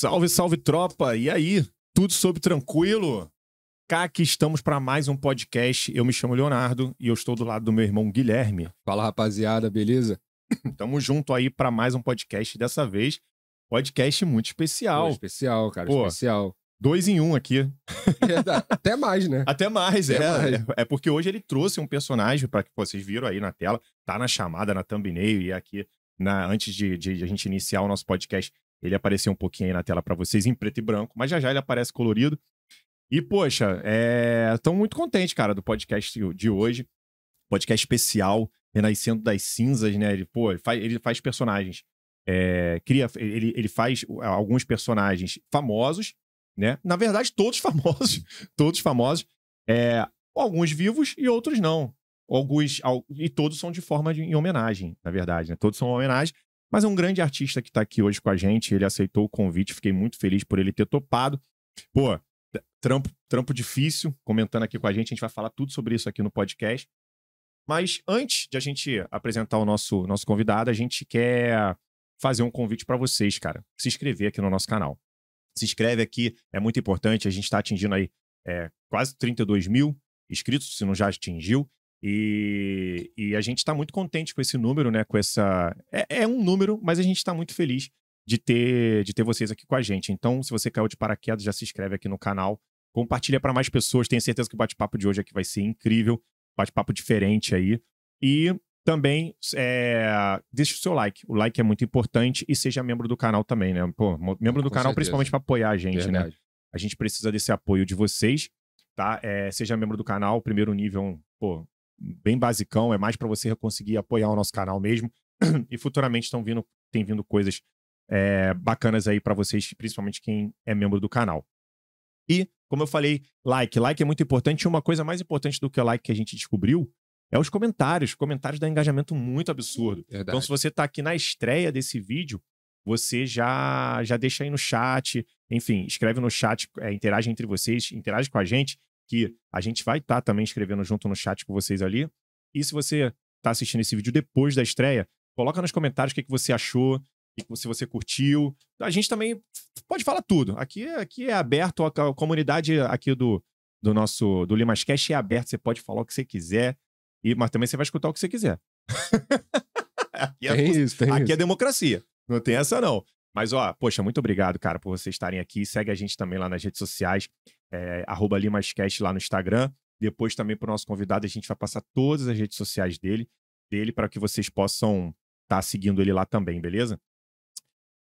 Salve, salve tropa! E aí? Tudo sob tranquilo? Cá que estamos para mais um podcast. Eu me chamo Leonardo e eu estou do lado do meu irmão Guilherme. Fala rapaziada, beleza? Tamo junto aí para mais um podcast dessa vez. Podcast muito especial. Pô, especial, cara, Pô, especial. Dois em um aqui. É, até mais, né? Até mais, até é, mais. é. É porque hoje ele trouxe um personagem para que vocês viram aí na tela. Tá na chamada, na thumbnail e aqui na, antes de, de, de, a gente iniciar o nosso podcast, ele apareceu um pouquinho aí na tela para vocês, em preto e branco, mas já já ele aparece colorido. E, poxa, estamos é, muito contente, cara, do podcast de hoje. Podcast especial, Renascendo das Cinzas, né? Ele, pô, ele faz, ele faz personagens. É... cria, ele, ele faz alguns personagens famosos, né? Na verdade, todos famosos. todos famosos. É... alguns vivos e outros não. Alguns. Al... e todos são de forma de, em homenagem, na verdade, né? Todos são homenagem. Mas é um grande artista que está aqui hoje com a gente. Ele aceitou o convite, fiquei muito feliz por ele ter topado. Pô, trampo, trampo difícil, comentando aqui com a gente. A gente vai falar tudo sobre isso aqui no podcast. Mas antes de a gente apresentar o nosso, nosso convidado, a gente quer fazer um convite para vocês, cara. Se inscrever aqui no nosso canal. Se inscreve aqui, é muito importante. A gente está atingindo aí é, quase 32 mil inscritos, se não já atingiu. E, e a gente está muito contente com esse número, né? Com essa. É, é um número, mas a gente está muito feliz de ter, de ter vocês aqui com a gente. Então, se você caiu de paraquedas, já se inscreve aqui no canal, compartilha para mais pessoas. Tenho certeza que o bate-papo de hoje aqui vai ser incrível, bate-papo diferente aí. E também é, deixe o seu like. O like é muito importante e seja membro do canal também, né? Pô, membro do com canal certeza. principalmente para apoiar a gente, né? Verdade. né? A gente precisa desse apoio de vocês, tá? É, seja membro do canal, primeiro nível, pô, bem basicão, é mais para você conseguir apoiar o nosso canal mesmo. E futuramente estão vindo, tem vindo coisas é, bacanas aí para vocês, principalmente quem é membro do canal. E, como eu falei, like. Like é muito importante. E uma coisa mais importante do que o like que a gente descobriu é os comentários. Comentários dá engajamento muito absurdo. Então, Verdade. Então, se você está aqui na estreia desse vídeo, você já já deixa aí no chat, enfim, escreve no chat, é, interage entre vocês, interage com a gente que a gente vai estar tá também escrevendo junto no chat com vocês ali. E se você está assistindo esse vídeo depois da estreia, coloca nos comentários o que, que você achou, se você curtiu. A gente também pode falar tudo. Aqui, é, aqui é aberto, a, comunidade aqui do, do nosso do Limascast é aberta, você pode falar o que você quiser, e, mas também você vai escutar o que você quiser. aqui é, tem isso, tem aqui é isso. é democracia. Não tem essa, não. Mas, ó, poxa, muito obrigado, cara, por vocês estarem aqui. Segue a gente também lá nas redes sociais, é, LimasCast lá no Instagram. Depois também para o nosso convidado, a gente vai passar todas as redes sociais dele, dele para que vocês possam estar tá seguindo ele lá também, beleza?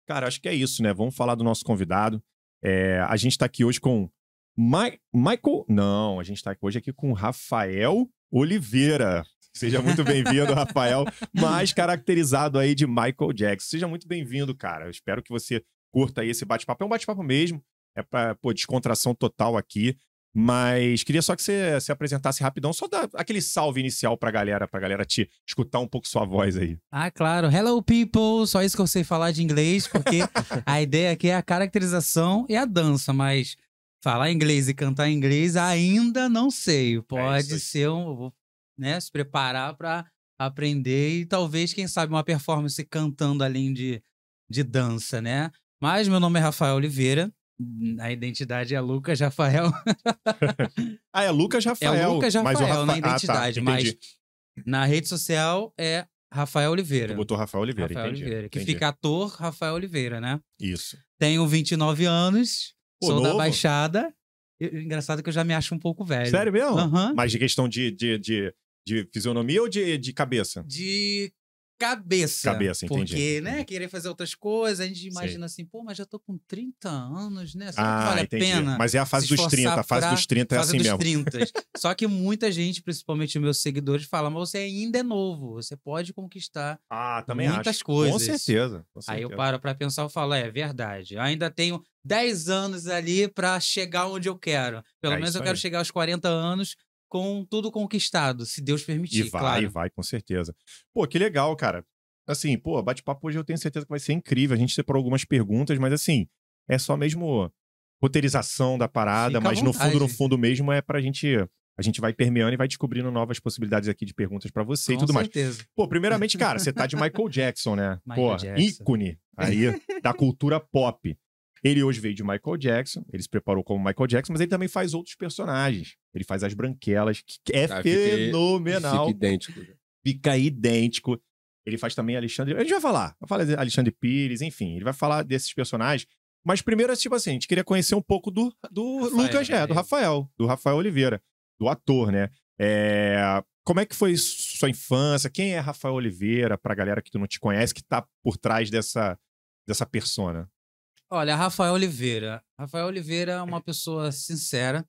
Cara, acho que é isso, né? Vamos falar do nosso convidado. É, a gente está aqui hoje com Michael. Não, a gente está hoje aqui com Rafael Oliveira. Seja muito bem-vindo, Rafael, mais caracterizado aí de Michael Jackson. Seja muito bem-vindo, cara. Eu espero que você curta aí esse bate-papo. É um bate-papo mesmo, é para pô, descontração total aqui. Mas queria só que você se apresentasse rapidão, só dar aquele salve inicial pra galera, pra galera te escutar um pouco sua voz aí. Ah, claro. Hello, people! Só isso que eu sei falar de inglês, porque a ideia aqui é a caracterização e a dança, mas falar inglês e cantar inglês ainda não sei. É Pode é ser um né, se preparar para aprender e talvez, quem sabe, uma performance cantando além de, de dança, né? Mas meu nome é Rafael Oliveira, hum, a identidade é Lucas Rafael. ah, é Lucas Rafael. É Lucas Rafael mas Rafa... na identidade, ah, tá, mas na rede social é Rafael Oliveira. Tu botou Rafael Oliveira, Rafael entendi, Oliveira entendi. que fica ator Rafael Oliveira, né? Isso. Tenho 29 anos, Pô, sou novo. da Baixada. Engraçado que eu já me acho um pouco velho. Sério mesmo? Uhum. Mas de questão de, de, de de fisionomia ou de, de cabeça? De cabeça. Cabeça, entendi. Porque, né, querer fazer outras coisas, a gente imagina assim, pô, mas já tô com 30 anos, né? Será ah, que vale entendi. a pena? Mas é a fase dos 30, a fase dos 30 é fase assim dos mesmo. 30. Só que muita gente, principalmente meus seguidores, fala, mas você ainda é novo, você pode conquistar ah, também muitas acho. coisas. Com certeza, com certeza. Aí eu paro para pensar e falo, é, é verdade, eu ainda tenho 10 anos ali para chegar onde eu quero. Pelo é menos eu quero chegar aos 40 anos com tudo conquistado, se Deus permitir, e vai, claro. vai, com certeza. Pô, que legal, cara. Assim, pô, bate-papo hoje eu tenho certeza que vai ser incrível. A gente separou algumas perguntas, mas assim, é só mesmo roteirização da parada, Fica mas no fundo, no fundo mesmo é pra gente a gente vai permeando e vai descobrindo novas possibilidades aqui de perguntas para você Com e tudo certeza. mais. Pô, primeiramente, cara, você tá de Michael Jackson, né? Michael Pô, Jackson. ícone aí da cultura pop. Ele hoje veio de Michael Jackson, ele se preparou como Michael Jackson, mas ele também faz outros personagens. Ele faz as branquelas, que é ah, fenomenal. Fica idêntico. Né? Fica idêntico. Ele faz também Alexandre. A gente vai falar. Vai falar de Alexandre Pires, enfim, ele vai falar desses personagens. Mas primeiro, tipo assim, a gente queria conhecer um pouco do, do Rafael, Lucas, é, do Rafael, do Rafael Oliveira, do ator, né? É, como é que foi sua infância? Quem é Rafael Oliveira, pra galera que tu não te conhece, que tá por trás dessa, dessa persona? Olha, Rafael Oliveira. Rafael Oliveira é uma pessoa sincera.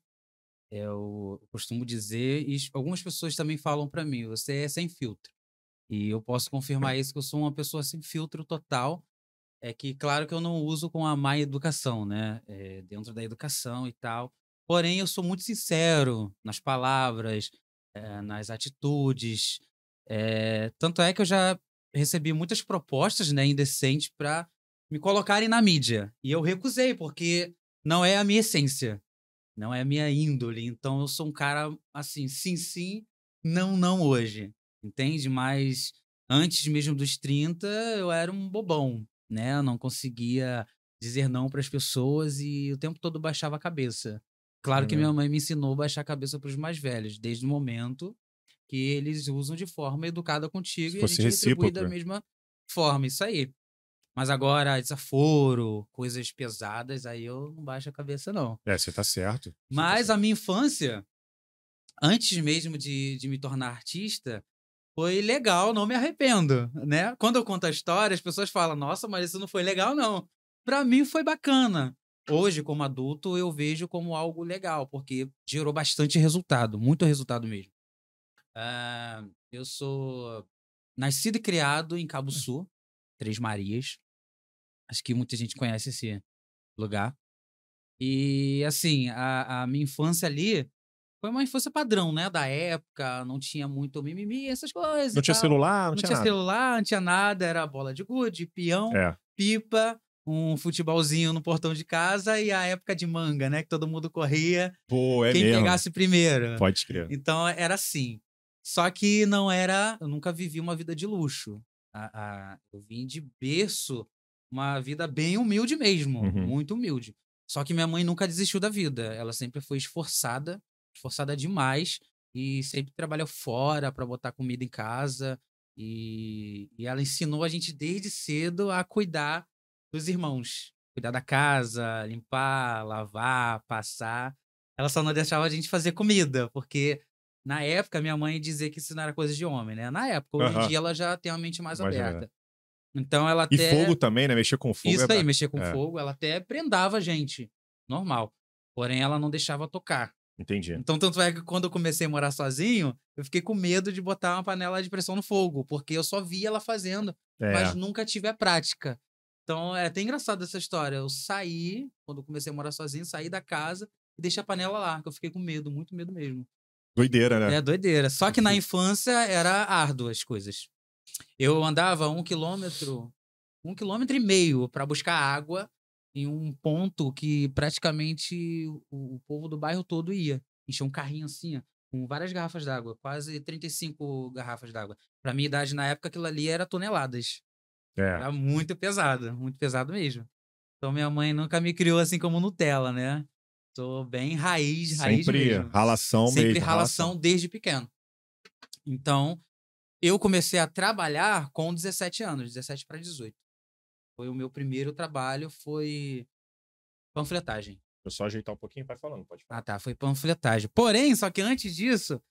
É, eu costumo dizer, e algumas pessoas também falam para mim, você é sem filtro. E eu posso confirmar isso, que eu sou uma pessoa sem filtro total. É que, claro, que eu não uso com a má educação, né? É, dentro da educação e tal. Porém, eu sou muito sincero nas palavras, é, nas atitudes. É, tanto é que eu já recebi muitas propostas né, indecentes para me colocarem na mídia. E eu recusei, porque não é a minha essência. Não é a minha índole. Então eu sou um cara assim, sim, sim, não, não hoje. Entende? Mas antes mesmo dos 30, eu era um bobão, né? Eu não conseguia dizer não para as pessoas e o tempo todo baixava a cabeça. Claro é que mesmo. Uhum. minha mãe me ensinou a baixar a cabeça para os mais velhos, desde o momento que eles usam de forma educada contigo Se e a gente recíproca. retribui da mesma forma. Isso aí. Mas agora, desaforo, coisas pesadas, aí eu não baixo a cabeça, não. É, você tá certo. Você tá Mas tá certo. a minha infância, antes mesmo de, de me tornar artista, foi legal, não me arrependo, né? Quando eu conto a história, as pessoas falam, nossa, mas isso não foi legal, não. Para mim foi bacana. Hoje, como adulto, eu vejo como algo legal, porque gerou bastante resultado, muito resultado mesmo. Uh, eu sou nascido e criado em Cabo hum. Sul, Três Marias. Acho que muita gente conhece esse lugar. E, assim, a, a minha infância ali foi uma infância padrão, né? Da época, não tinha muito mimimi, essas coisas. Não tinha tal. celular, não, não tinha, tinha nada. celular, não tinha nada, era bola de gude, peão, é. pipa, um futebolzinho no portão de casa e a época de manga, né? Que todo mundo corria. Pô, é quem mesmo. pegasse primeiro. Pode crer. Então era assim. Só que não era. Eu nunca vivi uma vida de luxo. A, a, eu vim de berço, uma vida bem humilde mesmo, uhum. muito humilde. Só que minha mãe nunca desistiu da vida. Ela sempre foi esforçada, esforçada demais e sempre trabalhou fora para botar comida em casa. E, e ela ensinou a gente desde cedo a cuidar dos irmãos, cuidar da casa, limpar, lavar, passar. Ela só não deixava a gente fazer comida, porque na época, minha mãe dizia que isso não era coisa de homem, né? Na época, hoje em dia ela já tem a mente mais, né? aberta. Então ela e até. E fogo também, né? Mexer com fogo. É isso é... aí, mexer com é. fogo, ela até prendava a gente. Normal. Porém, ela não deixava tocar. Entendi. Então, tanto é que quando eu comecei a morar sozinho, eu fiquei com medo de botar uma panela de pressão no fogo, porque eu só via ela fazendo, é. mas nunca tive a prática. Então, é até engraçado essa história. Eu saí, quando eu comecei a morar sozinho, saí da casa e deixei a panela lá, que eu fiquei com medo, muito medo mesmo. Doideira, né? É, doideira. Só que na infância era árduo as coisas. Eu andava um quilômetro, um quilômetro e meio para buscar água em um ponto que praticamente o, o povo do bairro todo ia. Enchia um carrinho assim, ó, com várias garrafas d'água, quase 35 garrafas d'água. Para minha idade na época, aquilo ali era toneladas. É. Era muito pesado, muito pesado mesmo. Então minha mãe nunca me criou assim como Nutella, né? tô bem raiz, raiz Sempre mesmo. ralação Sempre mesmo. Sempre ralação, desde pequeno. Então, eu comecei a trabalhar com 17 anos, 17 para 18. Foi o meu primeiro trabalho, foi panfletagem. Deixa eu só ajeitar um pouquinho, vai falando, pode falar. Ah, tá, foi panfletagem. Porém, só que antes disso,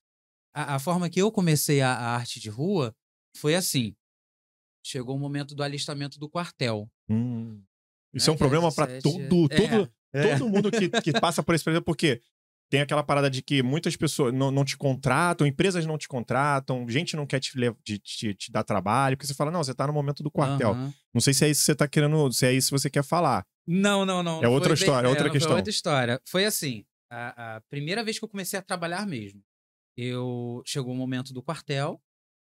a, a forma que eu comecei a, a, arte de rua foi assim. Chegou o momento do alistamento do quartel. Hum. Isso né, é, é, é, é um problema para todo, todo, é. Todo mundo que, que passa por esse problema, porque tem aquela parada de que muitas pessoas não, não te contratam, empresas não te contratam, gente não quer te, te, te, te dar trabalho, porque você fala, não, você tá no momento do quartel. Uhum. Não sei se é isso que você tá querendo, se é isso que você quer falar. Não, não, não. É outra foi história, bem, é outra é, questão. É outra história. Foi assim, a, a, primeira vez que eu comecei a trabalhar mesmo, eu chegou o momento do quartel,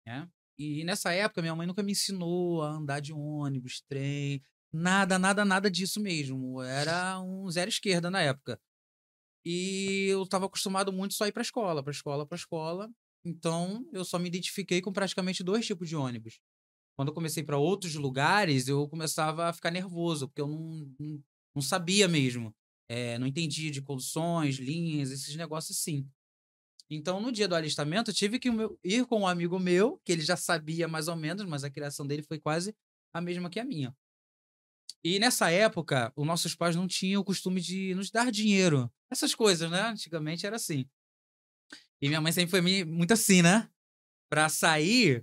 né? E nessa época, minha mãe nunca me ensinou a andar de ônibus, trem. Nada, nada, nada disso mesmo. Era uhum. um zero esquerda na época. E eu estava acostumado muito só ir para escola, para escola, para escola. Então, eu só me identifiquei com praticamente dois tipos de ônibus. Quando eu comecei para outros lugares, eu começava a ficar nervoso, porque eu não, não, não sabia mesmo. É, não entendia de condições, linhas, esses negócios assim. Então, no dia do alistamento, eu tive que ir com um amigo meu, que ele já sabia mais ou menos, mas a criação dele foi quase a mesma que a minha. E nessa época, os nossos pais não tinham o costume de nos dar dinheiro. Essas coisas, né? Antigamente era assim. E minha mãe sempre foi muito assim, né? Pra sair,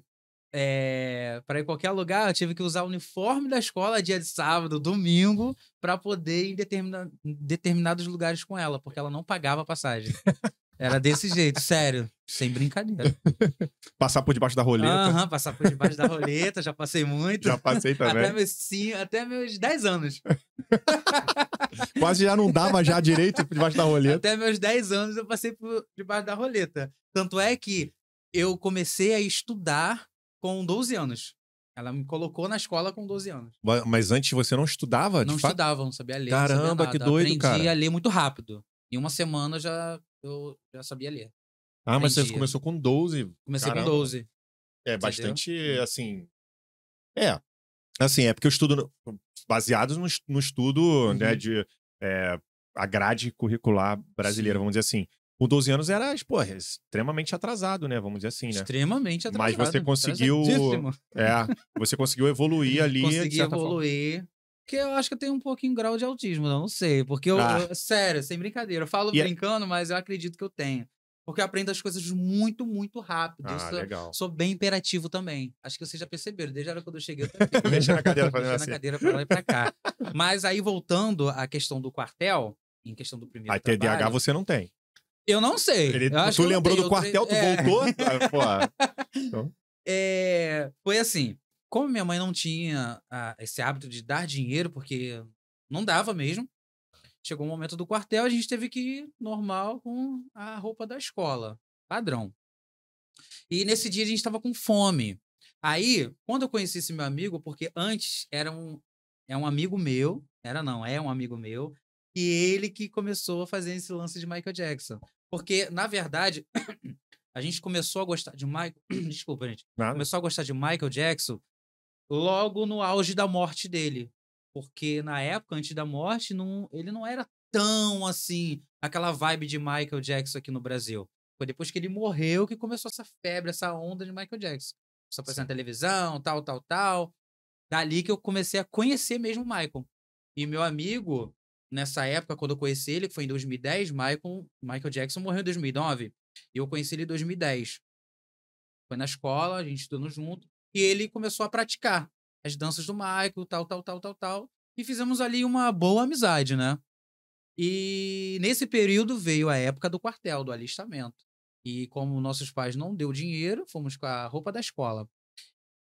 é, eh, para ir qualquer lugar, eu tive que usar o uniforme da escola dia de sábado, domingo, para poder ir em determina... determinados lugares com ela, porque ela não pagava passagem. Era desse jeito, sério. Sem brincadeira. Passar por debaixo da roleta. Aham, passar por debaixo da roleta, já passei muito. Já passei também. Até meus, sim, até meus 10 anos. Quase já não dava já direito por debaixo da roleta. Até meus 10 anos eu passei por debaixo da roleta. Tanto é que eu comecei a estudar com 12 anos. Ela me colocou na escola com 12 anos. Mas antes você não estudava? não fato? estudava, não sabia ler. Caramba, sabia que doido, Aprendi cara. Aprendi a ler muito rápido. Em uma semana eu já eu já sabia ler. Ah, mas Entendi. você começou com 12. Comecei Caramba. com 12. É bastante, entendeu? Hum. assim. É. Assim, é porque eu estudo. No... Baseados no, no estudo, né, uhum. né, de. É, a grade curricular brasileira, Sim. vamos dizer assim. Com 12 anos era, pô, extremamente atrasado, né? Vamos dizer assim, né? Extremamente atrasado. Mas você conseguiu. É, você conseguiu evoluir ali. Consegui evoluir. Forma que eu acho que eu tenho um pouquinho grau de autismo, não, sei. Porque eu, ah. eu, sério, sem brincadeira, eu falo e é brincando, é... mas eu acredito que eu tenho. Porque eu aprendo as coisas muito, muito rápido. Ah, sou, legal. sou bem imperativo também. Acho que vocês já perceberam, desde a hora quando eu cheguei. Eu Mexendo na cadeira, fazendo assim. na cadeira pra lá e pra cá. Mas aí, voltando à questão do quartel, em questão do primeiro. A trabalho, TDAH você não tem. Eu não sei. Ele, eu tu lembrou do quartel, tu é... voltou? então. é... Foi assim. Como minha mãe não tinha ah, esse hábito de dar dinheiro, porque não dava mesmo, chegou o um momento do quartel, a gente teve que ir normal com a roupa da escola, padrão. E nesse dia a gente estava com fome. Aí, quando eu conheci esse meu amigo, porque antes era um, é um amigo meu, era não, é um amigo meu, e ele que começou a fazer esse lance de Michael Jackson. Porque, na verdade, a gente começou a gostar de Michael. Desculpa, gente. Começou a gostar de Michael Jackson logo no auge da morte dele. Porque na época, antes da morte, não, ele não era tão assim, aquela vibe de Michael Jackson aqui no Brasil. Foi depois que ele morreu que começou essa febre, essa onda de Michael Jackson. Só aparecendo na televisão, tal, tal, tal. Dali que eu comecei a conhecer mesmo o Michael. E meu amigo, nessa época, quando eu conheci ele, que foi em 2010, Michael, Michael Jackson morreu em 2009. E eu conheci ele em 2010. Foi na escola, a gente estudando junto. E ele começou a praticar as danças do Michael, tal, tal, tal, tal, tal. E fizemos ali uma boa amizade, né? E nesse período veio a época do quartel, do alistamento. E como nossos pais não deu dinheiro, fomos com a roupa da escola.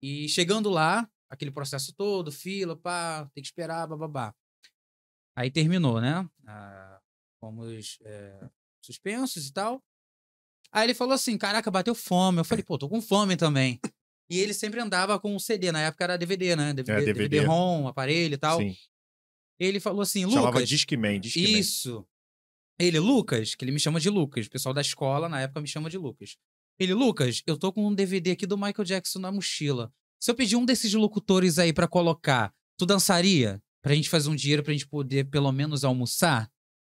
E chegando lá, aquele processo todo, fila, pá, tem que esperar, bababá. Aí terminou, né? Ah, fomos é, suspensos e tal. Aí ele falou assim: Caraca, bateu fome. Eu falei, pô, tô com fome também. E ele sempre andava com um CD, na época era DVD, né? DVD, é, DVD. DVD ROM, aparelho e tal. Sim. Ele falou assim, Lucas... Chamava Discman, Discman. Isso. Ele, Lucas, que ele me chama de Lucas. O pessoal da escola, na época, me chama de Lucas. Ele, Lucas, eu tô com um DVD aqui do Michael Jackson na mochila. Se eu pedir um desses locutores aí para colocar, tu dançaria? Pra gente fazer um dinheiro pra gente poder pelo menos almoçar?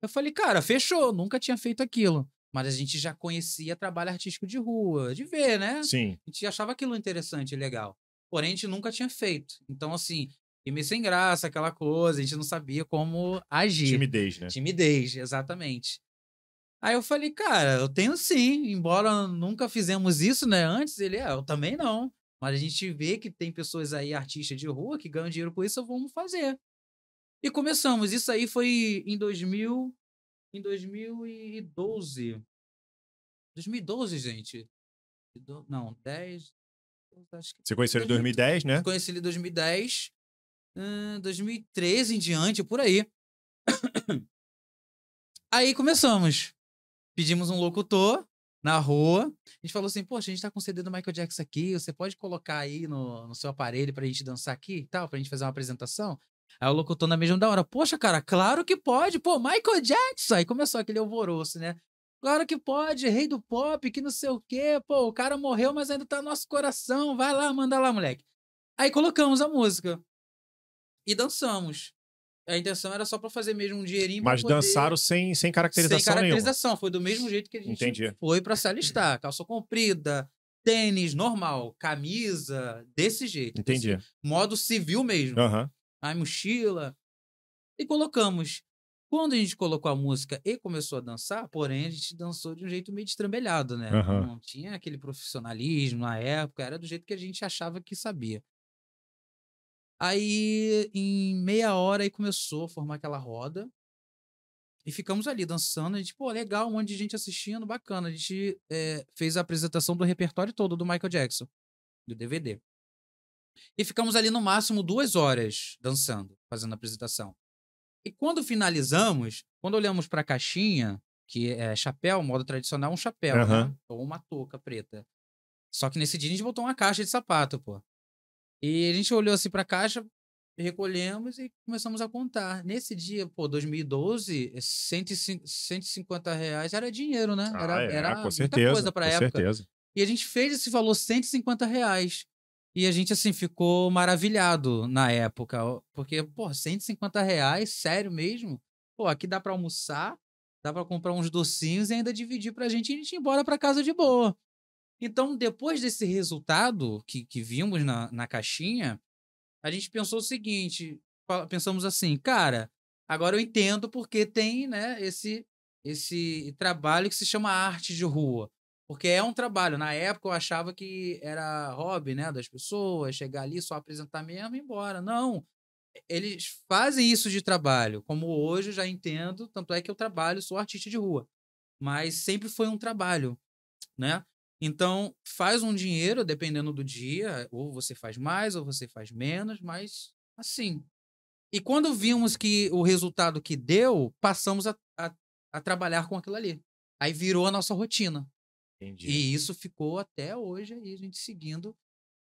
Eu falei, cara, fechou, nunca tinha feito aquilo. Mas a gente já conhecia trabalho artístico de rua, de ver, né? Sim. A gente achava aquilo interessante e legal. Porém, a gente nunca tinha feito. Então, assim, e meio sem graça, aquela coisa, a gente não sabia como agir. Timidez, né? Timidez, exatamente. Aí eu falei, cara, eu tenho sim, embora nunca fizemos isso, né? Antes, ele, é, eu também não. Mas a gente vê que tem pessoas aí, artistas de rua, que ganham dinheiro com isso, vamos fazer. E começamos. Isso aí foi em 2000, em 2012. 2012, gente. Não, 10. Acho que... Você conheceu ele em 2010, né? Conheci ele em 2010. Hum, 2013 em diante, por aí. aí começamos. Pedimos um locutor na rua. A gente falou assim: Poxa, a gente tá com o CD do Michael Jackson aqui. Você pode colocar aí no, no seu aparelho pra gente dançar aqui e tal, pra gente fazer uma apresentação? Aí o locutor na mesma da hora, poxa, cara, claro que pode, pô, Michael Jackson. Aí começou aquele alvoroço, né? Claro que pode, rei do pop, que não sei o quê, pô, o cara morreu, mas ainda tá no nosso coração, vai lá, manda lá, moleque. Aí colocamos a música e dançamos. A intenção era só para fazer mesmo um dinheirinho. Mas poder... dançaram sem, sem caracterização Sem caracterização, nenhuma. foi do mesmo jeito que a gente Entendi. foi para se alistar. Calça comprida, tênis normal, camisa, desse jeito. Entendi. Assim, modo civil mesmo. Uhum ai, mochila. E colocamos. Quando a gente colocou a música e começou a dançar, porém, a gente dançou de um jeito meio destrambelhado, né? Uhum. Não tinha aquele profissionalismo na época, era do jeito que a gente achava que sabia. Aí, em meia hora, aí começou a formar aquela roda. E ficamos ali dançando. A gente, pô, legal, um monte de gente assistindo, bacana. A gente é, fez a apresentação do repertório todo do Michael Jackson, do DVD e ficamos ali no máximo duas horas dançando, fazendo a apresentação. E quando finalizamos, quando olhamos para a caixinha, que é chapéu, modo tradicional, um chapéu, uhum. né? ou uma touca preta. Só que nesse dia a gente botou uma caixa de sapato, pô. E a gente olhou assim para a caixa, recolhemos e começamos a contar. Nesse dia, pô, 2012, 150, é reais era dinheiro, né? Ah, é, era, era muita certeza, coisa para época. Certeza. E a gente fez esse valor 150 reais. E a gente, assim, ficou maravilhado na época. Porque, pô, 150 reais, sério mesmo? Pô, aqui dá para almoçar, dá para comprar uns docinhos e ainda dividir pra gente e a gente ir embora pra casa de boa. Então, depois desse resultado que, que vimos na, na caixinha, a gente pensou o seguinte: pensamos assim, cara, agora eu entendo porque tem né, esse, esse trabalho que se chama arte de rua. Porque é um trabalho. Na época eu achava que era hobby, né, das pessoas, chegar ali, só apresentar mesmo e ir embora. Não. Eles fazem isso de trabalho, como hoje eu já entendo, tanto é que eu trabalho, sou artista de rua. Mas sempre foi um trabalho, né? Então, faz um dinheiro dependendo do dia, ou você faz mais ou você faz menos, mas assim. E quando vimos que o resultado que deu, passamos a, a, a trabalhar com aquilo ali. Aí virou a nossa rotina. Entendi. E isso ficou até hoje aí, a gente seguindo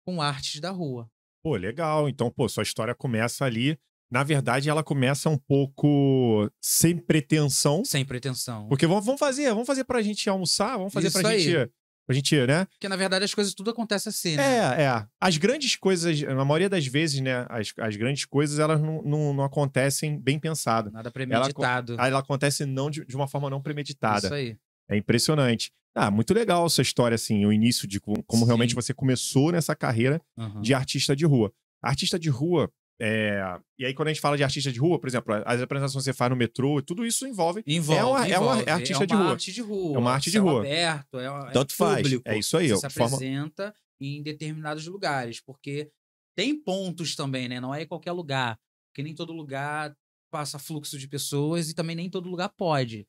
com artes da rua. Pô, legal. Então, pô, sua história começa ali. Na verdade, ela começa um pouco sem pretensão. Sem pretensão. Porque vamos, fazer, vamos fazer pra gente almoçar, vamos fazer isso pra aí. gente. Pra gente, né? Porque, na verdade, as coisas tudo acontece assim, né? É, é. As grandes coisas, na maioria das vezes, né? As, as grandes coisas, elas não, não, não acontecem bem pensado. Nada premeditado. Ela, ela acontece não de, de uma forma não premeditada. Isso aí. É impressionante. Ah, muito legal essa história, assim, o início de como Sim. realmente você começou nessa carreira uhum. de artista de rua. Artista de rua, é... e aí quando a gente fala de artista de rua, por exemplo, as apresentações que você faz no metrô, tudo isso envolve. Envolve. É, é uma, envolve. É uma artista é uma de rua. arte de rua. É uma arte de rua. Aberto, é, uma, é Tanto faz. Público. É isso aí. Você se forma... apresenta em determinados lugares, porque tem pontos também, né? Não é em qualquer lugar. Porque nem todo lugar passa fluxo de pessoas e também nem todo lugar pode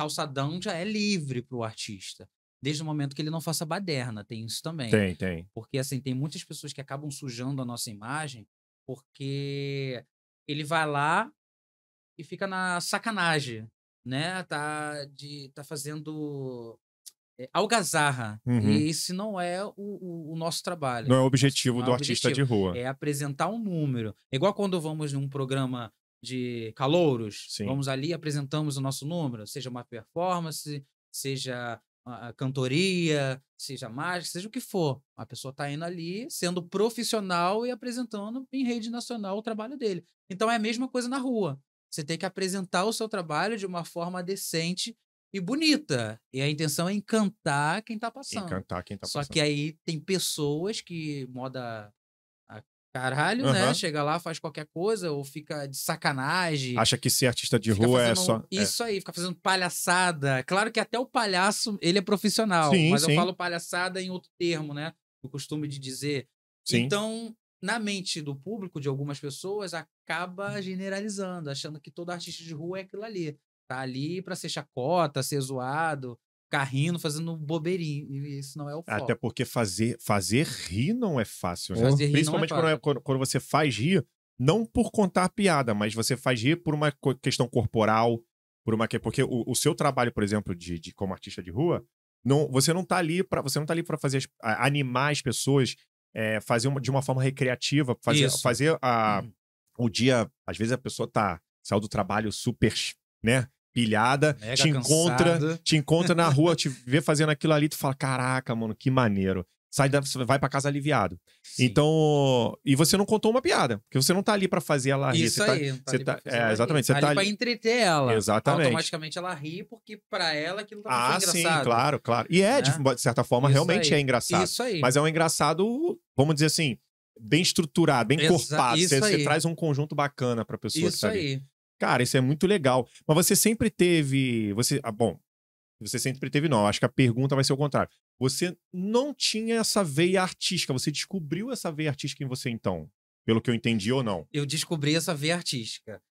calçadão já é livre para o artista. Desde o momento que ele não faça baderna, tem isso também. Tem, tem. Porque, assim, tem muitas pessoas que acabam sujando a nossa imagem porque ele vai lá e fica na sacanagem, né? Tá, de, tá fazendo eh, algazarra. Uhum. E esse não é o, o, o nosso trabalho. Não é o objetivo do é o artista objetivo. de rua. É apresentar um número. É igual quando vamos num programa de calouros. Sim. Vamos ali, apresentamos o nosso número, seja uma performance, seja a cantoria, seja mágica, seja o que for. A pessoa está indo ali sendo profissional e apresentando em rede nacional o trabalho dele. Então é a mesma coisa na rua. Você tem que apresentar o seu trabalho de uma forma decente e bonita. E a intenção é encantar quem está passando. Encantar quem está passando. Só que aí tem pessoas que moda caralho, uhum. né? Chega lá, faz qualquer coisa, ou fica de sacanagem. Acha que ser artista de rua é só. É. Isso é. aí, fica fazendo palhaçada. É claro que até o palhaço, ele é profissional, sim, mas sim. eu falo palhaçada em outro termo, né? O costume de dizer. Sim. Então, na mente do público, de algumas pessoas, acaba generalizando, achando que todo artista de rua é aquilo ali. Tá ali para ser chacota, ser zoado ficar rindo, fazendo bobeirinho. E isso não é o foco. Até porque fazer, fazer rir não é fácil, né? Fazer rir é Principalmente não é fácil. Quando, quando, você faz rir, não por contar piada, mas você faz rir por uma questão corporal, por uma porque o, o seu trabalho, por exemplo, de, de como artista de rua, não, você não está ali para você não tá ali para fazer animar as pessoas, é, fazer uma, de uma forma recreativa, fazer isso. fazer a hum. o dia, às vezes a pessoa tá saiu do trabalho super, né? pilhada, Mega te encontra, te encontra na rua, te vê fazendo aquilo ali, tu fala: "Caraca, mano, que maneiro". Sai da, vai para casa aliviado. Sim. Então, e você não contou uma piada, porque você não tá ali para fazer ela rir, Isso você tá aí, tá, você tá, é, exatamente, você tá, tá ali para entreter ela. Exatamente. Automaticamente ela ri porque para ela aquilo tá ah, engraçado. Ah, sim, claro, claro. E é, né? de certa forma, Isso realmente aí. é engraçado. Isso aí. Mas é um engraçado, vamos dizer assim, bem estruturado, bem Exa corpado. Você, você traz um conjunto bacana pra pessoa isso que tá ali. aí. Cara, isso é muito legal. Mas você sempre teve. Você, ah, bom, você sempre teve, não. Acho que a pergunta vai ser o contrário. Você não tinha essa veia artística. Você descobriu essa veia artística em você, então? Pelo que eu entendi ou não? Eu descobri essa veia artística.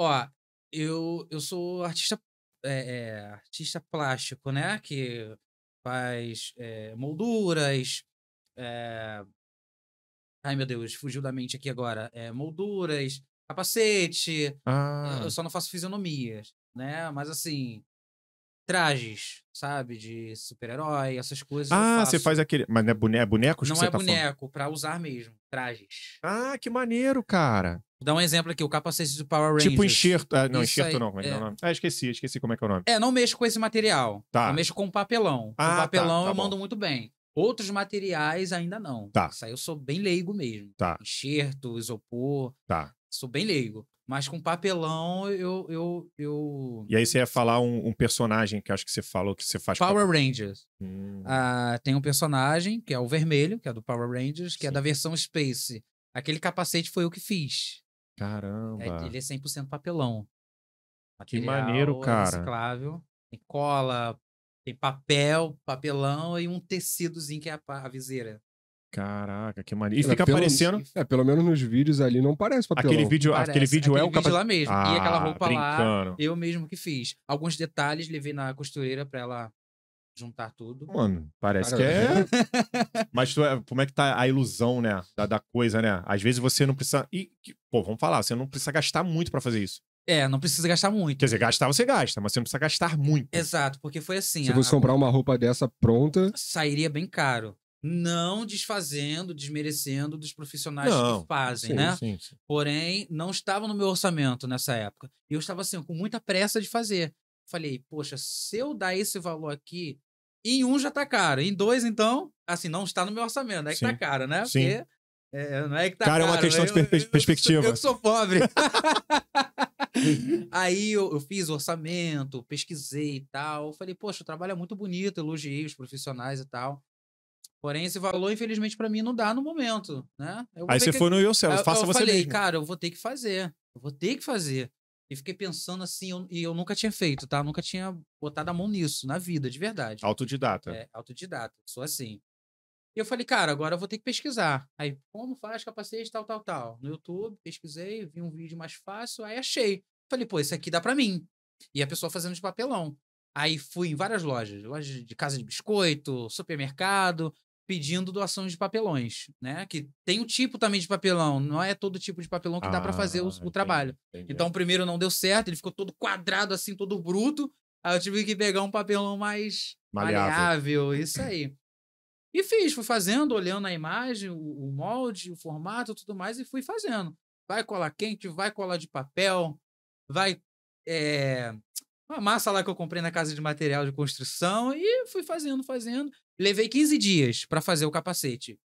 Ó, eu, eu sou artista, é, é, artista plástico, né? Que faz é, molduras. É, ai, meu Deus, fugiu da mente aqui agora. É, molduras, capacete. Ah. Eu só não faço fisionomias, né? Mas assim, trajes, sabe? De super-herói, essas coisas. Ah, você faz aquele. Mas não é, é boneco? é não que é tá boneco, falando? pra usar mesmo. Trajes. Ah, que maneiro, cara. Vou dar um exemplo aqui, o capacete do Power tipo Rangers. Tipo enxerto. Ah, não, enxerto não. é, Ah, esqueci, esqueci como é que é o nome. É, não mexo com esse material. Tá. Eu mexo com papelão. Ah, com tá, papelão tá, tá eu bom. mando muito bem. Outros materiais ainda não. Tá. Isso aí eu sou bem leigo mesmo. Tá. Enxerto, isopor. Tá sou bem leigo. Mas com papelão eu. eu, eu... E aí você ia falar um, um personagem que acho que você falou que você faz. Power Rangers. Hum. Ah, tem um personagem, que é o vermelho, que é do Power Rangers, que Sim. é da versão Space. Aquele capacete foi eu que fiz. É, Caramba. É, ele é 100% papelão. Material, que maneiro, é cara. É reciclável. Tem cola, tem papel, papelão e um tecidozinho que é a, a viseira. Caraca, que maneiro. E é, fica pelo, aparecendo. É, pelo menos nos vídeos ali não parece papelão. Aquele vídeo, parece. aquele vídeo é aquele é o vídeo capa... lá mesmo. Ah, e aquela ah, roupa brincando. lá, eu mesmo que fiz. Alguns detalhes levei na costureira pra ela juntar tudo. Mano, parece que é. Mas é. tu, como é que tá a ilusão, né? Da, da, coisa, né? Às vezes você não precisa. E, pô, vamos falar, você não precisa gastar muito pra fazer isso. É, não precisa gastar muito. Quer dizer, gastar você gasta, mas você não precisa gastar muito. Exato, porque foi assim. Se a... você comprar uma roupa dessa pronta. Sairia bem caro não desfazendo, desmerecendo dos profissionais não, que fazem, sim, né? Sim, sim. Porém, não estava no meu orçamento nessa época. E eu estava assim, com muita pressa de fazer. Falei, poxa, se eu dar esse valor aqui, em um já tá caro, em dois, então, assim, não está no meu orçamento, é que tá caro, né? Sim. Porque é, não é que tá cara, caro. é uma questão de per eu, perspectiva. Eu, eu, sou pobre. Aí eu, eu, fiz orçamento, pesquisei e tal. Falei, poxa, o trabalho é muito bonito, elogiei os profissionais e tal. Porém, esse valor, infelizmente, para mim não dá no momento, né? Aí você que... foi no Yourself, eu, faça eu você falei, mesmo. cara, eu vou ter que fazer, eu vou ter que fazer. E fiquei pensando assim, eu, e eu nunca tinha feito, tá? Eu nunca tinha botado a mão nisso, na vida, de verdade. Autodidata. É, autodidata, sou assim. E eu falei, cara, agora eu vou ter que pesquisar. Aí, como faz capacete, tal, tal, tal. No YouTube, pesquisei, vi um vídeo mais fácil, aí achei. Falei, pô, esse aqui dá para mim. E a pessoa fazendo de papelão. Aí fui em várias lojas, lojas de casa de biscoito, supermercado, pedindo doações de papelões, né? Que tem o um tipo também de papelão, não é todo tipo de papelão que ah, dá para fazer o, ah, o trabalho. Entendi. Então, o primeiro não deu certo, ele ficou todo quadrado assim, todo bruto. Aí eu tive que pegar um papelão mais maleável, maleável isso aí. E fiz, fui fazendo, olhando a imagem, o, o molde, o formato, tudo mais, e fui fazendo. Vai colar quente, vai colar de papel, vai é, uma massa lá que eu comprei na casa de material de construção e fui fazendo, fazendo. Levei 15 dias para fazer o capacete.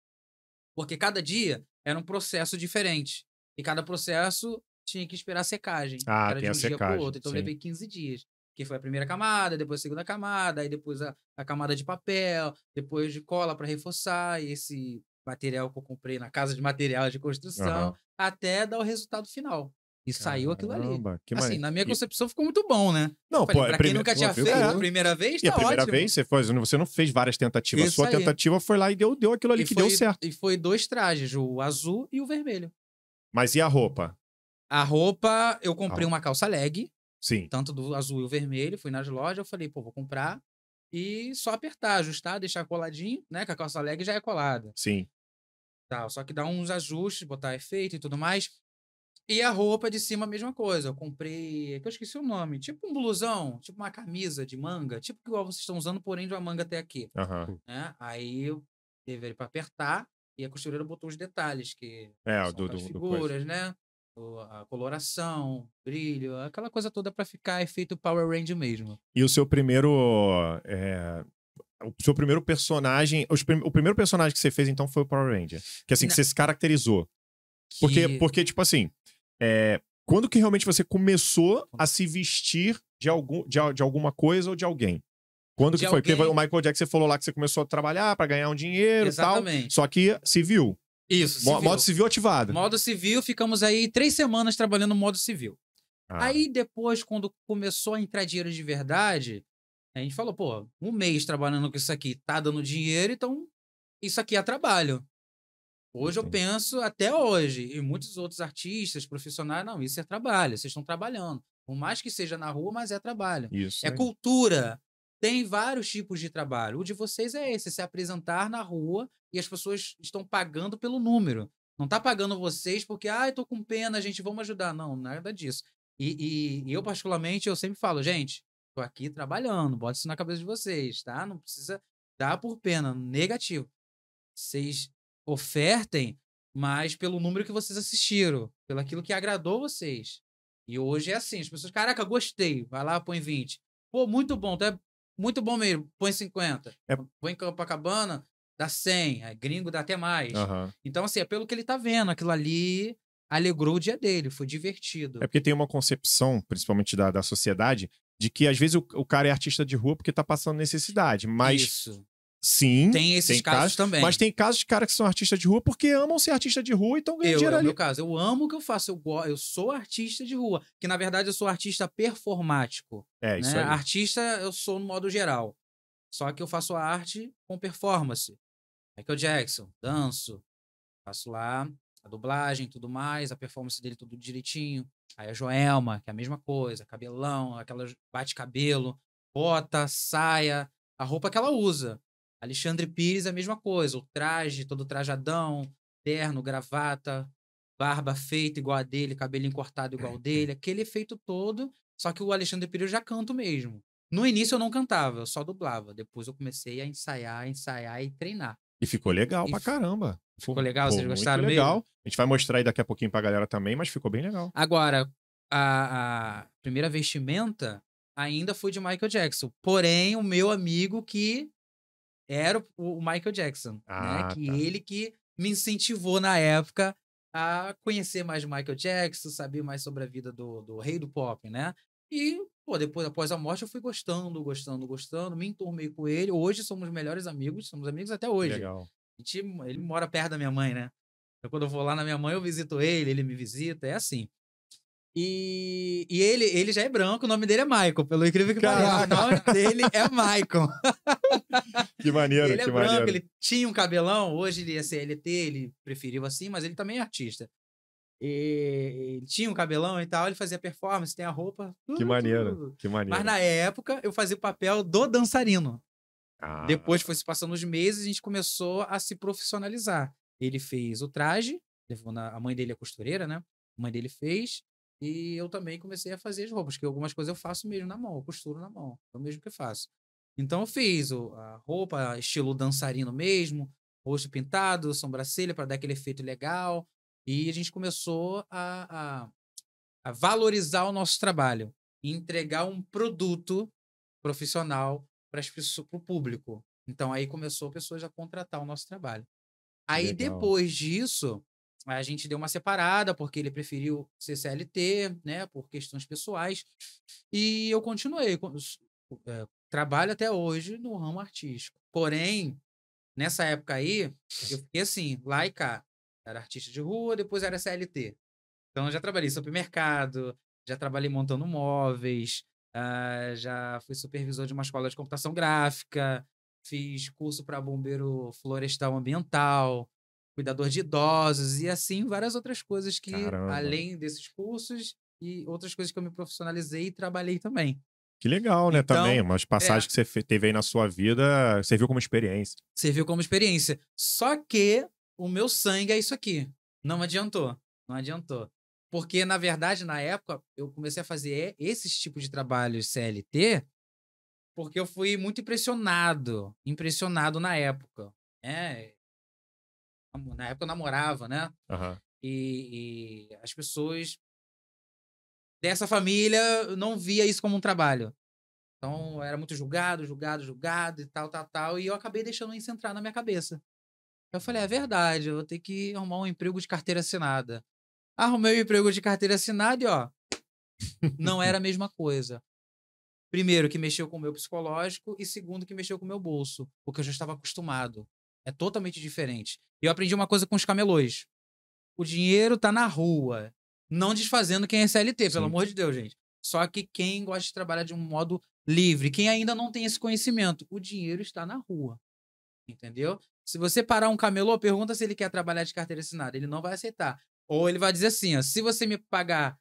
Porque cada dia era um processo diferente. E cada processo tinha que esperar a secagem. Ah, era tem de um a secagem, dia pro outro. Então sim. levei 15 dias. Que foi a primeira camada, depois a segunda camada, aí depois a, a camada de papel, depois de cola para reforçar, e esse material que eu comprei na casa de material de construção, uhum. até dar o resultado final. E Caramba, saiu aquilo ali. Assim, na minha concepção e... ficou muito bom, né? Não, eu falei, pô, é pra quem nunca tinha feito é. primeira vez, tá e a tá primeira ótimo. vez você, foi, você não fez várias tentativas. Isso a sua aí. tentativa foi lá e deu, deu aquilo ali e que foi, deu certo. E foi dois trajes, o azul e o vermelho. Mas e a roupa? A roupa, eu comprei ah. uma calça leg. Sim. Tanto do azul e o vermelho. Fui nas lojas, eu falei, pô, vou comprar. E só apertar, ajustar, deixar coladinho, né? Que a calça leg já é colada. Sim. tá Só que dá uns ajustes, botar efeito e tudo mais. E a roupa de cima, a mesma coisa. Eu comprei, é eu esqueci o nome, tipo um blusão, tipo uma camisa de manga, tipo que vocês estão usando, porém de uma manga até aqui. Uhum. Né? Aí eu teve ele para apertar e a costureira botou os detalhes, que é, são do, do, figuras, do né? a coloração, brilho, aquela coisa toda para ficar efeito Power Ranger mesmo. E o seu primeiro. É... O seu primeiro personagem. O primeiro personagem que você fez, então, foi o Power Ranger. Que assim, que você se caracterizou. Porque, porque, tipo assim, é, quando que realmente você começou a se vestir de, algum, de, de alguma coisa ou de alguém? Quando de que foi? Alguém... Porque o Michael Jackson falou lá que você começou a trabalhar para ganhar um dinheiro e tal. Só que civil. Isso, civil. Modo civil ativado. Modo civil, ficamos aí três semanas trabalhando no modo civil. Ah. Aí depois, quando começou a entrar dinheiro de verdade, a gente falou, pô, um mês trabalhando com isso aqui tá dando dinheiro, então isso aqui é trabalho. Hoje eu penso, até hoje, e muitos outros artistas, profissionais, não, isso é trabalho, vocês estão trabalhando. Por mais que seja na rua, mas é trabalho. Isso, é né? cultura. Tem vários tipos de trabalho. O de vocês é esse, se apresentar na rua e as pessoas estão pagando pelo número. Não tá pagando vocês porque, ah, eu tô com pena, gente, vamos ajudar. Não, nada disso. E, e, e eu, particularmente, eu sempre falo, gente, tô aqui trabalhando, bota isso na cabeça de vocês, tá? Não precisa dar por pena, negativo. Vocês ofertem, mas pelo número que vocês assistiram, pelo aquilo que agradou vocês. E hoje é assim, as pessoas, caraca, gostei, vai lá, põe 20. Pô, muito bom, tá muito bom mesmo, põe 50. É... Põe Copacabana, dá 100, é, gringo dá até mais. Uhum. Então, assim, é pelo que ele tá vendo, aquilo ali alegrou o dia dele, foi divertido. É porque tem uma concepção, principalmente da, da sociedade, de que às vezes o, o cara é artista de rua porque tá passando necessidade, mas Isso. Sim. Tem esses tem casos, casos, também. Mas tem casos de caras que são artistas de rua porque amam ser artista de rua e estão ganhando eu, é dinheiro é ali. meu caso, eu amo o que eu faço. Eu, eu sou artista de rua. Que na verdade eu sou artista performático. É, né? isso aí. Artista eu sou no modo geral. Só que eu faço a arte com performance. Michael Jackson, danço, faço lá a dublagem, tudo mais, a performance dele tudo direitinho. Aí a Joelma, que é a mesma coisa, cabelão, aquela bate-cabelo, bota, saia, a roupa que ela usa. Alexandre Pires, a mesma coisa. O traje, todo trajadão, terno, gravata, barba feita igual a dele, cabelo cortado igual é. dele, aquele efeito todo. Só que o Alexandre Pires eu já canto mesmo. No início eu não cantava, eu só dublava. Depois eu comecei a ensaiar, ensaiar e treinar. E ficou legal e pra caramba. Ficou legal, Pô, vocês gostaram muito legal. Mesmo? A gente vai mostrar aí daqui a pouquinho pra galera também, mas ficou bem legal. Agora, a, a primeira vestimenta ainda foi de Michael Jackson. Porém, o meu amigo que era o, o Michael Jackson, né, ah, né? Que tá. ele que me incentivou na época a conhecer mais o Michael Jackson, saber mais sobre a vida do, do rei do pop, né? E, pô, depois, após a morte, eu fui gostando, gostando, gostando, me enturmei com ele. Hoje somos melhores amigos, somos amigos até hoje. Legal. Gente, ele mora perto da minha mãe, né? Então, quando eu vou lá na minha mãe, eu visito ele, ele me visita, é assim. E, e ele, ele já é branco, o nome dele é Michael, pelo incrível que pareça. O nome dele é Michael. que maneiro, ele é que branco, maneiro. Ele tinha um cabelão, hoje ele ser é LT, ele preferiu assim, mas ele também é artista. E, ele tinha um cabelão e tal, ele fazia performance, tem a roupa. Tudo, que maneiro, tudo. que maneiro. Mas na época eu fazia o papel do dançarino. Ah. Depois foi se passando os meses, a gente começou a se profissionalizar. Ele fez o traje, levou na, a mãe dele é costureira, né? A mãe dele fez. E eu também comecei a fazer as roupas, que algumas coisas eu faço mesmo na mão, eu costuro na mão, é o mesmo que faço. Então eu fiz a roupa estilo dançarino mesmo, rosto pintado, sobrancelha para dar aquele efeito legal. E a gente começou a, a, a valorizar o nosso trabalho e entregar um produto profissional para o público. Então aí começou pessoas a contratar o nosso trabalho. Aí legal. depois disso, a gente deu uma separada, porque ele preferiu ser CLT, né, por questões pessoais. E eu continuei. É, trabalho até hoje no ramo artístico. Porém, nessa época aí, eu fiquei assim, lá e cá. Era artista de rua, depois era CLT. Então, já trabalhei em supermercado, já trabalhei montando móveis, ah, já fui supervisor de uma escola de computação gráfica, fiz curso para bombeiro florestal ambiental, cuidador de idosos e assim várias outras coisas que, Caramba. além desses cursos e outras coisas que eu me profissionalizei e trabalhei também. Que legal, né? Então, também, umas é. passagens é, que você teve aí na sua vida serviu como experiência. Serviu como experiência. Só que o meu sangue é isso aqui. Não adiantou. Não adiantou. Porque, na verdade, na época, eu comecei a fazer esses tipos de trabalhos CLT porque eu fui muito impressionado. Impressionado na época. É na época eu namorava, né? Uhum. E, e, as pessoas dessa família não via isso como um trabalho. Então uhum. era muito julgado, julgado, julgado e tal, tal, tal. E eu acabei deixando isso entrar na minha cabeça. Eu falei, é verdade, eu vou ter que arrumar um emprego de carteira assinada. Arrumei o um emprego de carteira assinada e, ó, não era a mesma coisa. Primeiro, que mexeu com o meu psicológico, e segundo, que mexeu com o meu bolso, porque eu já estava acostumado. É totalmente diferente. Eu aprendi uma coisa com os camelões. O dinheiro tá na rua. Não desfazendo quem é CLT, Sim. pelo amor de Deus, gente. Só que quem gosta de trabalhar de um modo livre, quem ainda não tem esse conhecimento, o dinheiro está na rua. Entendeu? Se você parar um camelô, pergunta se ele quer trabalhar de carteira assinada. Ele não vai aceitar. Ou ele vai dizer assim: ó, se você me pagar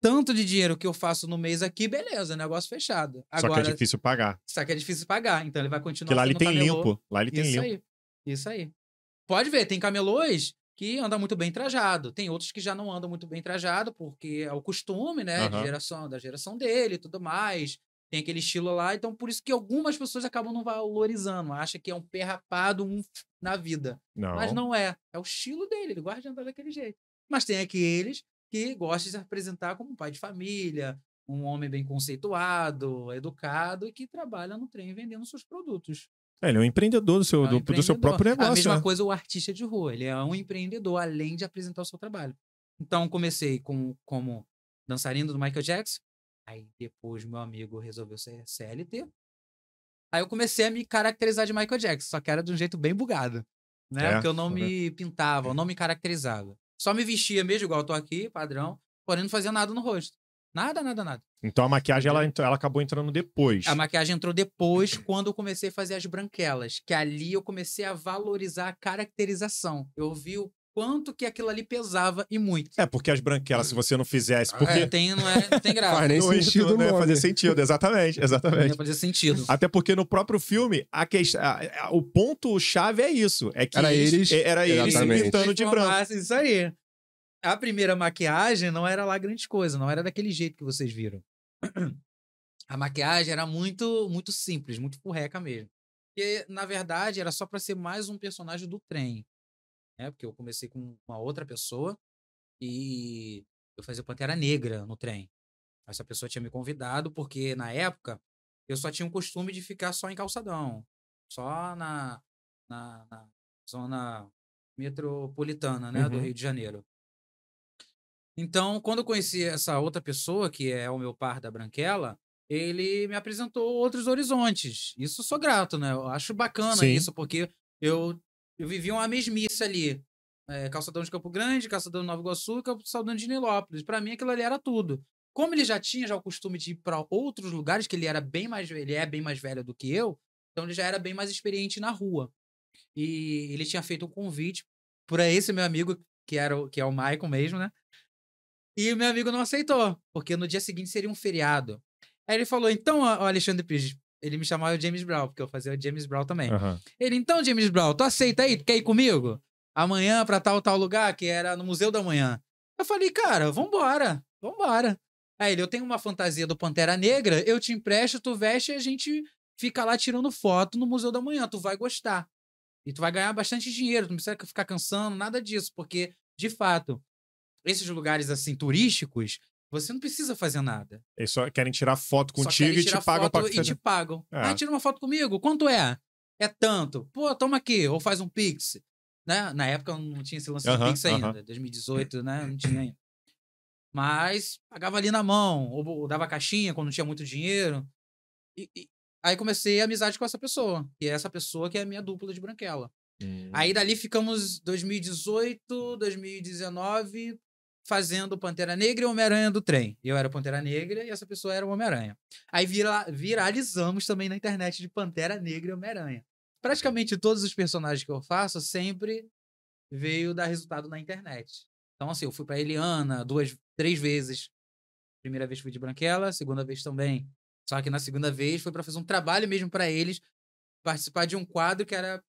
tanto de dinheiro que eu faço no mês aqui, beleza, negócio fechado. Agora, só que é difícil pagar. Só que é difícil pagar, então ele vai continuar. Porque lá ele tem camelô. limpo. Lá ele tem Isso limpo. Aí. Isso aí. Pode ver, tem camelôs que andam muito bem trajado, tem outros que já não andam muito bem trajado, porque é o costume, né, uhum. de geração, da geração dele e tudo mais. Tem aquele estilo lá, então por isso que algumas pessoas acabam não valorizando, acha que é um pé rapado um na vida. Não. Mas não é, é o estilo dele, ele gosta de andar daquele jeito. Mas tem aqueles que gosta de se apresentar como pai de família, um homem bem conceituado, educado e que trabalha no trem vendendo seus produtos. É, ele é um empreendedor do seu, é um do, empreendedor. do, seu próprio negócio. A mesma né? coisa o artista de rua, ele é um empreendedor, além de apresentar o seu trabalho. Então, comecei com, como dançarino do Michael Jackson, aí depois meu amigo resolveu ser CLT. Aí eu comecei a me caracterizar de Michael Jackson, só que era de um jeito bem bugado, né? É, Porque eu não me pintava, eu não me caracterizava. Só me vestia mesmo, igual eu tô aqui, padrão, porém não fazia nada no rosto. Nada, nada, nada. Então a maquiagem ela, ela acabou entrando depois. A maquiagem entrou depois, quando eu comecei a fazer as branquelas, que ali eu comecei a valorizar a caracterização. Eu vi o quanto que aquilo ali pesava e muito. É, porque as branquelas, se você não fizesse. Ah, porque... É, tem, não, é, não tem graça. Faz nem não sentido, não ia fazer sentido, exatamente. exatamente. Não ia fazer sentido. Até porque no próprio filme, a questão, o ponto-chave é isso. É que era eles, era eles se pintando de branco. Isso aí. A primeira maquiagem não era lá grande coisa, não era daquele jeito que vocês viram. A maquiagem era muito, muito simples, muito furreca mesmo. Porque, na verdade, era só para ser mais um personagem do trem né? Porque eu comecei com uma outra pessoa e eu fazia Pantera Negra no trem. Essa pessoa tinha me convidado porque, na época, eu só tinha o costume de ficar só em calçadão, só na, na, na zona metropolitana né, uhum. do Rio de Janeiro. Então, quando eu conheci essa outra pessoa, que é o meu par da Branquela, ele me apresentou outros horizontes. Isso sou grato, né? Eu acho bacana Sim. isso, porque eu eu vivia uma mesmice ali. É, calçadão de Campo Grande, calçadão de Nova Iguaçu, calçadão de Nilópolis. Para mim aquilo ali era tudo. Como ele já tinha já o costume de ir para outros lugares, que ele era bem mais ele é bem mais velho do que eu, então ele já era bem mais experiente na rua. E ele tinha feito um convite para esse meu amigo, que era o, que é o Michael mesmo, né? E o meu amigo não aceitou, porque no dia seguinte seria um feriado. Aí ele falou: "Então, Alexandre Pires, ele me chamava de James Brown, porque eu fazia o James Brown também. Uhum. Ele, então, James Brown, tu aceita aí? Tu quer ir comigo? Amanhã pra tal, tal lugar, que era no Museu da Manhã. Eu falei, cara, vambora, vambora. Aí ele, eu tenho uma fantasia do Pantera Negra, eu te empresto, tu veste e a gente fica lá tirando foto no Museu da Manhã, tu vai gostar. E tu vai ganhar bastante dinheiro, tu não precisa ficar cansando, nada disso, porque, de fato, esses lugares assim turísticos, você não precisa fazer nada. Eles só querem tirar foto contigo e te pagam pra... E né? te pagam. É. Ah, tira uma foto comigo. Quanto é? É tanto. Pô, toma aqui. Ou faz um Pix. Né? Na época não tinha esse lance uh -huh, de Pix uh -huh. ainda. 2018, né? Não tinha ainda. Mas pagava ali na mão. Ou, dava caixinha quando não tinha muito dinheiro. E, e... aí comecei a amizade com essa pessoa. e é essa pessoa que é a minha dupla de branquela. Hum. Aí dali ficamos 2018, 2019 fazendo Pantera Negra e Homem-Aranha do trem. Eu era Pantera Negra e essa pessoa era o Homem-Aranha. Aí vira, viralizamos também na internet de Pantera Negra e Homem-Aranha. Praticamente todos os personagens que eu faço sempre veio dar resultado na internet. Então, assim, eu fui para Eliana duas, três vezes. Primeira vez fui de Branquela, segunda vez também. Só que na segunda vez foi para fazer um trabalho mesmo para eles, participar de um quadro que era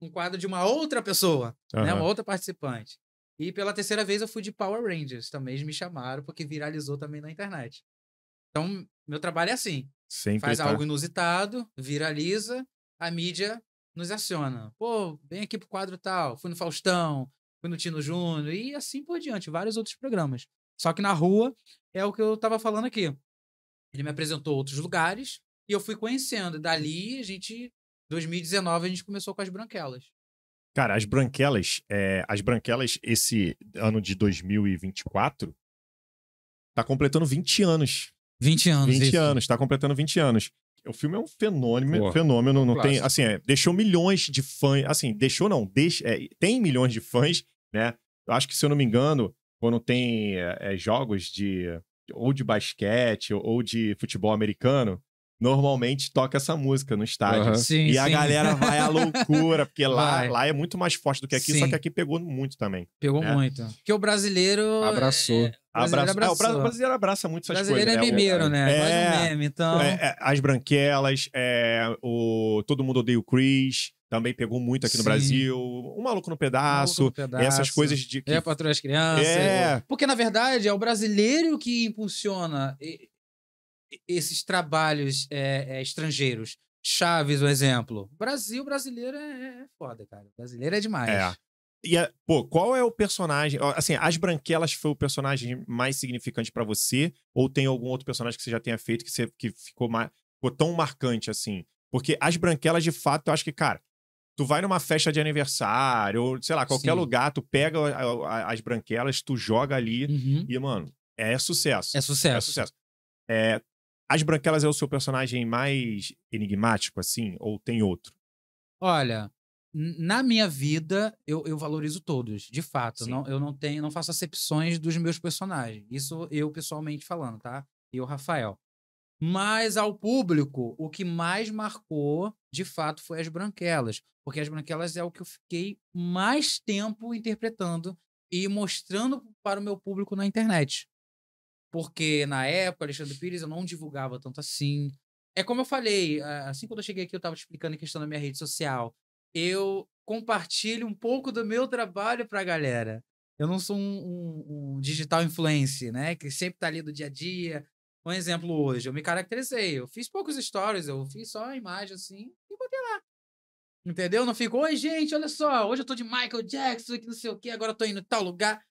um quadro de uma outra pessoa, uhum. né? uma outra participante. E pela terceira vez eu fui de Power Rangers. Também eles me chamaram, porque viralizou também na internet. Então, meu trabalho é assim. Sempre Faz tá. algo inusitado, viraliza, a mídia nos aciona. Pô, vem aqui pro quadro tal. Fui no Faustão, fui no Tino Júnior e assim por diante, vários outros programas. Só que na rua é o que eu tava falando aqui. Ele me apresentou outros lugares e eu fui conhecendo. Dali, a gente, 2019, a gente começou com as Branquelas. Cara, as branquelas, é, as branquelas, esse ano de 2024, tá completando 20 anos. 20 anos. 20 isso. anos, tá completando 20 anos. O filme é um fenômeno, fenômeno, não tem, assim, é, deixou milhões de fãs, assim, deixou não, deixa, é, tem milhões de fãs, né? Eu acho que, se eu não me engano, quando tem é, é, jogos de, ou de basquete ou de futebol americano, normalmente toca essa música no estádio. Uhum. Sim, e sim. a galera vai à loucura, porque lá, lá é muito mais forte do que aqui, sim. só que aqui pegou muito também. Pegou né? muito. Porque o brasileiro. Abraçou. É... Abraço. É, o brasileiro abraça muito essas brasileiro coisas. Brasileiro é né? memeiro, né? É, meme, então. É, é as branquelas, é, o Todo Mundo Odeia o Chris. Também pegou muito aqui Sim. no Brasil. Um maluco no pedaço. maluco no pedaço. Essas coisas de. Que... É, patroa as crianças. É. Porque, na verdade, é o brasileiro que impulsiona esses trabalhos é, é, estrangeiros. Chaves, um exemplo. Brasil, brasileiro é, é, é foda, cara. Brasileiro é demais. É. E, é, pô, qual é o personagem? Assim, As Branquelas foi o personagem mais significante para você? Ou tem algum outro personagem que você já tenha feito que, você, que ficou, mar, ficou tão marcante assim? Porque As Branquelas, de fato, eu acho que, cara, tu vai numa festa de aniversário, ou sei lá, qualquer Sim. lugar, tu pega a, a, as branquelas, tu joga ali uhum. e, mano, é sucesso. É sucesso. É sucesso. É, as Branquelas é o seu personagem mais enigmático, assim? Ou tem outro? Olha, na minha vida, eu, eu valorizo todos, de fato. Não, eu não tenho, não faço acepções dos meus personagens. Isso eu pessoalmente falando, tá? E o Rafael. Mas ao público, o que mais marcou, de fato, foi as Branquelas. Porque as Branquelas é o que eu fiquei mais tempo interpretando e mostrando para o meu público na internet. Porque na época, Alexandre Pires, eu não divulgava tanto assim. É como eu falei, assim quando eu cheguei aqui, eu estava explicando a questão da minha rede social. Eu compartilho um pouco do meu trabalho para a galera. Eu não sou um, um, um digital influencer, né? Que sempre está ali do dia a dia. Um exemplo hoje, eu me caracterizei. Eu fiz poucos stories, eu fiz só a imagem assim e botei lá. Entendeu? Não ficou, oi, gente, olha só, hoje eu tô de Michael Jackson, que não sei o que, agora eu tô indo em tal lugar.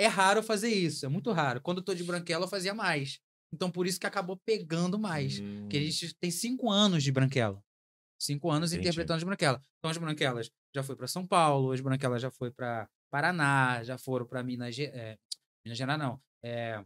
É raro fazer isso, é muito raro. Quando eu tô de branquela, eu fazia mais. Então, por isso que acabou pegando mais. Hum. Porque a gente tem cinco anos de branquela. Cinco anos Entendi. interpretando as branquelas. Então, as branquelas já foi para São Paulo, as branquelas já foi para Paraná, já foram para Minas, Gerais. é, eh, Minas Gerais, não. É,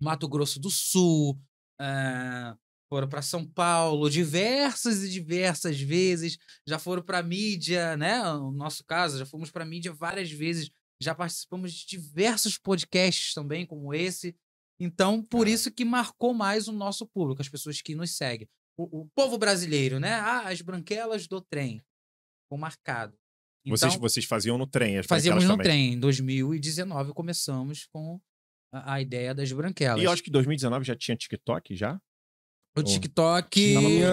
Mato Grosso do Sul, é, foram para São Paulo diversas e diversas vezes, já foram para mídia, né? No nosso caso, já fomos para mídia várias vezes já participamos de diversos podcasts também, como esse. Então, por tá. isso que marcou mais o nosso público, as pessoas que nos seguem. O, o povo brasileiro, né? Ah, as branquelas do trem. Ficou marcado. Então, vocês, vocês faziam no trem, as Fazíamos no também. trem. Em 2019 começamos com a, a, ideia das branquelas. E eu acho que 2019 já tinha TikTok já? O TikTok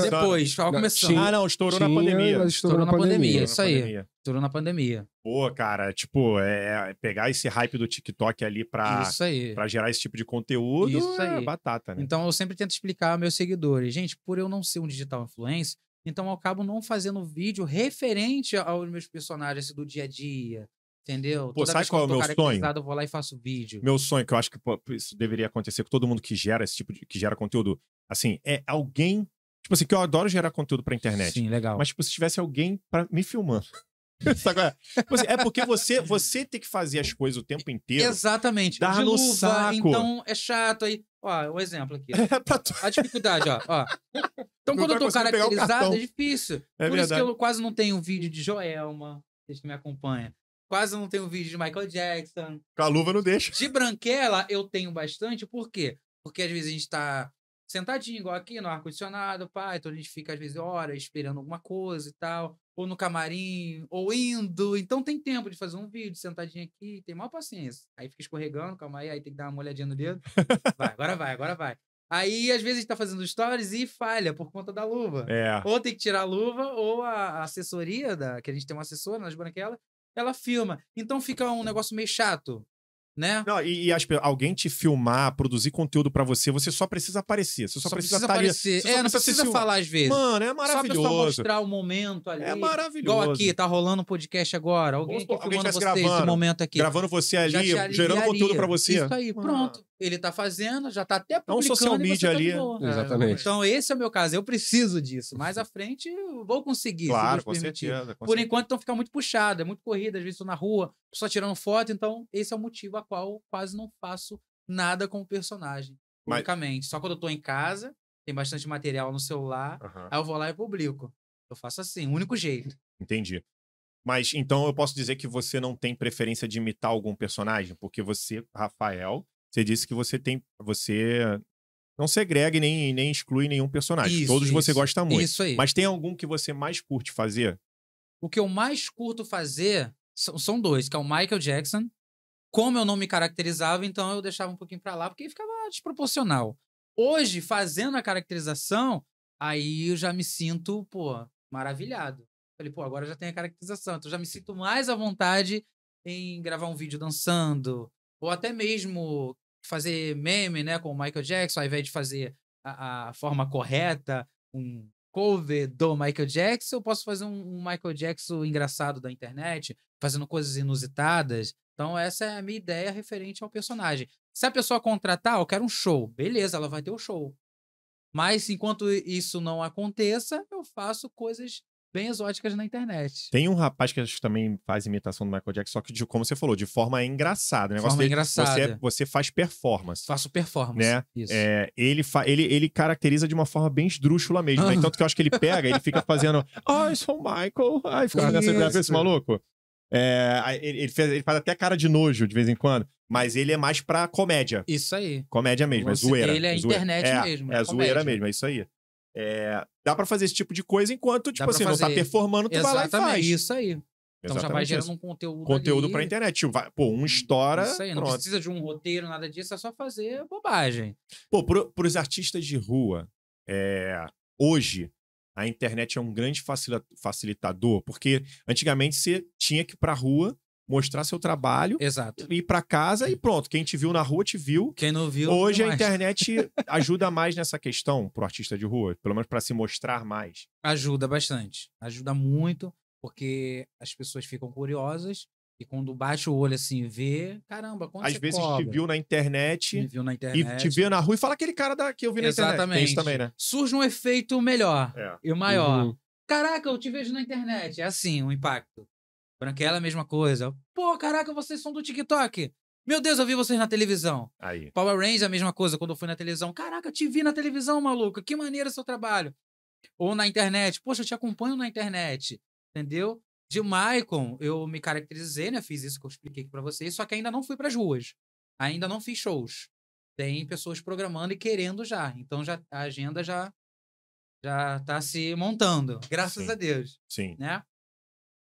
depois, estava começando. ah, não, estourou tinha, na pandemia. Estourou, na, pandemia, pandemia isso aí. Pandemia. Estourou na pandemia. Pô, cara, tipo, é, é, pegar esse hype do TikTok ali pra, isso aí. pra gerar esse tipo de conteúdo isso é batata, né? Então eu sempre tento explicar aos meus seguidores. Gente, por eu não ser um digital influencer, então eu acabo não fazendo vídeo referente aos meus personagens do dia a dia. Entendeu? Pô, Toda sabe qual é o meu sonho? Eu vou lá e faço vídeo. Meu sonho, que eu acho que pô, isso deveria acontecer com todo mundo que gera esse tipo de que gera conteúdo, Assim, é alguém. Tipo assim, que eu adoro gerar conteúdo pra internet. Sim, legal. Mas, tipo, se tivesse alguém pra me filmando. É? Tipo assim, é porque você você tem que fazer as coisas o tempo inteiro. Exatamente. Dar no luva, saco. Então é chato aí. Ó, um exemplo aqui. É a dificuldade, ó. ó. Então, quando eu tô caracterizado, é difícil. É Por verdade. isso que eu quase não tenho vídeo de Joelma, vocês que me acompanham. Quase não tenho vídeo de Michael Jackson. Com a luva não deixa. De branquela eu tenho bastante, por quê? Porque às vezes a gente tá sentadinho, igual aqui, no ar-condicionado, pai. então a gente fica às vezes horas esperando alguma coisa e tal, ou no camarim, ou indo, então tem tempo de fazer um vídeo sentadinho aqui, tem maior paciência. Aí fica escorregando, calma aí, aí tem que dar uma olhadinha no dedo. Vai, agora vai, agora vai. Aí, às vezes, está fazendo stories e falha por conta da luva. É. Ou tem que tirar a luva, ou a assessoria, da, que a gente tem uma assessora nas branquelas, ela filma. Então fica um negócio meio chato né? Não, e, e alguém te filmar, produzir conteúdo para você, você só precisa aparecer. Você só, só precisa, precisa tá aparecer. Você é, só não precisa, precisa falar às vezes. Mano, é maravilhoso. Só mostrar o momento ali. É maravilhoso. Igual aqui, tá rolando um podcast agora. Alguém, Ou, alguém filmando vocês, gravando, esse momento aqui. Gravando você ali, gerando conteúdo para você. Isso aí, pronto. Ah ele está fazendo, já está até publicando. É um social tá media ali. É. Exatamente. Então, esse é o meu caso. Eu preciso disso. Mais à frente, eu vou conseguir. Claro, com permitir. certeza. Com Por certeza. enquanto, então fica muito puxado. É muito corrida. Às vezes, estou na rua, só tirando foto. Então, esse é o motivo a qual quase não faço nada com o personagem. Publicamente. Mas... Só quando eu estou em casa, tem bastante material no celular. Uhum. Aí eu vou lá e publico. Eu faço assim, o único jeito. Entendi. Mas então eu posso dizer que você não tem preferência de imitar algum personagem? Porque você, Rafael, você disse que você tem. Você não segrega nem, nem exclui nenhum personagem. Isso, Todos isso. você gosta muito. Isso aí. Mas tem algum que você mais curte fazer? O que eu mais curto fazer são, são dois, que é o Michael Jackson. Como eu não me caracterizava, então eu deixava um pouquinho para lá, porque ficava desproporcional. Hoje, fazendo a caracterização, aí eu já me sinto, pô, maravilhado. Falei, pô, agora já tem a caracterização, então já me sinto mais à vontade em gravar um vídeo dançando, ou até mesmo fazer meme, né, com o Michael Jackson, ao invés de fazer a, a forma correta, um cover do Michael Jackson, eu posso fazer um, um, Michael Jackson engraçado da internet, fazendo coisas inusitadas. Então, essa é a minha ideia referente ao personagem. Se a pessoa contratar, ah, eu quero um show. Beleza, ela vai ter o um show. Mas enquanto isso não aconteça, eu faço coisas bem exóticas na internet. Tem um rapaz que acho que também faz imitação do Michael Jackson, só que, de, como você falou, de forma engraçada. De né? forma engraçada. Você, você, faz performance. Faço performance. Né? Isso. É, ele, ele, ele caracteriza de uma forma bem esdrúxula mesmo. Ah. Né? Tanto que eu acho que ele pega, ele fica fazendo. ai sou o Michael. Ai, fica nessa esse maluco. É, ele, ele, fez, ele, faz até cara de nojo de vez em quando, mas ele é mais pra comédia. Isso aí. Comédia mesmo, Você, é zoeira. Ele é, é zoeira. internet é, mesmo. É, é zoeira mesmo, é isso aí. É, dá para fazer esse tipo de coisa enquanto, tipo assim, fazer. não tá performando, tu Exatamente. vai lá e faz. Isso aí. Então Exatamente já vai gerando isso. um conteúdo. Conteúdo para internet. Tipo, vai, pô, um história. Isso aí, não precisa de um roteiro, nada disso, é só fazer bobagem. Pô, pro, pros artistas de rua, é, hoje, a internet é um grande facilitador, porque antigamente você tinha que ir pra rua mostrar seu trabalho, Exato. ir para casa e pronto. Quem te viu na rua te viu. Quem não viu. Hoje não a internet ajuda mais nessa questão pro artista de rua, pelo menos para se mostrar mais. Ajuda bastante, ajuda muito, porque as pessoas ficam curiosas e quando baixa o olho assim, vê, caramba, quando Às vezes cobra? te viu na internet. Me viu na internet. E te vê na rua e fala aquele cara da, que eu vi na Exatamente. internet. Tem isso também, né? Surge um efeito melhor é. e maior. Uhum. Caraca, eu te vejo na internet. É assim, o um impacto. Branquela, mesma coisa. Pô, caraca, vocês são do TikTok. Meu Deus, eu vi vocês na televisão. Aí. Power Rangers, a mesma coisa, quando eu fui na televisão. Caraca, eu te vi na televisão, maluco. Que maneiro seu trabalho. Ou na internet. Poxa, eu te acompanho na internet. Entendeu? De Maicon, eu me caracterizei, né? Fiz isso que eu expliquei aqui pra vocês, só que ainda não fui pras ruas. Ainda não fiz shows. Tem pessoas programando e querendo já. Então já a agenda já já tá se montando, graças Sim. a Deus. Sim. Né?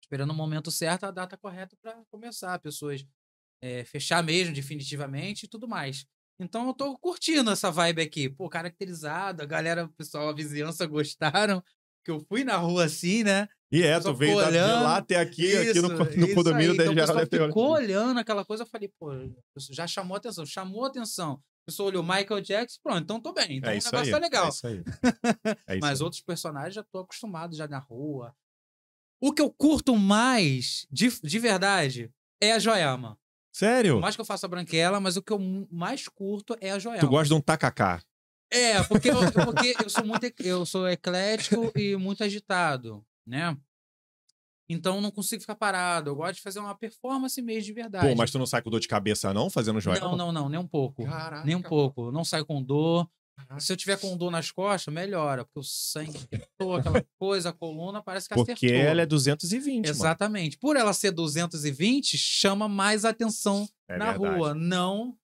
esperando o momento certo, a data correta para começar, pessoas é, fechar mesmo definitivamente e tudo mais. Então eu tô curtindo essa vibe aqui. Pô, caracterizada, a galera, o pessoal, a vizinhança gostaram. Que eu fui na rua assim, né? E é, tu veio de lá até aqui, isso, aqui no, no condomínio da então, geral deve ter ficou olhando aquela coisa, eu falei, pô, já chamou atenção, chamou atenção. A pessoa olhou Michael Jackson, pronto, então tô bem. Então é o negócio tá aí, tá legal. É isso aí. É isso Mas aí. outros personagens já tô acostumado já na rua, o que eu curto mais, de, de verdade, é a joyama. Sério? Mais que eu faça branquela, mas o que eu mais curto é a Joelma. Tu gosta de um tacacá? É, porque eu, porque eu sou muito eu sou eclético e muito agitado, né? Então não consigo ficar parado. Eu gosto de fazer uma performance mesmo de verdade. Pô, mas tu não sai com dor de cabeça não fazendo joelma? Não, não, não, nem um pouco. Caraca. Nem um pouco. Não saio com dor. Se eu tiver com dor nas costas, melhora, porque o sangue acertou, aquela coisa, a coluna parece que porque acertou. Porque ela é 220. Exatamente. Mano. Por ela ser 220, chama mais atenção é na verdade. rua, não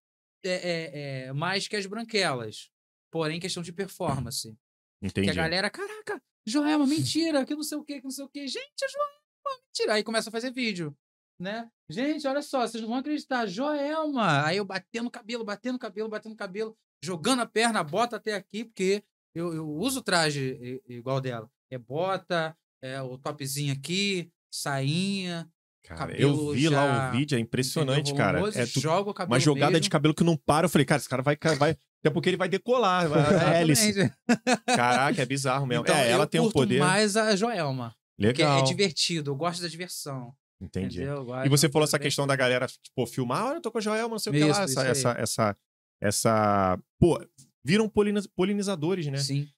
é, é, é, mais que as branquelas. Porém, questão de performance. Entendi. Que a galera, caraca, Joelma, mentira, que não sei o que, que não sei o que. Gente, a Joelma, mentira. Aí começa a fazer vídeo né? Gente, olha só, vocês não vão acreditar, Joelma. Aí eu batendo cabelo, batendo cabelo, batendo cabelo jogando a perna, a bota até aqui, porque eu, eu uso traje igual dela. É bota, é o topzinho aqui, sainha, Cara, cabelo eu vi já... lá o vídeo, é impressionante, cara. É, tu... o cabelo Uma jogada mesmo. de cabelo que não para. Eu falei, cara, esse cara vai. vai... Até porque ele vai decolar, vai hélice. Caraca, é bizarro mesmo. Então, é, ela tem um poder. mais a Joelma. É Legal. é divertido, eu gosto da diversão. Entendi. E você falou essa questão da galera, tipo, filmar, ah, eu tô com a Joelma, não sei o que lá. Essa, essa, essa, essa. Pô, viram polinizadores, né? Sim.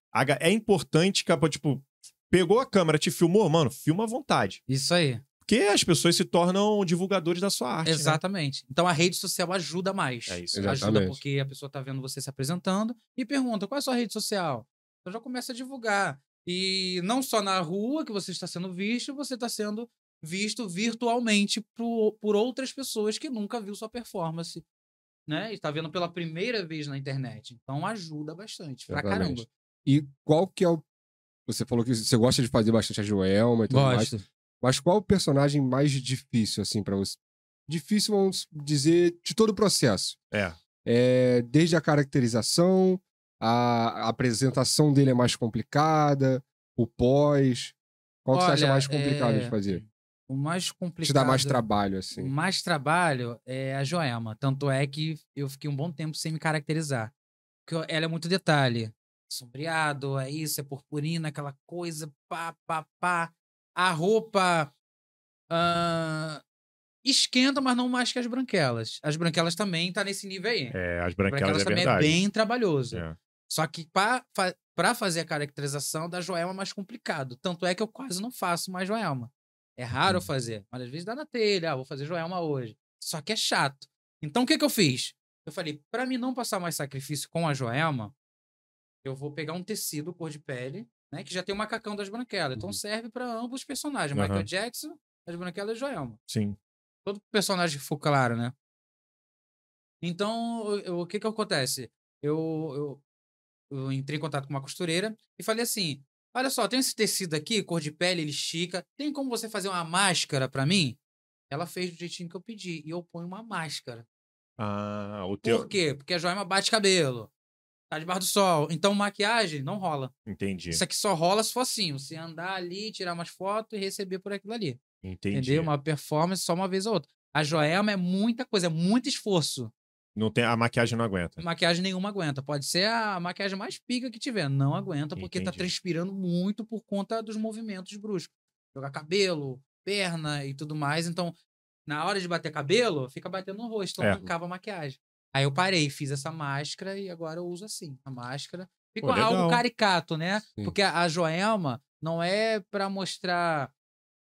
É importante, capa, tipo, pegou a câmera, te filmou, mano, filma à vontade. Isso aí. Porque as pessoas se tornam divulgadores da sua arte. Né? Exatamente. Né? Então a rede social ajuda mais. É isso. Exatamente. Ajuda porque a pessoa tá vendo você se apresentando e pergunta: qual é a sua rede social? Então já começa a divulgar. E não só na rua que você está sendo visto, você está sendo visto virtualmente por, por outras pessoas que nunca viu sua performance né? Está vendo pela primeira vez na internet. Então ajuda bastante, pra Exatamente. caramba. E qual que é o. Você falou que você gosta de fazer bastante a Joelma e tudo Gosto. mais. Mas qual o personagem mais difícil, assim, para você? Difícil, vamos dizer, de todo o processo. É. é desde a caracterização, a, a apresentação dele é mais complicada, o pós. Qual Olha, que você acha mais complicado é... de fazer? O mais complicado. Te dá mais trabalho, assim. O mais trabalho é a Joema. Tanto é que eu fiquei um bom tempo sem me caracterizar. Porque ela é muito detalhe. Sombreado, é isso, é purpurina, aquela coisa, pá, pá, pá. A roupa. Uh, esquenta, mas não mais que as branquelas. As branquelas também tá nesse nível aí. É, as branquelas, branquelas é também é verdade. é bem trabalhoso. É. Só que para fazer a caracterização da Joelma é mais complicado. Tanto é que eu quase não faço mais Joelma. É raro uhum. fazer, mas às vezes dá na telha, ah, vou fazer Joelma hoje. Só que é chato. Então o que, que eu fiz? Eu falei, para mim não passar mais sacrifício com a Joelma, eu vou pegar um tecido cor de pele, né? Que já tem o macacão das branquelas. Então uhum. serve para ambos os personagens, uhum. Michael Jackson, as branquelas e Joelma. Sim. Todo personagem for claro, né? Então, o que que acontece? Eu, eu, eu entrei em contato com uma costureira e falei assim: Olha só, tem esse tecido aqui, cor de pele, ele estica. Tem como você fazer uma máscara para mim? Ela fez do jeitinho que eu pedi. E eu ponho uma máscara. Ah, o teu. Por quê? Porque a Joelma bate cabelo. Tá debaixo do sol. Então, maquiagem não rola. Entendi. Isso aqui só rola se for assim. Você andar ali, tirar umas fotos e receber por aquilo ali. Entendi. Entendeu? Uma performance só uma vez ou outra. A Joelma é muita coisa, é muito esforço. Não tem, a maquiagem não aguenta. Maquiagem nenhuma aguenta. Pode ser a maquiagem mais pica que tiver. Não aguenta, porque tá Entendi. tá transpirando muito por conta dos movimentos bruscos. Jogar cabelo, perna e tudo mais. Então, na hora de bater cabelo, fica batendo no rosto. Então, é. a maquiagem. Aí eu parei, fiz essa máscara e agora eu uso assim, a máscara. Fica Pô, algo caricato, né? Sim. Porque a, Joelma não é para mostrar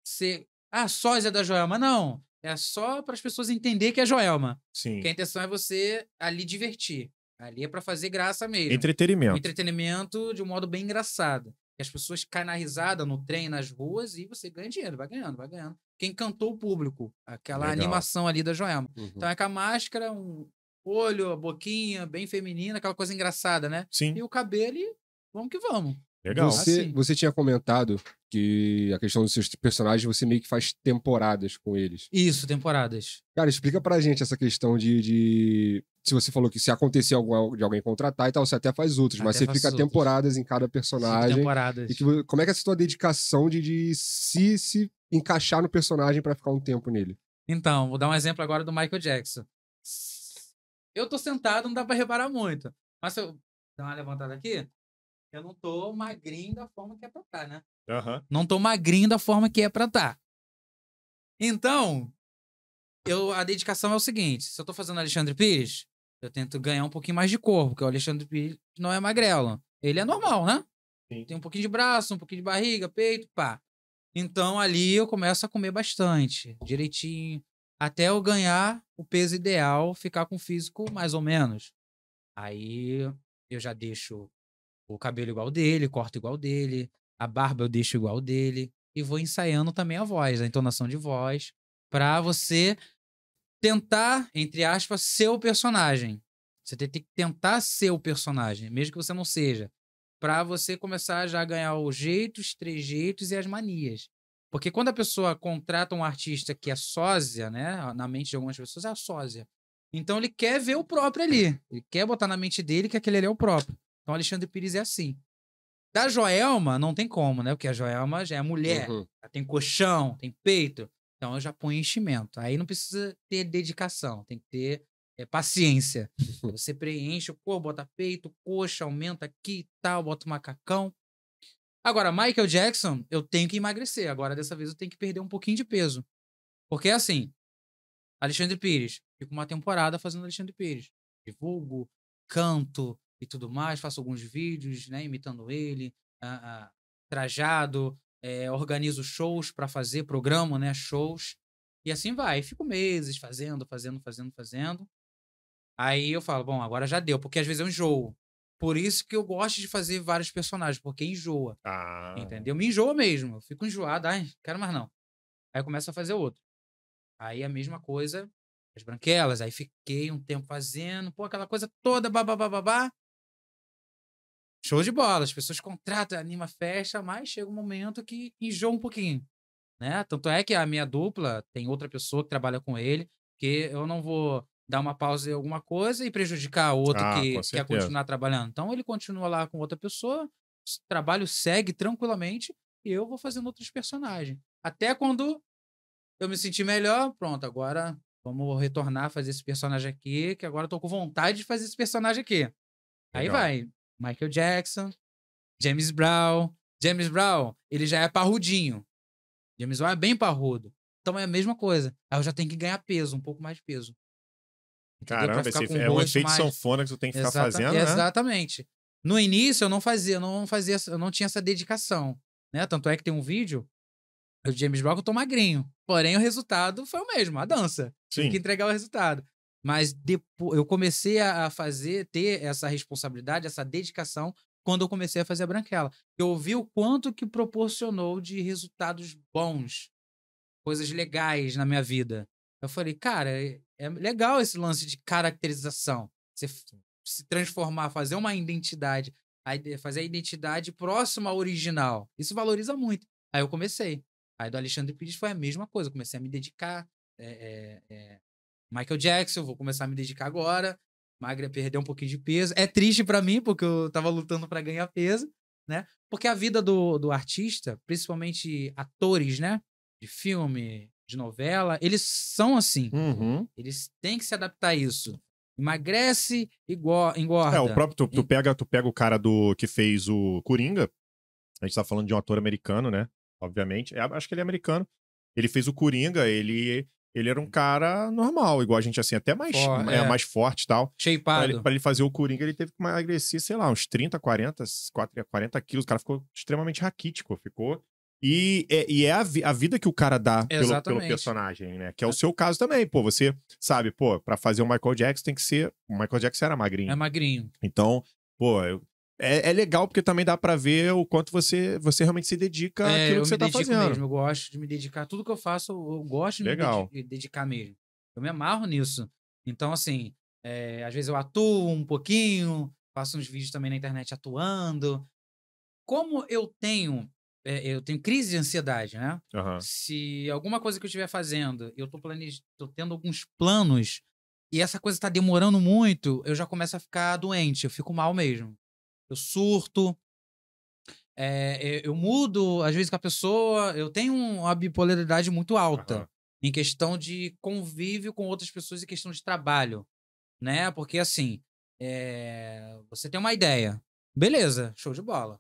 ser a ah, sósia da Joelma, não. É só para as pessoas entenderem que é Joelma. Sim. Que a intenção é você ali divertir. Ali é para fazer graça mesmo. Entretenimento. Entretenimento de um modo bem engraçado. E as pessoas caem na risada no trem, nas ruas, e você ganha dinheiro, vai ganhando, vai ganhando. Quem cantou o público, aquela Legal. animação ali da Joelma. Uhum. Então é com a máscara, um olho, a boquinha, bem feminina, aquela coisa engraçada, né? Sim. E o cabelo, e vamos que vamos. Legal. Você, ah, você tinha comentado que a questão dos seus personagens, você meio que faz temporadas com eles. Isso, temporadas. Cara, explica pra gente essa questão de. de... Se você falou que se acontecer de alguém contratar e tal, você até faz outros, até mas você fica outros. temporadas em cada personagem. Cinco temporadas. E que, como é que é a sua dedicação de, de se, se encaixar no personagem para ficar um tempo nele? Então, vou dar um exemplo agora do Michael Jackson. Eu tô sentado, não dá pra reparar muito. Mas se eu dar uma levantada aqui, eu não tô magrinho da forma que é pra estar, tá, né? Uhum. Não tô magrinho da forma que é pra estar. Tá. Então, eu, a dedicação é o seguinte: se eu tô fazendo Alexandre Pires, eu tento ganhar um pouquinho mais de corpo, porque o Alexandre Pires não é magrelo. Ele é normal, né? Sim. Tem um pouquinho de braço, um pouquinho de barriga, peito, pá. Então ali eu começo a comer bastante, direitinho, até eu ganhar o peso ideal, ficar com o físico mais ou menos. Aí eu já deixo o cabelo igual dele, corto igual dele, a barba eu deixo igual dele e vou ensaiando também a voz, a entonação de voz, para você tentar, entre aspas, ser o personagem. Você tem que tentar ser o personagem, mesmo que você não seja, para você começar já a ganhar os jeitos, trejeitos e as manias. Porque quando a pessoa contrata um artista que é sósia, né, na mente de algumas pessoas é a sósia. Então ele quer ver o próprio ali. Ele quer botar na mente dele que aquele ali é o próprio. Então, Alexandre Pires é assim. Da Joelma, não tem como, né? Porque a Joelma já é mulher, uhum. ela tem colchão, tem peito. Então, eu já ponho enchimento. Aí não precisa ter dedicação, tem que ter é, paciência. Você preenche o corpo, bota peito, coxa, aumenta aqui e tal, bota o macacão. Agora, Michael Jackson, eu tenho que emagrecer. Agora, dessa vez, eu tenho que perder um pouquinho de peso. Porque, assim, Alexandre Pires, fico uma temporada fazendo Alexandre Pires. Divulgo, canto, e tudo mais, faço alguns vídeos, né, imitando ele, uh, uh, trajado, é, organizo shows para fazer, programa, né, shows, e assim vai, fico meses fazendo, fazendo, fazendo, fazendo, aí eu falo, bom, agora já deu, porque às vezes eu enjoo, por isso que eu gosto de fazer vários personagens, porque enjoa, ah. entendeu? Me enjoa mesmo, eu fico enjoado, ai, quero mais não, aí começo a fazer outro, aí a mesma coisa as branquelas. Aí fiquei um tempo fazendo, pô, aquela coisa toda, babá, babá, Show de bola, as pessoas contratam, anima, fecha, mas chega um momento que enjoa um pouquinho, né? Tanto é que a minha dupla tem outra pessoa que trabalha com ele, que eu não vou dar uma pausa em alguma coisa e prejudicar a outra ah, que quer continuar trabalhando. Então ele continua lá com outra pessoa, o trabalho segue tranquilamente e eu vou fazendo outros personagens. Até quando eu me sentir melhor, pronto, agora vamos retornar a fazer esse personagem aqui, que agora eu tô com vontade de fazer esse personagem aqui. Legal. Aí vai. Michael Jackson, James Brown. James Brown, ele já é parrudinho. James Brown é bem parrudo. Então é a mesma coisa. Aí eu já tenho que ganhar peso, um pouco mais de peso. Caramba, esse é um efeito mais... sanfona que tu tem que ficar Exata... fazendo, né? Exatamente. No início eu não fazia, eu não fazia, eu não tinha essa dedicação, né? Tanto é que tem um vídeo do James Brown que eu tô magrinho. Porém, o resultado foi o mesmo, a dança. Tem que entregar o resultado. Mas depois, eu comecei a fazer, ter essa responsabilidade, essa dedicação, quando eu comecei a fazer a branquela. Eu vi o quanto que proporcionou de resultados bons, coisas legais na minha vida. Eu falei, cara, é, é legal esse lance de caracterização. Você se transformar, fazer uma identidade, fazer a identidade próxima ao original. Isso valoriza muito. Aí eu comecei. Aí do Alexandre Pires foi a mesma coisa. comecei a me dedicar, é, é, é, Michael Jackson, vou começar a me dedicar agora. Magra perdeu um pouquinho de peso. É triste para mim, porque eu tava lutando para ganhar peso, né? Porque a vida do, do artista, principalmente atores, né? De filme, de novela, eles são assim. Uhum. Eles têm que se adaptar a isso. Emagrece engorda. É, o próprio, tu, tu, pega, tu pega o cara do que fez o Coringa. A gente tá falando de um ator americano, né? Obviamente. É, acho que ele é americano. Ele fez o Coringa, ele ele era um cara normal, igual a gente, assim, até mais, For, é, é. mais forte e tal. Cheio Pra ele, pra ele fazer o Coringa, ele teve que emagrecer, sei lá, uns 30, 40, 40 quilos. O cara ficou extremamente raquítico, ficou e é, e é a, vi a, vida que o cara dá pelo, pelo, personagem, né? Que é o seu caso também, pô. Você sabe, pô, pra fazer o Michael Jackson tem que ser. O Michael Jackson era magrinho. É magrinho. Então, pô, eu, é, é legal porque também dá para ver o quanto você, você realmente se dedica é, àquilo que você tá fazendo. Mesmo, eu gosto de me dedicar. Tudo que eu faço, eu gosto de legal. me dedicar mesmo. Eu me amarro nisso. Então, assim, é, às vezes eu atuo um pouquinho, faço uns vídeos também na internet atuando. Como eu tenho é, eu tenho crise de ansiedade, né? Uhum. Se alguma coisa que eu estiver fazendo, eu tô, planejando, tô tendo alguns planos e essa coisa tá demorando muito, eu já começo a ficar doente, eu fico mal mesmo eu surto, é, eu, eu, mudo, às vezes, com a pessoa. Eu tenho uma bipolaridade muito alta uhum. em questão de convívio com outras pessoas e questão de trabalho, né? Porque, assim, é, você tem uma ideia. Beleza, show de bola.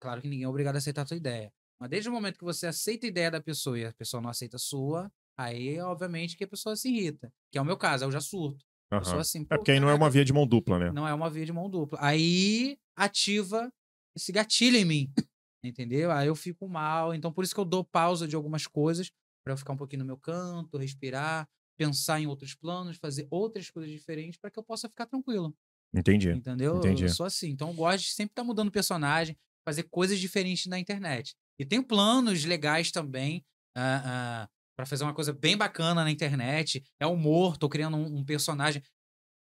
Claro que ninguém é obrigado a aceitar a sua ideia. Mas desde o momento que você aceita a ideia da pessoa e a pessoa não aceita a sua, aí, obviamente, que a pessoa se irrita. Que é o meu caso, eu já surto. Uhum. Eu sou assim. É porque aí não é uma via de mão dupla, né? Não é uma via de mão dupla. Aí ativa esse gatilho em mim, entendeu? Aí eu fico mal. Então, por isso que eu dou pausa de algumas coisas para eu ficar um pouquinho no meu canto, respirar, pensar em outros planos, fazer outras coisas diferentes para que eu possa ficar tranquilo. Entendi. Entendeu? Entendi. Eu sou assim. Então, eu gosto de sempre estar tá mudando personagem, fazer coisas diferentes na internet. E tem planos legais também. Uh, uh, para fazer uma coisa bem bacana na internet. É humor, tô criando um, um personagem.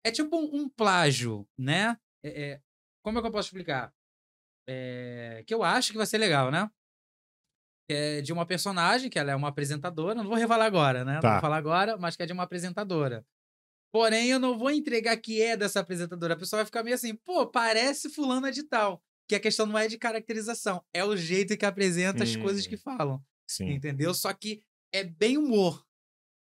É tipo um, um plágio, né? É, é, como é que eu posso explicar? É, que eu acho que vai ser legal, né? É de uma personagem, que ela é uma apresentadora. Não vou revelar agora, né? Tá. Não vou tá. falar agora, mas que é de uma apresentadora. Porém, eu não vou entregar que é dessa apresentadora. A pessoa vai ficar meio assim, pô, parece fulana de tal. Que a questão não é de caracterização, é o jeito que apresenta hum. as coisas que hum. falam. Sim. Entendeu? Só que é bem humor,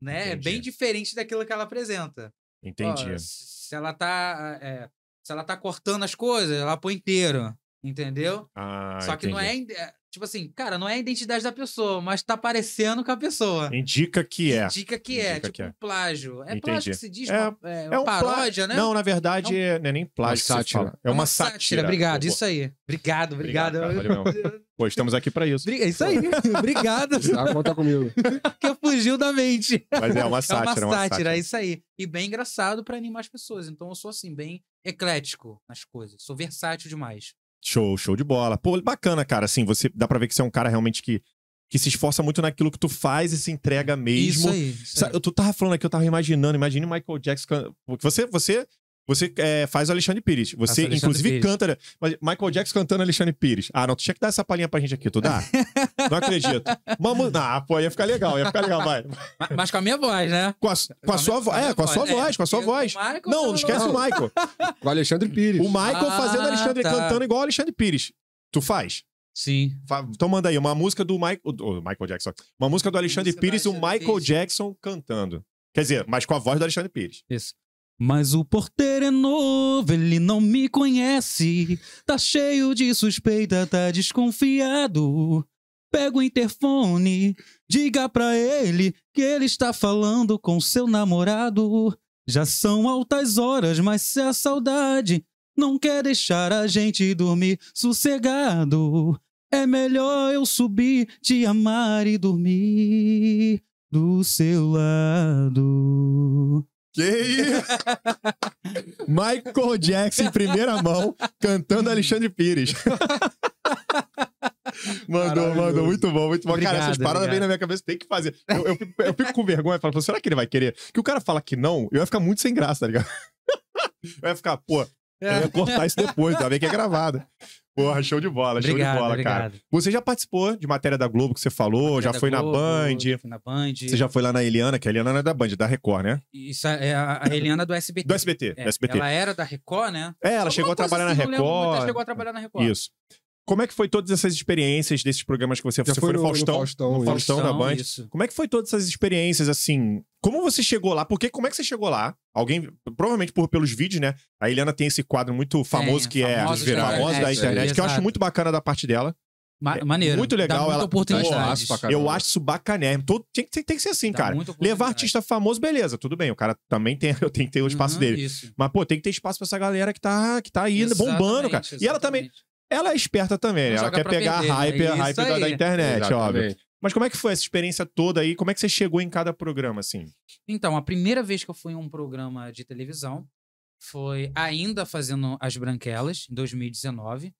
né? Entendi. É bem diferente daquilo que ela apresenta. Entendi. se ela tá. É, se ela tá cortando as coisas, ela põe inteiro. Entendeu? Ah, Só que entendi. não é. Eh, Tipo assim, cara, não é a identidade da pessoa, mas tá parecendo com a pessoa. Indica que é. Indica que é, tipo que é. um plágio. É Entendi. plágio que se diz? É, uma, é, é, um paródia, plá... né? Não, na verdade, é um... não é nem plágio. Uma sátira. Fala. É uma, uma sátira. sátira. Obrigado, isso aí. Obrigado, obrigado. obrigado Pô, estamos aqui para isso. É isso aí. Obrigado. Tá, conta comigo. que fugiu da mente. Mas é, é uma sátira. É uma sátira, é uma sátira. é isso aí. E bem engraçado para animar as pessoas. Então eu sou, assim, bem eclético nas coisas. Sou versátil demais. Show, show de bola. Pô, bacana, cara. Assim, você dá pra ver que você é um cara realmente que, que se esforça muito naquilo que tu faz e se entrega mesmo. Isso aí. Isso aí. Eu, tu tava falando aqui, eu tava imaginando, imagine Michael Jackson. Porque você, você você é, faz o Alexandre Pires. Você, Alexandre inclusive, Pires. canta. Mas Michael Jackson cantando Alexandre Pires. Ah, não, tu tinha que dar essa palhinha pra gente aqui, tu dá? não acredito. Mamu... Ah, pô, ia ficar legal, ia ficar legal, vai. Mas, mas com a minha voz, né? Com a, com a, sua, vo... é, voz. É, com a sua voz, é. com a sua voz. Não, não esquece não. o Michael. com o Alexandre Pires. O Michael ah, fazendo Alexandre, tá. cantando igual o Alexandre Pires. Tu faz? Sim. Então manda aí, uma música do Michael. Michael Jackson. Uma música do Alexandre Pires e o Michael Pires. Jackson cantando. Quer dizer, mas com a voz do Alexandre Pires. Isso. Mas o porteiro é novo, ele não me conhece. Tá cheio de suspeita, tá desconfiado. Pega o interfone, diga pra ele que ele está falando com seu namorado. Já são altas horas, mas se a saudade não quer deixar a gente dormir sossegado, é melhor eu subir, te amar e dormir do seu lado. Que isso? Michael Jackson em primeira mão, cantando Alexandre Pires. mandou, mandou. Muito bom, muito bom. Obrigado, cara, essas paradas vêm na minha cabeça, tem que fazer. Eu, eu, eu fico com vergonha e falo, será que ele vai querer? Que o cara fala que não, eu ia ficar muito sem graça, tá ligado? Eu ia ficar, pô, é. eu ia cortar isso depois, tá bem que é gravado. Porra, show de bola, obrigado, show de bola, obrigado. cara. Você já participou de matéria da Globo que você falou, já foi Globo, na Band. já foi na Band. Você já foi lá na Eliana, que a Eliana não é da Band, é da Record, né? Isso, é a, a Eliana do SBT. Do SBT, é, do SBT. Ela era da Record, né? É, ela Alguma chegou a trabalhar assim, na Record. Muito, ela chegou a trabalhar na Record. Isso. Como é que foi todas essas experiências desses programas que você, Já você foi, no, Faustão, no Faustão, no Faustão, da Band? Isso. Como é que foi todas essas experiências assim? Como você chegou lá? Porque como é que você chegou lá? Alguém, provavelmente por pelos vídeos, né? A Eliana tem esse quadro muito famoso é, que é famosos, famoso é, da internet, é, que eu acho muito bacana da parte dela. Ma é maneiro. Muito legal. Dá muita ela... oportunidade. Eu acho isso bacané. Todo... Tem, tem, tem que ser assim, Dá cara. Levar artista famoso, beleza, tudo bem. O cara também tem, tem que ter o espaço uhum, dele. Isso. Mas, pô, tem que ter espaço pra essa galera que tá, que tá aí exatamente, bombando, cara. Exatamente. E ela também. Ela é esperta também, né? Ela quer pegar vender, né? a hype, né? a hype da, da, internet, Exatamente. óbvio. Mas como é que foi essa experiência toda aí? Como é que você chegou em cada programa, assim? Então, a primeira vez que eu fui em um programa de televisão foi ainda fazendo As Branquelas, em 2019.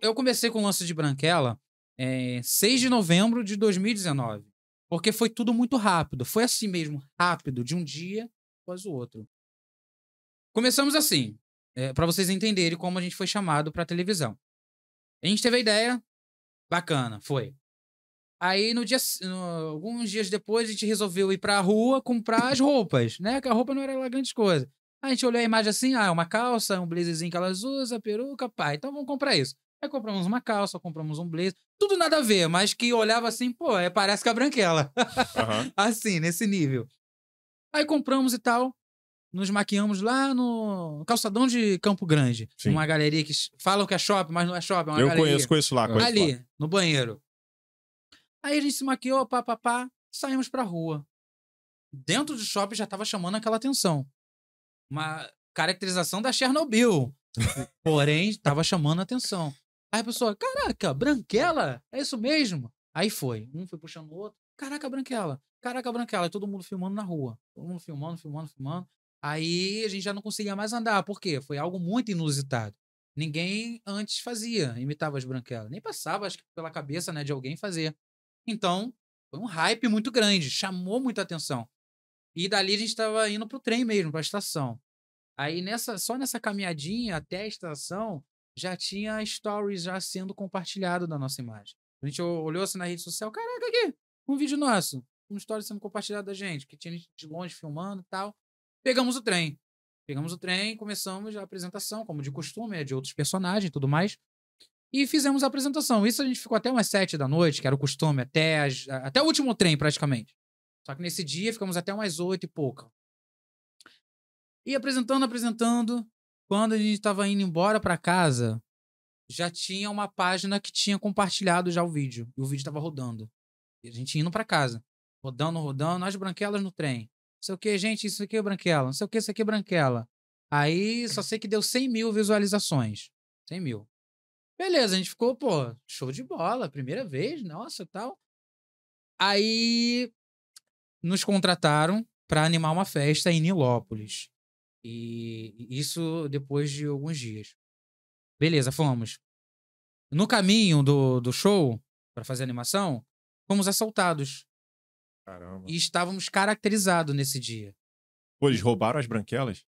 Eu comecei com o lance de Branquela é, 6 de novembro de 2019. Porque foi tudo muito rápido. Foi assim mesmo, rápido, de um dia após o outro. Começamos assim. É, para vocês entenderem como a gente foi chamado pra televisão. A gente teve a ideia, bacana, foi. Aí, no dia, no, alguns dias depois, a gente resolveu ir pra rua comprar as roupas, né? Que a roupa não era lá grande coisa. Aí a gente olhou a imagem assim, ah, é uma calça, um blazerzinho que elas usam, peruca, pá, então vamos comprar isso. Aí compramos uma calça, compramos um blazer, tudo nada a ver, mas que olhava assim, pô, é, parece que a branquela. Uhum. assim, nesse nível. Aí compramos e tal nos maquiamos lá no calçadão de Campo Grande. Sim. Uma galeria que falam que é shopping, mas não é shopping. É uma Eu galeria. conheço, conheço lá. Conheço Ali, lá. no banheiro. Aí a gente se maquiou, pá, pá, pá, saímos pra rua. Dentro do shopping já tava chamando aquela atenção. Uma caracterização da Chernobyl. Porém, tava chamando a atenção. Aí a pessoa, caraca, branquela? É isso mesmo? Aí foi. Um foi puxando o outro. Caraca, branquela. Caraca, branquela. E todo mundo filmando na rua. Todo mundo filmando, filmando, filmando. Aí a gente já não conseguia mais andar. Por quê? Foi algo muito inusitado. Ninguém antes fazia, imitava as branquelas. Nem passava, acho que, pela cabeça né, de alguém fazer. Então, foi um hype muito grande, chamou muita atenção. E dali a gente estava indo pro trem mesmo, a estação. Aí nessa, só nessa caminhadinha até a estação, já tinha stories já sendo compartilhado da nossa imagem. A gente olhou assim na rede social, caraca, aqui, um vídeo nosso, um story sendo compartilhado da gente, que tinha gente de longe filmando e tal. Pegamos o trem. Pegamos o trem, começamos a apresentação, como de costume, é de outros personagens e tudo mais. E fizemos a apresentação. Isso a gente ficou até umas sete da noite, que era o costume, até, as, até o último trem, praticamente. Só que nesse dia ficamos até umas oito e pouca. E apresentando, apresentando. Quando a gente estava indo embora para casa, já tinha uma página que tinha compartilhado já o vídeo. E o vídeo estava rodando. E a gente indo para casa. Rodando, rodando, as branquelas no trem. Não sei o que, gente, isso aqui é branquela, não sei o que, isso aqui é branquela. Aí só sei que deu 100 mil visualizações. 100 mil. Beleza, a gente ficou, pô, show de bola, primeira vez, nossa, tal. Aí nos contrataram para animar uma festa em Nilópolis. E isso depois de alguns dias. Beleza, fomos. No caminho do, do show, para fazer animação, fomos assaltados. Caramba. E estávamos caracterizados nesse dia. Pô, eles roubaram as branquelas?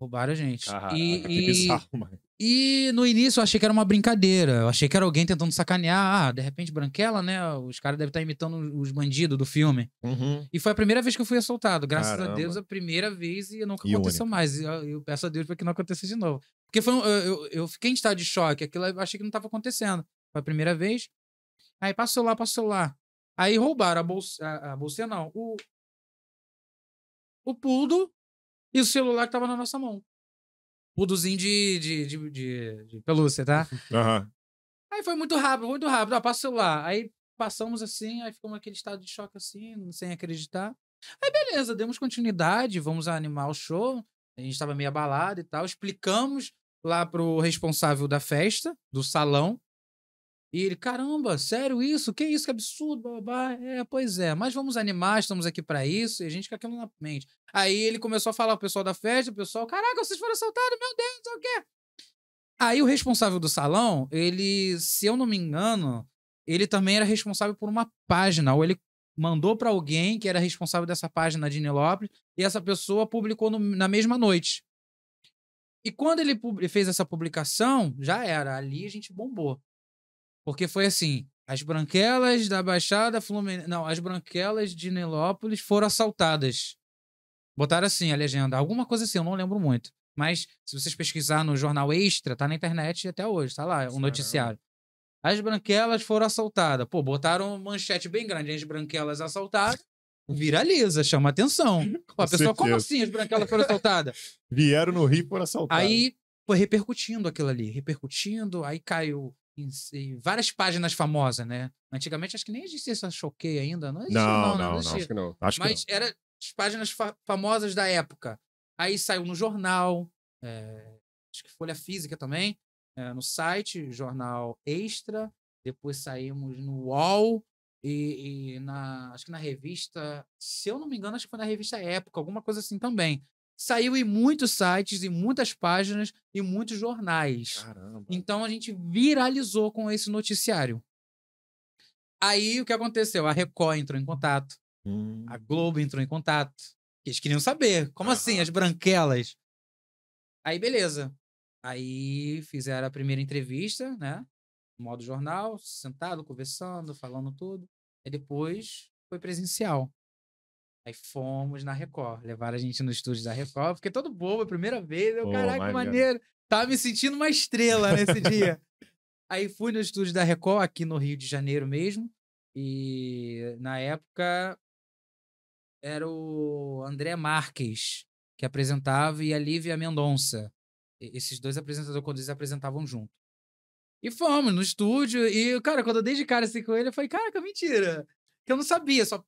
Roubaram a gente. Caraca, e, que e, bizarro, mano. E no início eu achei que era uma brincadeira. Eu achei que era alguém tentando sacanear. Ah, de repente branquela, né? Os caras devem estar imitando os bandidos do filme. Uhum. E foi a primeira vez que eu fui assaltado. Graças Caramba. a Deus, a primeira vez e nunca aconteceu mais. Eu, eu, peço a Deus para que não aconteça de novo. Porque foi um, eu, eu, fiquei em estado de choque. Aquilo eu achei que não estava acontecendo. Foi a primeira vez. Aí passa o celular, passa o celular. Aí roubaram a bolsa, a, a bolsa não, o, o puldo e o celular que tava na nossa mão. Pudozinho de, de, de, de, de pelúcia, tá? Uhum. Aí foi muito rápido, muito rápido. Ó, ah, passa o celular. Aí passamos assim, aí ficamos naquele estado de choque assim, sem acreditar. Aí beleza, demos continuidade, vamos animar o show. A gente tava meio abalado e tal. Explicamos lá pro responsável da festa, do salão, e ele, caramba, sério isso? Que isso? Que absurdo, babá. É, pois é, mas vamos animar, estamos aqui para isso, e a gente fica aquilo na mente. Aí ele começou a falar o pessoal da festa, o pessoal, caraca, vocês foram assaltados, meu Deus, o quê. Aí o responsável do salão, ele, se eu não me engano, ele também era responsável por uma página, ou ele mandou para alguém que era responsável dessa página de Nilópolis, e essa pessoa publicou no, na mesma noite. E quando ele fez essa publicação, já era, ali a gente bombou. Porque foi assim: as branquelas da Baixada Fluminense. Não, as branquelas de Nelópolis foram assaltadas. Botaram assim a legenda. Alguma coisa assim, eu não lembro muito. Mas se vocês pesquisar no jornal Extra, tá na internet até hoje, tá lá, o um noticiário. As branquelas foram assaltadas. Pô, botaram manchete bem grande, as branquelas assaltadas. Viraliza, chama atenção. Pô, a pessoa, como assim as branquelas foram assaltadas? Vieram no Rio e foram assaltadas. Aí foi repercutindo aquilo ali, repercutindo, aí caiu em, em várias páginas famosas, né? Antigamente acho que nem existia essa choquei ainda. Não, existia, não, não, não, não acho que não. Acho Mas que não. era as páginas fa famosas da época. Aí saiu no jornal, é, acho que Folha Física também, é, no site, jornal Extra. Depois saímos no UOL e, e, na, acho que na revista, se eu não me engano, acho que foi na revista Época, alguma coisa assim também saiu em muitos sites, em muitas páginas e muitos jornais. Caramba. Então a gente viralizou com esse noticiário. Aí o que aconteceu? A Record entrou em contato, hum. a Globo entrou em contato. Eles queriam saber, como ah. assim, as branquelas? Aí beleza. Aí fizeram a primeira entrevista, né? Modo jornal, sentado, conversando, falando tudo. E depois foi presencial. Aí fomos na Record, levaram a gente no estúdio da Record, fiquei todo bobo a primeira vez, eu, oh, caraca, maneiro. God. Tava me sentindo uma estrela nesse dia. Aí fui no estúdio da Record, aqui no Rio de Janeiro mesmo, e na época era o André Marques que apresentava e a Lívia Mendonça. Esses dois apresentadores, quando eles apresentavam junto. E fomos no estúdio, e, cara, quando eu dei de cara assim com ele, eu falei, caraca, mentira! Que eu não sabia, só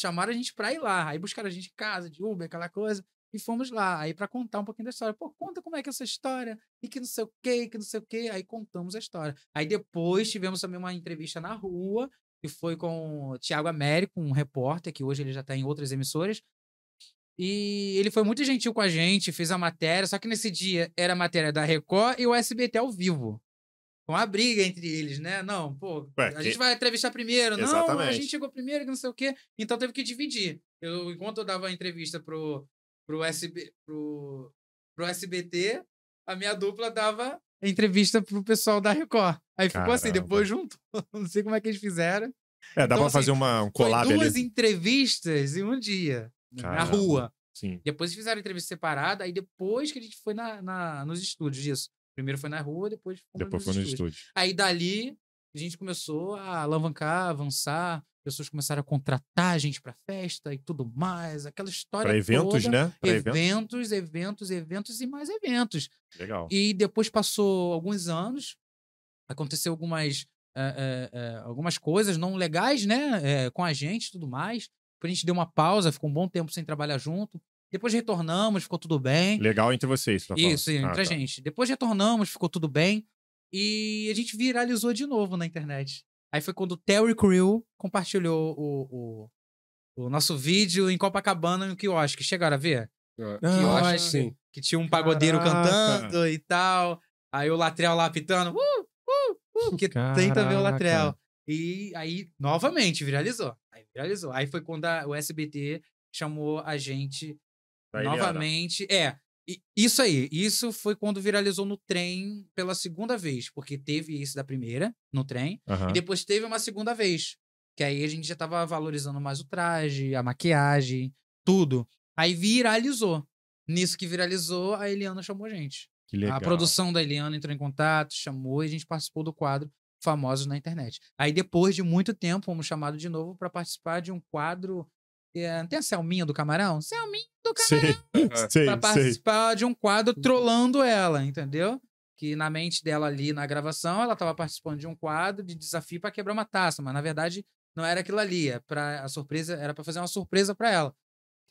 chamaram a gente para ir lá. Aí buscaram a gente em casa, de Uber, aquela coisa. E fomos lá, aí para contar um pouquinho da história. Pô, conta como é que é essa história, e que não sei o quê, que não sei o quê. Aí contamos a história. Aí depois tivemos também uma entrevista na rua, que foi com o Tiago Américo, um repórter, que hoje ele já está em outras emissoras. E ele foi muito gentil com a gente, fez a matéria, só que nesse dia era a matéria da Record e o SBT ao vivo com a briga entre eles, né? Não, pô, Ué, a gente vai entrevistar primeiro. Exatamente. Não, a gente chegou primeiro, que não sei o quê. Então teve que dividir. Eu, enquanto eu dava a entrevista pro, pro, SB, pro, pro SBT, a minha dupla dava entrevista pro pessoal da Record. Aí ficou assim, depois junto. Não sei como é que eles fizeram. É, dá então, pra assim, fazer uma, um collab duas ali. entrevistas em um dia, Caramba. na rua. Sim. Depois fizeram entrevista separada, aí depois que a gente foi na, na, nos estúdios disso. Primeiro foi na rua, depois foi depois foi no estúdio. Aí dali a gente começou a alavancar, avançar, pessoas começaram a contratar a gente para festa e tudo mais, aquela história para eventos, toda. né? Pra eventos, eventos, eventos, e mais eventos. Legal. E depois passou alguns anos, aconteceu algumas é, é, algumas coisas não legais, né, com a gente, tudo mais. a gente deu uma pausa, ficou um bom tempo sem trabalhar junto. Depois retornamos, ficou tudo bem. Legal entre vocês, tá falando. Isso, entre ah, a tá. gente. Depois retornamos, ficou tudo bem. E a gente viralizou de novo na internet. Aí foi quando o Terry Crew compartilhou o, o, o nosso vídeo em Copacabana no quiosque. Chegaram a ver? Ah, quiosque, ah, sim. que tinha um pagodeiro Caraca. cantando e tal. Aí o Latrell lá apitando. Uh, uh, uh, que tenta ver o Latrell. E aí, novamente, viralizou. Aí viralizou. Aí foi quando a, o SBT chamou a gente Vai novamente. É. Isso aí, isso foi quando viralizou no trem pela segunda vez, porque teve isso da primeira, no trem, uhum. e depois teve uma segunda vez, que aí a gente já tava valorizando mais o traje, a maquiagem, tudo. Aí viralizou. Nisso que viralizou, a Eliana chamou a gente. Que legal. A produção da Eliana entrou em contato, chamou e a gente participou do quadro Famosos na Internet. Aí depois de muito tempo, fomos chamados de novo para participar de um quadro não é, tem a Selminha do Camarão? Selminha do Camarão! Sim, sim, participar sim. de um quadro trollando ela, entendeu? Que na mente dela ali na gravação, ela tava participando de um quadro de desafio para quebrar uma taça, mas na verdade não era aquilo ali. É pra, a surpresa era para fazer uma surpresa para ela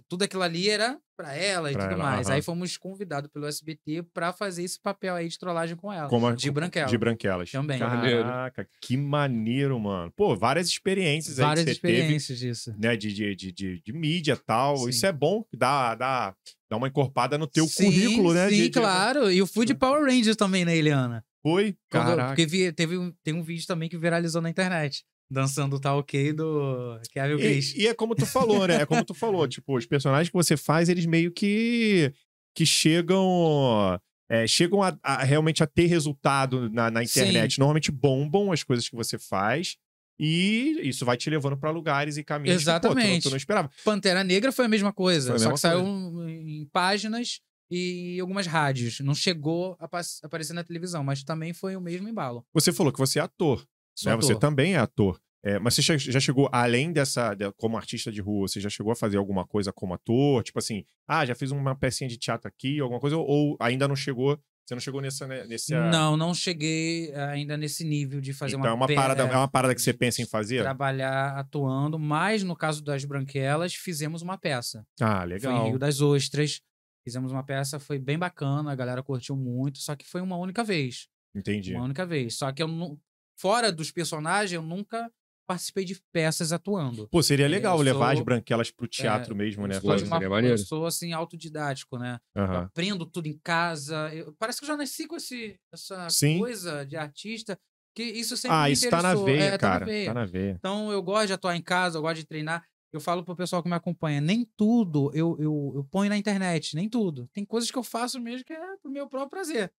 tudo aquilo ali era para ela e pra tudo ela, mais. Aí fomos convidados pelo SBT para fazer esse papel aí de trollagem com ela. Como a, de branquelas. De branquelas. Também. Caraca, que maneiro, mano. Pô, várias experiências várias aí Várias experiências teve, disso. Né, de, de, de, de, de mídia e tal. Sim. Isso é bom, dá, dá, dá uma encorpada no teu sim, currículo, né? Sim, de, claro. E eu fui de Power Rangers também, né, Eliana? Foi? Caraca. Quando, porque vi, teve, tem um vídeo também que viralizou na internet dançando tá ok do Kevin Chris. E, é como tu falou, né? É como tu falou, tipo, os personagens que você faz, eles meio que que chegam é, chegam a, a, realmente a ter resultado na, na internet. Sim. Normalmente bombam as coisas que você faz. E isso vai te levando para lugares e caminhos Exatamente. que pô, tu, tu, não esperava. Pantera Negra foi a mesma coisa, a mesma só que coisa. saiu em páginas e algumas rádios. Não chegou a aparecer na televisão, mas também foi o mesmo embalo. Você falou que você é ator. Né? Você também é ator. É, mas você já chegou além dessa, como artista de rua, você já chegou a fazer alguma coisa como ator? Tipo assim, ah, já fiz uma pecinha de teatro aqui, alguma coisa, ou ainda não chegou você não chegou nessa, né, nesse. Não, não cheguei eh, ainda nesse nível de fazer então, uma. É uma parada, eh, é uma parada que você pensa em fazer? Trabalhar atuando, mas no caso das Branquelas, fizemos uma peça. Ah, legal. Foi em Rio das Ostras. Fizemos uma peça, foi bem bacana, a galera curtiu muito, só que foi uma única vez. Entendi. Uma única vez. Só que eu não, fora dos personagens, eu nunca participei de peças atuando. Pô, seria é, legal eu levar sou, as branquelas pro é, teatro é, mesmo, né? Sou uma, eu sou, assim, autodidático, né? Uhum. aprendo tudo em casa. Eu, parece que eu já nasci com esse, essa Sim. coisa de artista. Que isso sempre ah, isso tá na veia, é, tá cara. Tá na veia. tá na veia. Então, eu gosto de atuar em casa, eu gosto de treinar. Eu falo pro pessoal que me acompanha, nem tudo eu, eu, eu ponho na internet, nem tudo. Tem coisas que eu faço mesmo que é pro meu próprio prazer.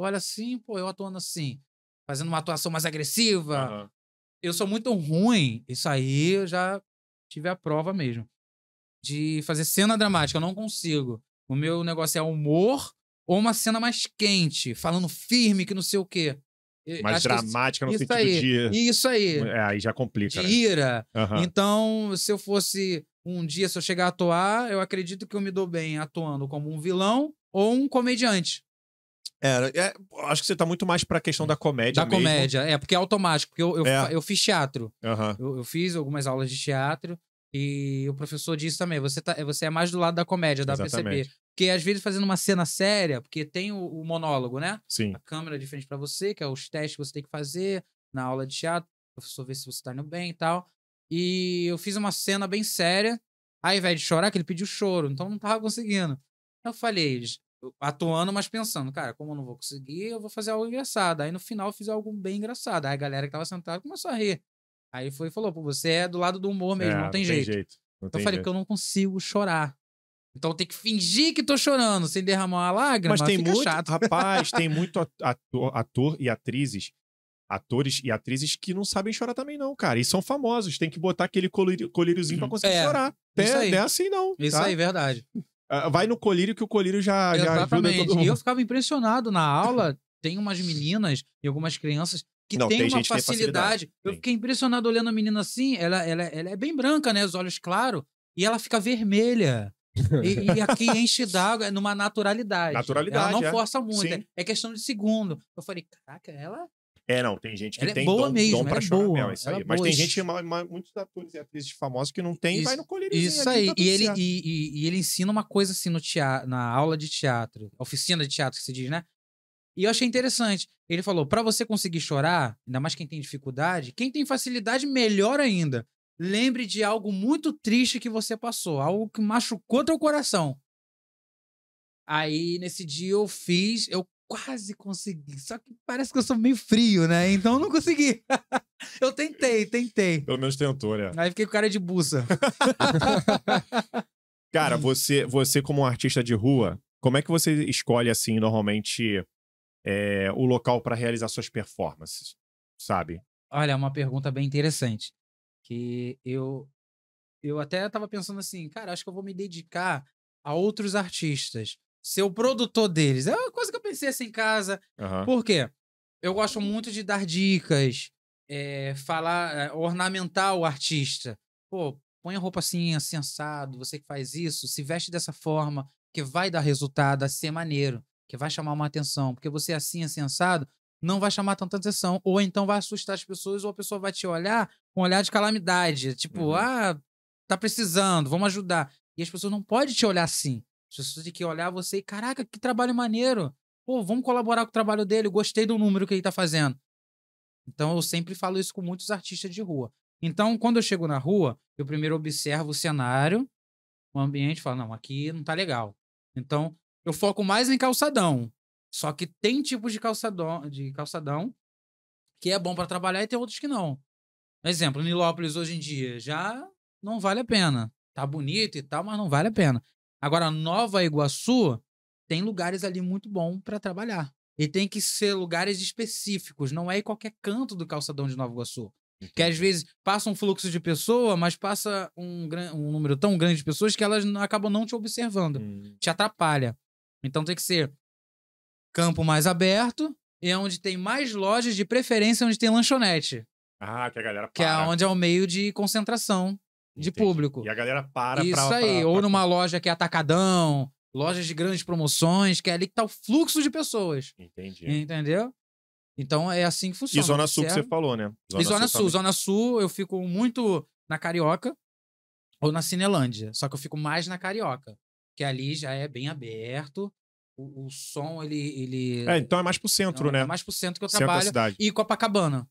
Olha assim, pô, eu atuando assim fazendo uma atuação mais agressiva. Uhum. Eu sou muito ruim, isso aí eu já tive a prova mesmo. De fazer cena dramática, eu não consigo. O meu negócio é humor ou uma cena mais quente, falando firme, que não sei o quê. Mais Acho dramática isso, no sentido aí, de. Isso aí. Hum, é, aí já complica. De né? ira. Uhum. Então, se eu fosse um dia, se eu chegar a atuar, eu acredito que eu me dou bem atuando como um vilão ou um comediante. É, acho que você tá muito mais pra questão é. da comédia. Da mesmo. comédia, é, porque é automático, porque eu, eu, é. eu fiz teatro. Uhum. Eu, eu, fiz algumas aulas de teatro e o professor disse também: você, tá, você é mais do lado da comédia, dá Exatamente. pra perceber. Porque às vezes fazendo uma cena séria, porque tem o, o monólogo, né? Sim. A câmera de frente pra você, que é os testes que você tem que fazer na aula de teatro, o professor vê se você tá indo bem e tal. E eu fiz uma cena bem séria. Aí, invés de chorar, que ele pediu choro, então não tava conseguindo. Eu falei, atuando, mas pensando, cara, como eu não vou conseguir, eu vou fazer algo engraçado. Aí no final eu fiz algo bem engraçado. Aí a galera que tava sentada começou a rir. Aí foi e falou: pô, você é do lado do humor mesmo, é, não tem, não jeito. Tem jeito. Não então tem eu falei, que porque eu não consigo chorar. Então tem que fingir que tô chorando sem derramar uma lágrima. Mas tem muito, chato. rapaz, tem muito ator, ator e atrizes atores e atrizes que não sabem chorar também, não, cara. E são famosos. Tem que botar aquele colíriozinho pra uhum. conseguir é, chorar. É, não é, é assim, não. Isso tá? aí, verdade. Ah, vai no colírio que o colírio já, já E eu ficava impressionado na aula. Tem umas meninas e algumas crianças que Não, tem, tem, uma facilidade. facilidade. Eu fiquei impressionado olhando a menina assim. Ela, ela, ela é bem branca, né? Os olhos claros. E ela fica vermelha. e, e, aqui enche d'água, é numa naturalidade. Naturalidade. Ela não é. força muito, é, é, questão de segundo. Eu falei, caraca, ela é, não, tem gente que ela é tem é boa dom, mesmo, dom pra é mel, é isso aí. É Mas boa. tem gente, muitos atores e atrizes famosos que não tem isso, e vai no colírio. Isso aí, tá e ele, e, e, e, ele ensina uma coisa assim no teatro, na aula de teatro, oficina de teatro que se diz, né? E eu achei interessante. Ele falou, para você conseguir chorar, ainda mais quem tem dificuldade, quem tem facilidade, melhor ainda. Lembre de algo muito triste que você passou, algo que machucou teu coração. Aí, nesse dia, eu fiz, eu quase consegui. Só que parece que eu sou meio frio, né? Então não consegui. eu tentei, tentei. Pelo menos tentou, né? Aí fiquei com cara de buça. cara, você, você como um artista de rua, como é que você escolhe, assim, normalmente é, o local para realizar suas performances? Sabe? Olha, é uma pergunta bem interessante. Que eu, eu até estava pensando assim, cara, acho que eu vou me dedicar a outros artistas ser o produtor deles. É uma coisa que eu pensei assim em casa. Uhum. Por quê? Eu gosto muito de dar dicas, é, falar, é, ornamentar o artista. Pô, põe a roupa assim, assim, assado, você que faz isso, se veste dessa forma, que vai dar resultado, a ser maneiro, que vai chamar uma atenção. Porque você é assim, assim, assado, não vai chamar tanta atenção. Ou então vai assustar as pessoas, ou a pessoa vai te olhar com um olhar de calamidade. Tipo, uhum. ah, tá precisando, vamos ajudar. E as pessoas não podem te olhar assim. As pessoas têm que olhar você e, caraca, que trabalho maneiro. Pô, vamos colaborar com o trabalho dele, gostei do número que ele tá fazendo. Então eu sempre falo isso com muitos artistas de rua. Então, quando eu chego na rua, eu primeiro observo o cenário, o ambiente, falo, não, aqui não tá legal. Então, eu foco mais em calçadão. Só que tem tipos de calçadão, de calçadão que é bom para trabalhar e tem outros que não. Exemplo, Nilópolis hoje em dia já não vale a pena. Tá bonito e tal, mas não vale a pena. Agora, Nova Iguaçu tem lugares ali muito bom para trabalhar. E tem que ser lugares específicos, não é em qualquer canto do calçadão de Nova Iguaçu. Entendi. Que às vezes passa um fluxo de pessoa, mas passa um, um número tão grande de pessoas que elas acabam não te observando, hum. te atrapalha. Então tem que ser campo mais aberto e é onde tem mais lojas, de preferência onde tem lanchonete. Ah, que a galera para. Que é onde é o meio de concentração de Entendi. público. E a galera para Isso pra, aí, pra, ou pra... numa loja que é atacadão, lojas de grandes promoções, que é ali que tá o fluxo de pessoas. Entendi. Entendeu? Então é assim que funciona. Né? E Zona Sul certo? que você falou, né? Zona e Zona Sul, Sul Zona Sul eu fico muito na Carioca ou na Cinelândia, só que eu fico mais na Carioca, que ali já é bem aberto. O, o som, ele, ele. É, então é mais pro centro, então, é né? É mais pro centro que eu centro trabalho. E Copacabana.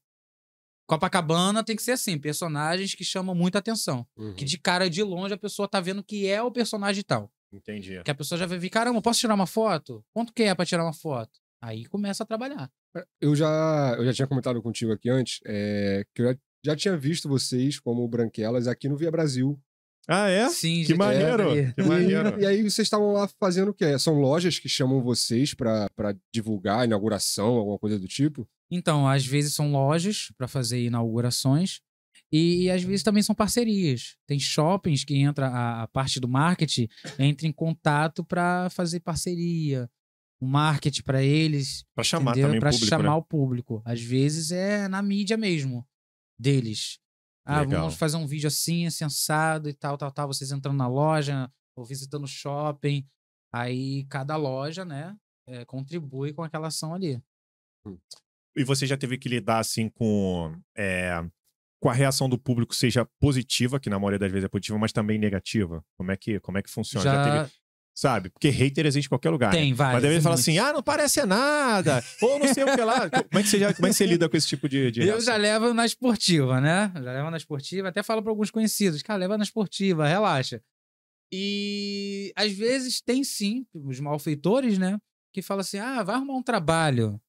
Copacabana tem que ser assim, personagens que chamam muita atenção. Uhum. Que de cara de longe a pessoa tá vendo que é o personagem tal. Entendi. Que a pessoa já vê, vi caramba, posso tirar uma foto? Quanto que é pra tirar uma foto? Aí começa a trabalhar. É, eu já, eu já tinha comentado contigo aqui antes é, que eu já, já, tinha visto vocês como branquelas aqui no Via Brasil, ah, é? Sim, que maneiro. que maneiro. E, e, aí vocês estavam lá fazendo o quê? São lojas que chamam vocês para divulgar inauguração, alguma coisa do tipo? Então, às vezes são lojas para fazer inaugurações e, e, às vezes também são parcerias. Tem shoppings que entra a, a parte do marketing, entra em contato para fazer parceria, o marketing para eles, para chamar entendeu? público. para né? chamar né? o público. Às vezes é na mídia mesmo deles. Ah, Legal. vamos fazer um vídeo assim, assim, assado e tal, tal, tal. Vocês entrando na loja ou visitando o shopping. Aí cada loja, né, é, contribui com aquela ação ali. Hum. E você já teve que lidar, assim, com, é, com a reação do público, seja positiva, que na maioria das vezes é positiva, mas também negativa? Como é que, como é que funciona? Já, já teve, Sabe? Porque hater existe em qualquer lugar. Tem, né? vários. Mas daí ele fala assim: ah, não parece nada. ou não sei o que lá. Como é que você, já, como é que você lida com esse tipo de. de eu já levo na esportiva, né? Já levo na esportiva. Até falo para alguns conhecidos: cara, leva na esportiva, relaxa. E às vezes tem sim os malfeitores, né? Que falam assim: ah, vai arrumar um trabalho.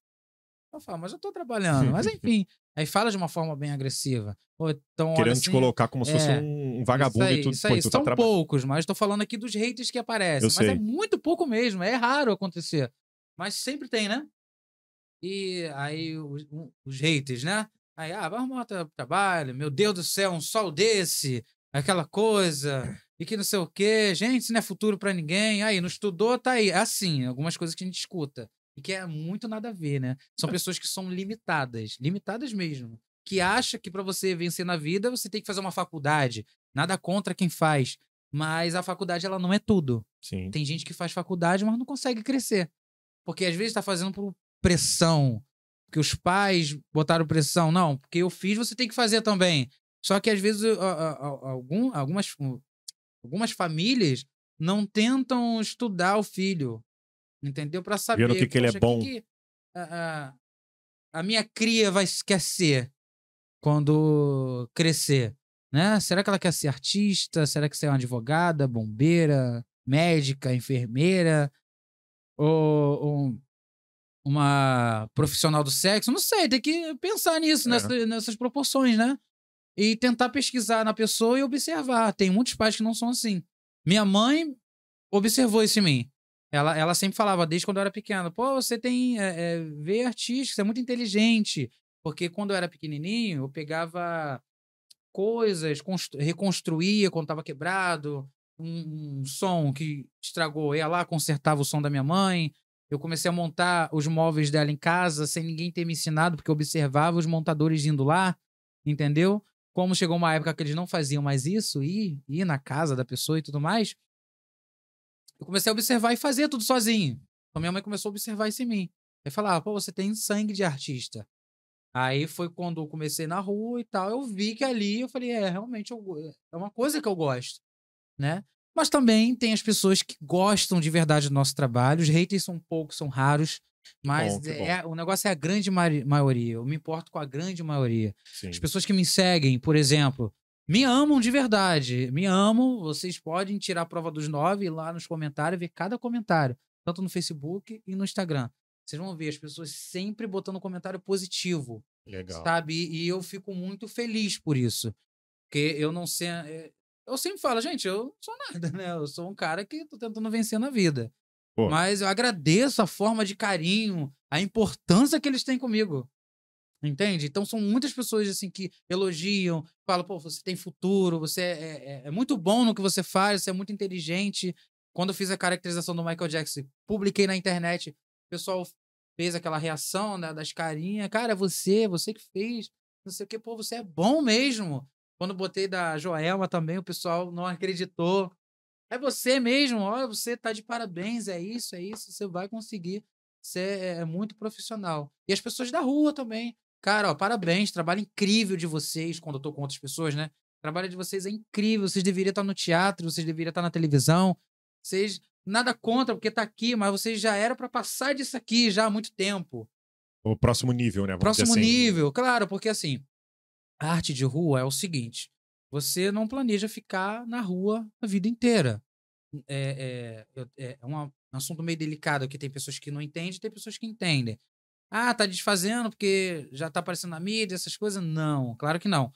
Eu falo, mas eu tô trabalhando. Mas enfim, Aí fala de uma forma bem agressiva. então, Querendo assim, te colocar como se fosse é, um vagabundo aí, e tudo. Isso aí, pô, então tu tá são tá poucos, mas estou falando aqui dos haters que aparecem. Eu mas é sei. é muito pouco mesmo, é raro acontecer. Mas sempre tem, né? E aí os, os haters, né? Aí, ah, vai arrumar outro trabalho, meu Deus do céu, um sol desse, aquela coisa, e que não sei o quê. Gente, isso não é futuro para ninguém. Aí, não estudou, tá aí. É assim, algumas coisas que a gente escuta. E que é muito nada a ver, né? São pessoas que são limitadas, limitadas mesmo. Que acha que para você vencer na vida, você tem que fazer uma faculdade. Nada contra quem faz. Mas a faculdade, ela não é tudo. Sim. Tem gente que faz faculdade, mas não consegue crescer. Porque às vezes está fazendo por pressão. Porque os pais botaram pressão. Não, porque eu fiz, você tem que fazer também. Só que às vezes algum, algumas, algumas famílias não tentam estudar o filho. Entendeu? Para saber Vendo que, que ele é bom. Que, que a, a, a, minha cria vai esquecer quando crescer. Né? Será que ela quer ser artista? Será que ser é uma advogada, bombeira, médica, enfermeira? Ou, uma profissional do sexo? Não sei, tem que pensar nisso, é. nessa, nessas proporções, né? E tentar pesquisar na pessoa e observar. Tem muitos pais que não são assim. Minha mãe observou isso em mim. Ela, ela sempre falava, desde quando eu era pequena, pô, você tem é, é, ver artístico, você é muito inteligente. Porque quando eu era pequenininho, eu pegava coisas, reconstruía quando estava quebrado, um, um, som que estragou, eu ia lá, consertava o som da minha mãe. Eu comecei a montar os móveis dela em casa sem ninguém ter me ensinado, porque eu observava os montadores indo lá, entendeu? Como chegou uma época que eles não faziam mais isso, ir, ir na casa da pessoa e tudo mais, eu comecei a observar e fazer tudo sozinho. Então minha mãe começou a observar isso em mim. Aí falava, ah, pô, você tem sangue de artista. Aí foi quando eu comecei na rua e tal, eu vi que ali, eu falei, é, realmente eu, é uma coisa que eu gosto, né? Mas também tem as pessoas que gostam de verdade do nosso trabalho. Os haters são poucos, são raros. Mas bom, é, o negócio é a grande ma maioria. Eu me importo com a grande maioria. Sim. As pessoas que me seguem, por exemplo, me amam de verdade. Me amam. Vocês podem tirar a prova dos nove lá nos comentários ver cada comentário, tanto no Facebook e no Instagram. Vocês vão ver as pessoas sempre botando comentário positivo. Legal. Sabe? E eu fico muito feliz por isso. Porque eu não sei. É, eu sempre falo, gente, eu não sou nada, né? Eu sou um cara que tô tentando vencer na vida. Pô. Mas eu agradeço a forma de carinho, a importância que eles têm comigo. Entende? Então são muitas pessoas assim que elogiam, falam, pô, você tem futuro, você é, é, é muito bom no que você faz, você é muito inteligente. Quando eu fiz a caracterização do Michael Jackson, publiquei na internet, o pessoal fez aquela reação né, das carinhas, cara, é você, você que fez, não sei o que, pô, você é bom mesmo. Quando botei da Joelma também, o pessoal não acreditou. É você mesmo, olha, você tá de parabéns, é isso, é isso, você vai conseguir. Você é, é muito profissional. E as pessoas da rua também. Cara, ó, parabéns, trabalho incrível de vocês quando eu tô com outras pessoas, né? O trabalho de vocês é incrível, vocês deveriam estar tá no teatro, vocês deveriam estar tá na televisão. Vocês nada contra porque tá aqui, mas vocês já eram para passar disso aqui já há muito tempo. O próximo nível, né? Vamos próximo assim. nível, claro, porque assim, a arte de rua é o seguinte: você não planeja ficar na rua a vida inteira. É, é, é, é um assunto meio delicado que tem pessoas que não entendem, tem pessoas que entendem ah, tá desfazendo porque já tá aparecendo na mídia, essas coisas. Não, claro que não.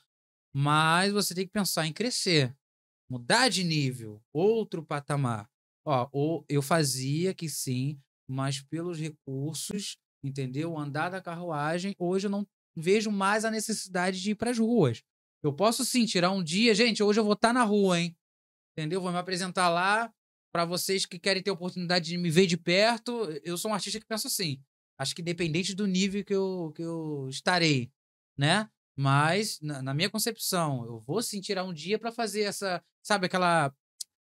Mas você tem que pensar em crescer, mudar de nível, outro patamar. Ó, ou eu fazia que sim, mas pelos recursos, entendeu? Andar da carruagem, hoje eu não vejo mais a necessidade de ir para as ruas. Eu posso sim tirar um dia, gente, hoje eu vou estar tá na rua, hein? Entendeu? Vou me apresentar lá para vocês que querem ter oportunidade de me ver de perto. Eu sou um artista que pensa assim: acho que independente do nível que eu, que eu estarei, né? Mas, na, na minha concepção, eu vou sentir tirar um dia para fazer essa, sabe, aquela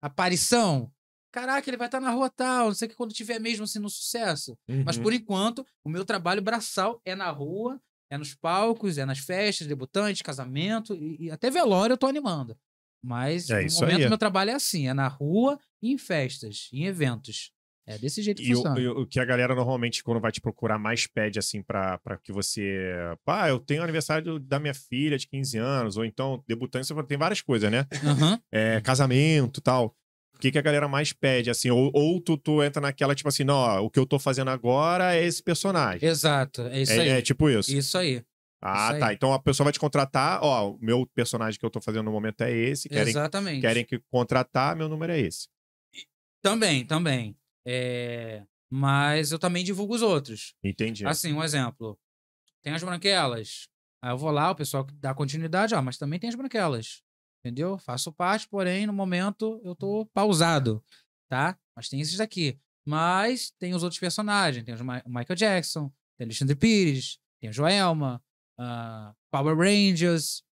aparição. Caraca, ele vai estar tá na rua tal, não sei o que quando tiver mesmo assim no sucesso. Uhum. Mas por uhum. enquanto, o meu trabalho braçal é na rua, é nos palcos, é nas festas, debutantes, casamento e, e até velório eu tô animando. Mas é, no momento aí. meu trabalho é assim, é na rua e em festas, em eventos. É desse jeito que e funciona. O, o, que a galera normalmente, quando vai te procurar, mais pede, assim, para que você. Pá, eu tenho aniversário da minha filha de 15 anos, ou então debutante, você tem várias coisas, né? Uhum. É, casamento tal. O que, que a galera mais pede, assim? Ou, ou tu, tu entra naquela, tipo assim, não, ó, o que eu tô fazendo agora é esse personagem. Exato, é isso é, aí. É tipo isso. Isso aí. Ah, tá. Então a pessoa vai te contratar, ó, o meu personagem que eu tô fazendo no momento é esse. Querem, Exatamente. Querem que contratar, meu número é esse. Também, também. É, mas eu também divulgo os outros. Entendi. Assim, um exemplo. Tem as branquelas. Aí eu vou lá, o pessoal dá continuidade, ó, ah, mas também tem as branquelas. Entendeu? Faço parte, porém, no momento eu tô pausado, tá? Mas tem esses daqui. Mas tem os outros personagens. Tem o Michael Jackson, tem Alexandre Pires, tem o Joelma, uh, Power Rangers,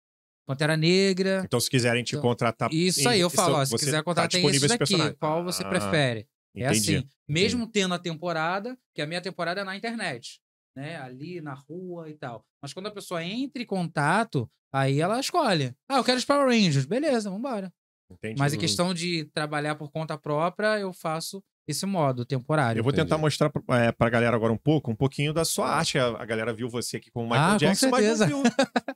Pantera Negra. Então, se quiserem te então, contratar... Isso aí, eu falo. se quiser tá contratar, tá tem esses daqui. Qual você ah. prefere? Entendi. É assim. Mesmo Entendi. tendo a temporada, que a minha temporada é na internet, né? Ali na rua e tal. Mas quando a pessoa entra em contato, aí ela escolhe. Ah, eu quero os Power Rangers. Beleza, vambora. Entendi. Mas em hum. questão de trabalhar por conta própria, eu faço esse modo temporário. Eu vou tentar Entendi. mostrar pra, é, eh, pra galera agora um pouco, um pouquinho da sua arte. A, a galera viu você aqui o Michael ah, Jackson, com certeza. mas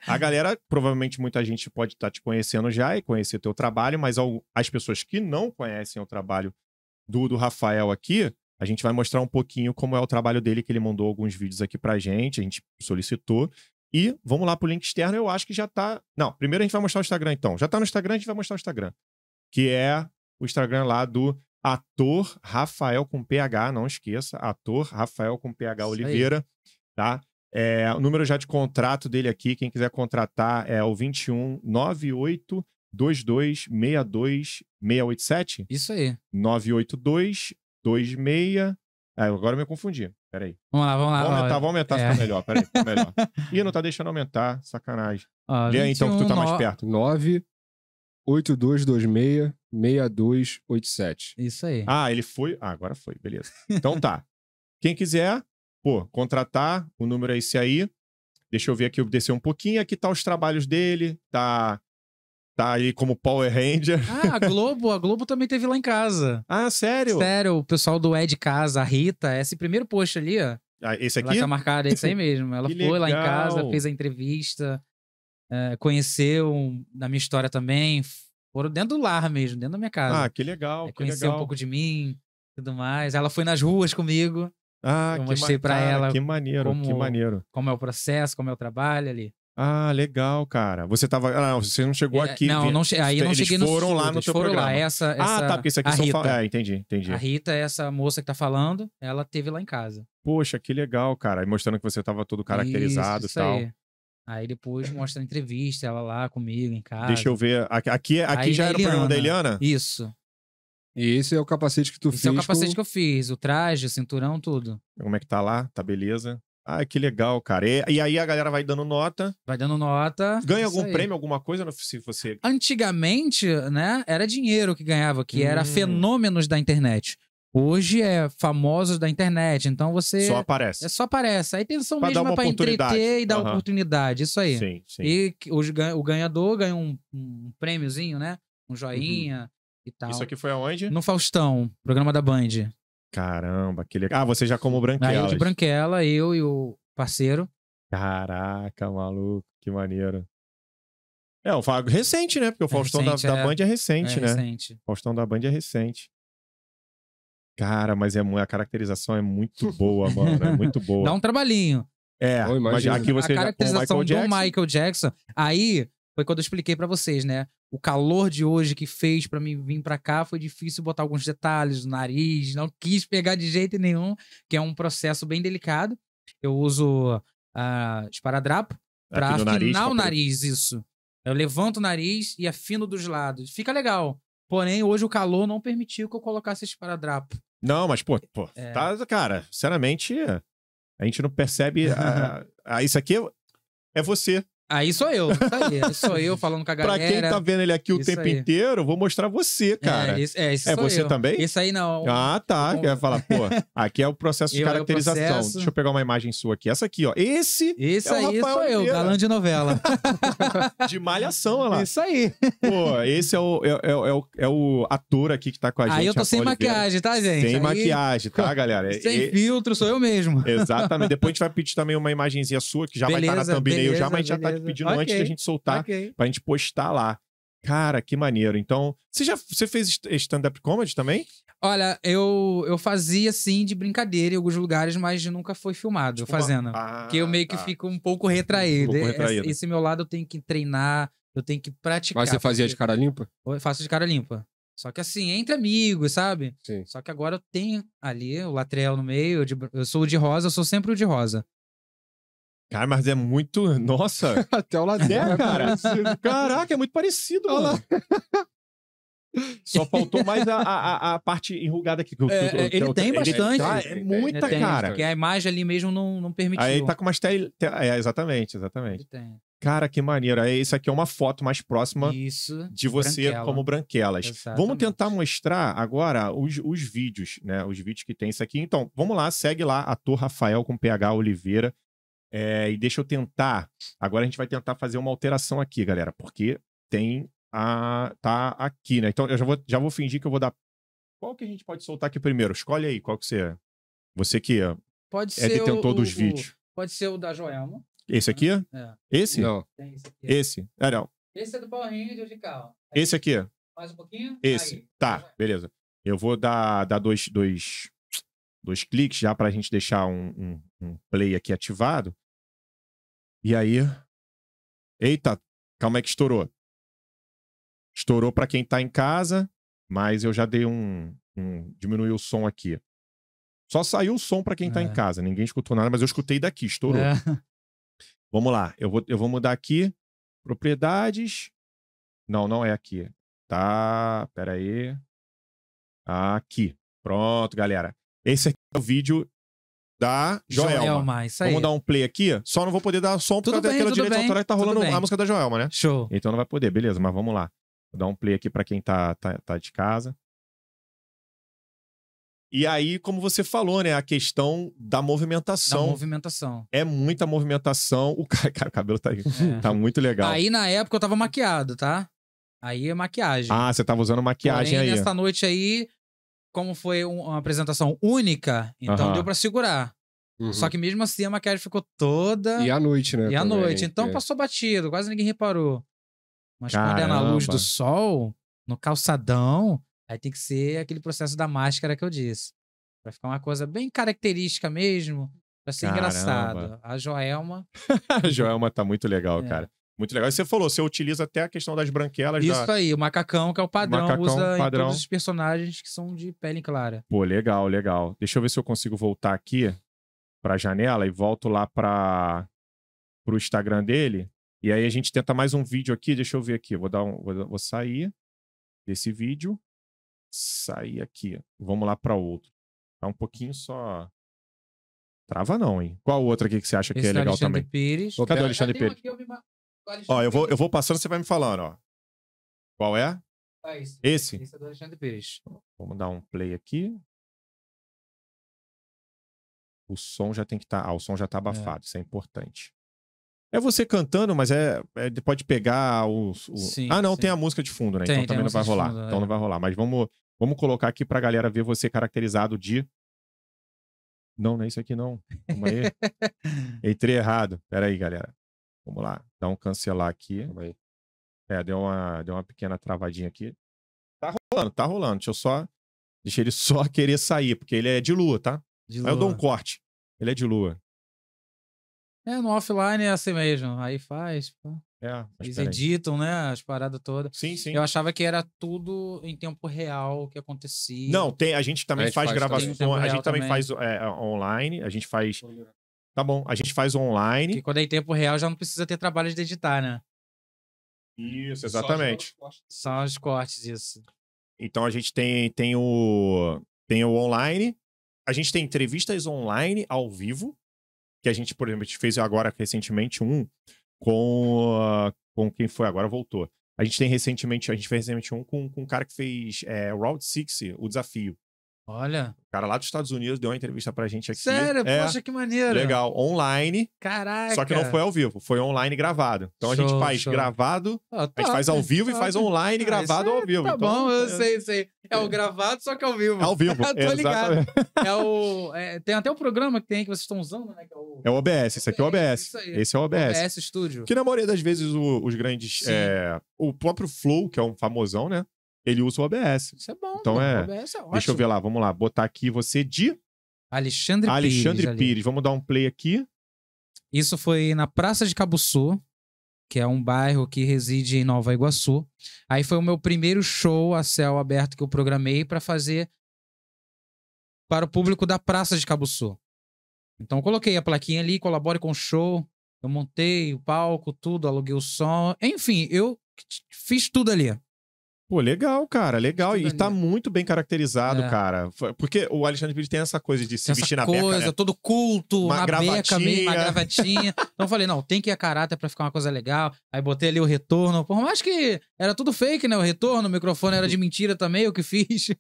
A galera, provavelmente muita gente pode estar tá te conhecendo já e conhecer teu trabalho, mas ao, as pessoas que não conhecem o trabalho do, do Rafael aqui, a gente vai mostrar um pouquinho como é o trabalho dele, que ele mandou alguns vídeos aqui pra gente, a gente solicitou. E vamos lá pro link externo, eu acho que já tá. Não, primeiro a gente vai mostrar o Instagram então. Já tá no Instagram, a gente vai mostrar o Instagram. Que é o Instagram lá do ator Rafael com PH, não esqueça, ator Rafael com PH Isso Oliveira, aí. tá? É, o número já de contrato dele aqui, quem quiser contratar é o 21 2262-687. Isso aí. 982-26. Ah, agora eu me confundi. Peraí. Vamos lá, vamos lá. Vamos aumentar, vamos aumentar, é. fica melhor. Peraí, fica melhor. Ih, não tá deixando aumentar. Sacanagem. Ah, Lê aí, então, que tu tá mais perto. 98226-6287. Isso aí. Ah, ele foi. Ah, agora foi. Beleza. Então tá. Quem quiser, pô, contratar, o número é esse aí. Deixa eu ver aqui, descer um pouquinho. Aqui tá os trabalhos dele, tá tá aí como Power Ranger. Ah, a Globo, a Globo também teve lá em casa. Ah, sério? Sério, o pessoal do Ed Casa, a Rita, esse primeiro post ali, ó. Ah, esse aqui? Ela tá marcada, é isso aí mesmo. Ela foi legal. lá em casa, fez a entrevista, é, conheceu da minha história também. Foram dentro do lar mesmo, dentro da minha casa. Ah, que legal. É, conheceu legal. um pouco de mim, tudo mais. Ela foi nas ruas comigo. Ah, eu mostrei para ela que maneiro, como, que maneiro. Como é o processo, como é o trabalho ali. Ah, legal, cara. Você tava. Ah, não, você não chegou é, aqui. Não, não che... aí não eles foram lá no teu foram programa. Lá, essa, essa... Ah, tá, porque isso aqui a são. Ah, entendi, entendi. A Rita, é essa moça que tá falando, ela teve lá em casa. Poxa, que legal, cara. E mostrando que você tava todo caracterizado isso, isso e tal. Aí. Aí depois mostra a entrevista, ela lá comigo em casa. Deixa eu ver. Aqui, aqui já era Eliana. o programa da Eliana? Isso. E esse é o capacete que tu esse fez. Esse é o capacete com... que eu fiz, o traje, o cinturão, tudo. Como é que tá lá? Tá beleza? Ah, que legal, cara. E, e, aí a galera vai dando nota. Vai dando nota. Ganha algum aí. prêmio, alguma coisa? Se você... Antigamente, né, era dinheiro que ganhava, que hum. era fenômenos da internet. Hoje é famosos da internet, então você. Só aparece. É só aparece. Aí intenção pra mesmo é pra entreter e dar uhum. oportunidade, isso aí. Sim, sim. E o ganhador ganha um, um prêmiozinho, né? Um joinha uhum. e tal. Isso aqui foi aonde? No Faustão, programa da Band. Caramba, aquele. Ah, você já como branquela. Aí eu de branquela, eu e o parceiro. Caraca, maluco, que maneiro. É, o fago recente, né? Porque o é Faustão recente, da, da é... Band é recente, é né? Recente. Faustão da Band é recente. Cara, mas é, a caracterização é muito boa, mano. É muito boa. Dá um trabalhinho. É, Pô, mas aqui você a caracterização já, Michael do Jackson... Michael Jackson. Aí foi quando eu expliquei para vocês, né? o calor de hoje que fez para mim vir para cá foi difícil botar alguns detalhes no nariz, não quis pegar de jeito nenhum, que é um processo bem delicado. Eu uso uh, esparadrapo para afinar nariz, o nariz, isso. Eu levanto o nariz e afino dos lados. Fica legal. Porém, hoje o calor não permitiu que eu colocasse esse esparadrapo. Não, mas, pô, pô é... tá, cara, sinceramente, a gente não percebe. a, ah, a, ah, isso aqui é, é você. Aí sou eu, aí. Sou eu falando com a galera. pra quem tá vendo ele aqui o isso tempo aí. inteiro, vou mostrar você, é, cara. É, esse, é, esse é você eu. também? Isso aí não. Ah, tá. tá bom. Quer falar, pô, aqui é o processo de eu, é caracterização. É processo. Deixa eu pegar uma imagem sua aqui. Essa aqui, ó. Esse. Esse é aí sou eu, galã de novela. de malhação, olha lá. Isso aí. Pô, esse é o, é, é o, é o ator aqui que tá com a gente. Aí eu tô sem Oliveira. maquiagem, tá, gente? Sem aí... maquiagem, tá, galera? Sem e... filtro, sou eu mesmo. Exatamente. Depois a gente vai pedir também uma imagenzinha sua, que já beleza, vai estar tá na thumbnail já, mas já tá coisa. pedindo okay. antes da gente soltar, okay. pra gente postar lá. Cara, que maneiro. Então, você já você fez stand-up comedy também? Olha, eu, eu fazia assim de brincadeira em alguns lugares, mas nunca foi filmado tipo, fazendo. Porque que eu ah, meio que tá. fico um pouco retraído. Um pouco retraído. Esse, esse, meu lado eu tenho que treinar, eu tenho que praticar. Mas você fazia de cara limpa? Eu faço de cara limpa. Só que assim, entre amigos, sabe? Sim. Só que agora eu tenho ali o Latrell no meio, eu, eu sou o de rosa, eu sou sempre o de rosa. Cara, mas é muito. Nossa! Até o lado é, né? cara. Caraca, é muito parecido. Olha Só faltou mais a, a, a parte enrugada aqui. Que é, eu, é, tá é, ele tem bastante. Tá, é muita, tem, cara. Porque a imagem ali mesmo não, não permitiu. Aí tá com umas tele... É, exatamente, exatamente. Cara, que maneiro. Aí, isso aqui é uma foto mais próxima isso, de você branquela. como branquelas. Exatamente. Vamos tentar mostrar agora os, os vídeos, né? Os vídeos que tem isso aqui. Então, vamos lá, segue lá, ator Rafael com PH Oliveira. É, e deixa eu tentar. Agora a gente vai tentar fazer uma alteração aqui, galera, porque tem a. tá aqui, né? Então eu já vou, já vou fingir que eu vou dar. Qual que a gente pode soltar aqui primeiro? Escolhe aí, qual que você. Você que pode é ser detentor dos vídeos. Pode ser o da Joelma. Esse aqui? Uhum. É. Esse? Não. Tem esse aqui. Esse. É, não. Esse é do Paulinho de carro. Esse aqui? Mais um pouquinho? Esse. Aí. Tá, beleza. Eu vou dar, dar dois, dois, dois cliques já para a gente deixar um, um, um, play aqui ativado. E aí. Eita, calma aí que estourou. Estourou para quem está em casa, mas eu já dei um. um diminuiu o som aqui. Só saiu o som para quem está é. em casa. Ninguém escutou nada, mas eu escutei daqui, estourou. É. Vamos lá, eu vou, eu vou mudar aqui. Propriedades. Não, não é aqui. Tá, pera aí. Aqui. Pronto, galera. Esse aqui é o vídeo da Joelma. Joelma isso aí. Vamos dar um play aqui. Só não vou poder dar som porque tudo aquela direita autorais que tá rolando a música da Joelma, né? Show. Então não vai poder, beleza, mas vamos lá. Vou dar um play aqui para quem tá, tá, tá de casa. E aí, como você falou, né? A questão da movimentação. Da movimentação. É muita movimentação. O cara, cara o cabelo tá, é. tá muito legal. Aí, na época, eu tava maquiado, tá? Aí é maquiagem. Ah, você tava usando maquiagem Porém, aí. nessa noite aí, como foi uma apresentação única, então deu para segurar. Uhum. Só que mesmo assim a maquiagem ficou toda. E à noite, né? E à noite. Então é. passou batido, quase ninguém reparou. Mas Caramba. quando é na luz do sol, no calçadão, aí tem que ser aquele processo da máscara que eu disse. Pra ficar uma coisa bem característica mesmo. Pra ser Caramba. engraçado. A Joelma. a Joelma tá muito legal, é. cara. Muito legal. E você falou, você utiliza até a questão das branquelas. Isso da... aí, o macacão, que é o padrão, macacão, usa padrão. em todos os personagens que são de pele clara. Pô, legal, legal. Deixa eu ver se eu consigo voltar aqui pra janela e volto lá pra... pro Instagram dele. E aí a gente tenta mais um vídeo aqui. Deixa eu ver aqui. Vou dar um. Vou sair desse vídeo. Sair aqui. Vamos lá para outro. Tá um pouquinho só. Trava não, hein? Qual outra aqui que você acha Esse que é legal Alexandre também? Pires. Cadê o Alexandre Pires? Ó, eu vou, eu vou passando, você vai me falando, ó. Qual é? Ah, esse. Esse? é do Alexandre Pires. Vamos dar um play aqui. O som já tem que estar. Tá... Ah, o som já está abafado, é. isso é importante. É você cantando, mas é, é pode pegar os. O... Sim, ah, não, sim. tem a música de fundo, né? Então tem, então também não vai rolar. Fundo, então é. não vai rolar. Mas vamos, vamos colocar aqui pra galera ver você caracterizado de. Não, não é isso aqui, não. Calma aí. Entrei errado. Pera aí, galera. Vamos lá. Dá um cancelar aqui. É, deu uma, deu uma pequena travadinha aqui. Tá rolando, tá rolando. Deixa eu só. Deixa ele só querer sair, porque ele é de lua, tá? De lua. Aí eu dou um corte. Ele é de lua. É, no offline é assim mesmo. Aí faz. Pô. É, Eles editam, né? As paradas todas. Sim, sim. Eu achava que era tudo em tempo real o que acontecia. Não, tem, a gente também a gente faz, faz gravação. A gente também, também. faz é, online, a gente faz Tá bom, a gente faz online. Porque quando é em tempo real já não precisa ter trabalho de editar, né? Isso, exatamente. São os cortes, isso. Então a gente tem, tem, o, tem o online, a gente tem entrevistas online ao vivo, que a gente, por exemplo, a gente fez agora recentemente um com, com quem foi agora, voltou. A gente tem recentemente, a gente fez recentemente um com, com um cara que fez é, Round 6, o desafio. Olha. O cara lá dos Estados Unidos deu uma entrevista pra gente aqui. Sério? É, Poxa, que maneiro. Legal. Online. Caraca. Só que não foi ao vivo, foi online gravado. Então show, a gente faz show. gravado, ah, top, a gente faz ao vivo top. e faz online ah, gravado é, ao vivo. Tá então, bom, eu é... sei, sei. É o gravado, só que ao vivo. É ao vivo. Tô ligado. É o, é, tem até o um programa que tem que vocês estão usando, né? É o... é, o... OBS. Esse aqui é o OBS. Esse é o OBS. OBS Studio. Que na maioria das vezes o, os grandes. É, o próprio Flow, que é um famosão, né? ele usa o OBS. Isso é bom. Então é. OBS é ótimo. Deixa eu ver lá, vamos lá. Botar aqui você de. Alexandre, Alexandre Pires. Pires. Vamos dar um play aqui. Isso foi na Praça de Cabuçu, que é um bairro que reside em Nova Iguaçu. Aí foi o meu primeiro show a céu aberto que eu programei para fazer para o público da Praça de Cabuçu. Então eu coloquei a plaquinha ali, colabore com o show. Eu montei o palco, tudo, aluguei o som. Enfim, eu fiz tudo ali. Pô, legal, cara, legal. E tá muito bem caracterizado, é. cara. Porque o Alexandre Pires tem essa coisa de se vestir na coisa, beca, né? todo culto, uma na gravatinha. beca uma gravatinha. então eu falei, não, tem que ir a caráter pra ficar uma coisa legal. Aí botei ali o retorno. Por mais que era tudo fake, né? O retorno, o microfone era de mentira também, o que fiz.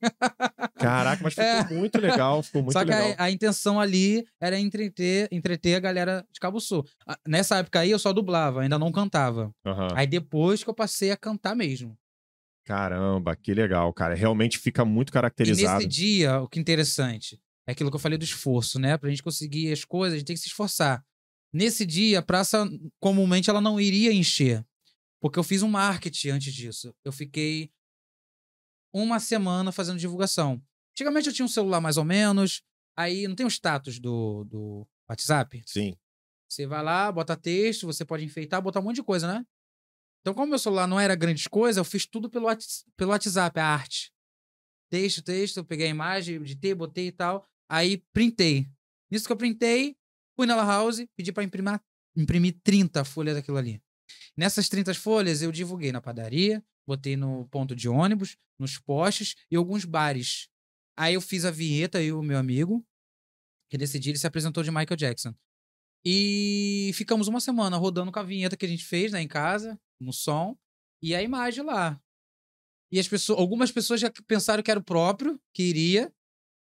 Caraca, mas ficou é. muito legal, ficou muito Só legal. Só que a, a, intenção ali era entreter, entreter a galera de Cabo Sul. Nessa época aí eu só dublava, ainda não cantava. Uhum. Aí depois que eu passei a cantar mesmo. Caramba, que legal, cara. Realmente fica muito caracterizado. E nesse dia, o que é interessante, é aquilo que eu falei do esforço, né? Pra gente conseguir as coisas, a gente tem que se esforçar. Nesse dia, a praça comumente ela não iria encher, porque eu fiz um marketing antes disso. Eu fiquei uma semana fazendo divulgação. Antigamente eu tinha um celular mais ou menos, aí não tem o status do, do WhatsApp? Sim. Você vai lá, bota texto, você pode enfeitar, botar um monte de coisa, né? Então, como meu celular não era grande coisa, eu fiz tudo pelo, pelo WhatsApp, a arte. Texto, texto, eu peguei a imagem, editei, botei e tal. Aí printei. Nisso que eu printei, fui na La House, pedi para imprimir, imprimir 30 folhas daquilo ali. Nessas 30 folhas, eu divulguei na padaria, botei no ponto de ônibus, nos postes e alguns bares. Aí eu fiz a vinheta, e o meu amigo, que decidi ele se apresentou de Michael Jackson. E ficamos uma semana rodando com a vinheta que a gente fez né, em casa, no som, e a imagem lá. E as pessoas, algumas pessoas já pensaram que era o próprio, que iria.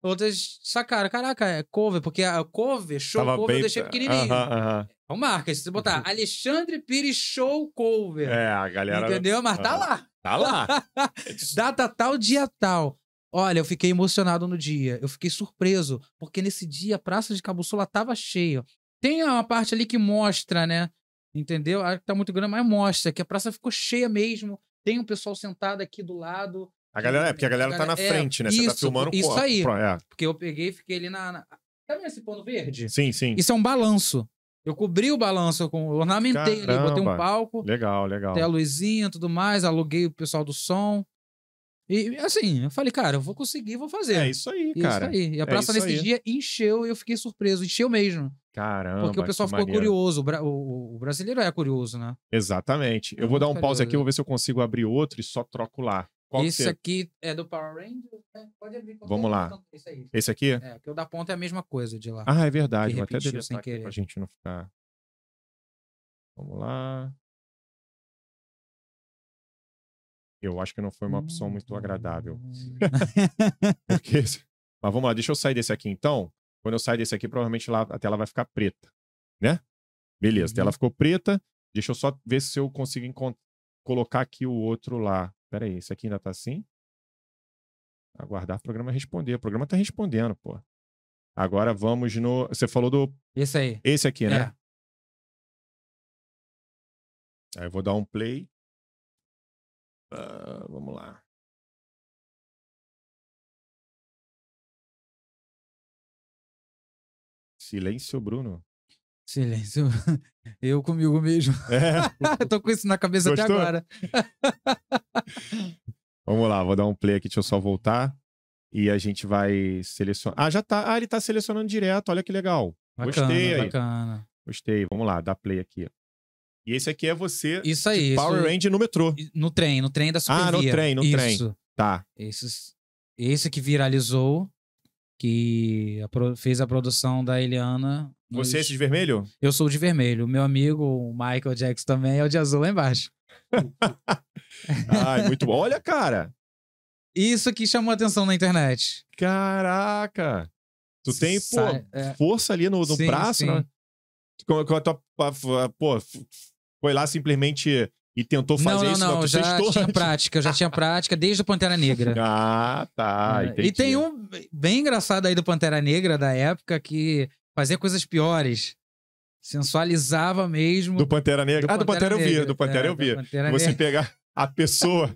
Outras sacaram, caraca, é cover, porque a cover, show Tava cover, bem... eu deixei pequenininho. Aham, aham. Então marca, se você botar Alexandre Pires show cover. É, a galera... Entendeu? Mas tá lá. Tá lá. Data tal, dia tal. Olha, eu fiquei emocionado no dia. Eu fiquei surpreso, porque nesse dia a Praça de Cabuçula tava cheia. Tem uma parte ali que mostra, né? Entendeu? A que tá muito grande, mas mostra que a praça ficou cheia mesmo. Tem um pessoal sentado aqui do lado. A galera, é, porque a galera, tá na é, frente, né? Isso, Você tá filmando Isso aí. Pro, é. Porque eu peguei e fiquei ali na, na. Tá vendo esse pano verde? Sim, sim. Isso é um balanço. Eu cobri o balanço, com, ornamentei Caramba, ali, botei um palco. Legal, legal. Até a luzinha tudo mais, aluguei o pessoal do som. E assim, eu falei, cara, eu vou conseguir, vou fazer. É isso aí, cara. cara. Isso aí. E a é praça nesse aí. dia encheu e eu fiquei surpreso. Encheu mesmo. Caramba. Porque o pessoal ficou maneiro. curioso. O, brasileiro é curioso, né? Exatamente. Eu é vou dar um curioso. pause aqui, vou ver se eu consigo abrir outro e só troco lá. Qual esse aqui é do Power Rangers? É, pode abrir. Vamos lá. Então, esse, aí. esse aqui? É, porque o da ponta é a mesma coisa de lá. Ah, é verdade. Vou até deletar sem querer. pra gente não ficar... Vamos lá. Eu acho que não foi uma opção muito agradável. Hum. porque... Mas vamos lá, deixa eu sair desse aqui então. Quando eu sair desse aqui, provavelmente lá, a tela vai ficar preta, né? Beleza, a tela uhum. ficou preta. Deixa eu só ver se eu consigo colocar aqui o outro lá. Pera aí, esse aqui ainda tá assim? Aguardar o programa responder. O programa tá respondendo, pô. Agora vamos no... Você falou do... Esse aí. Esse aqui, né? É. Aí eu vou dar um play. Uh, vamos lá. Silêncio, Bruno. Silêncio. Eu comigo mesmo. É. Tô com isso na cabeça Gostou? até agora. Vamos lá, vou dar um play aqui, deixa eu só voltar. E a gente vai selecionar. Ah, já tá. Ah, ele tá selecionando direto, olha que legal. Bacana, Gostei aí. Bacana. Gostei. Vamos lá, dá play aqui. E esse aqui é você. Isso aí. Power Range no metrô. No trem, no trem da Supervia. Ah, no trem, no isso. trem. Tá. Esse que viralizou que a, fez a produção da Eliana. Você é esse de vermelho? Eu sou de vermelho. Meu amigo, o Michael Jackson, também é o de azul lá embaixo. Ai, muito bom. Olha, cara. Isso que chamou atenção na internet. Caraca! Tu tem, pô, Sa é... força ali no, no sim, braço, né? sim. né? Com, com a tua, pô, foi lá simplesmente e tentou fazer não, não, isso não, não já tinha prática, já tinha prática desde o Pantera Negra. Ah, tá. É, entendi. E tem um bem engraçado aí do Pantera Negra da época que fazia coisas piores. Sensualizava mesmo. Do Pantera Negra. Do ah, do Pantera eu via, do Pantera é, eu via. Pantera Você Negra. pegar a pessoa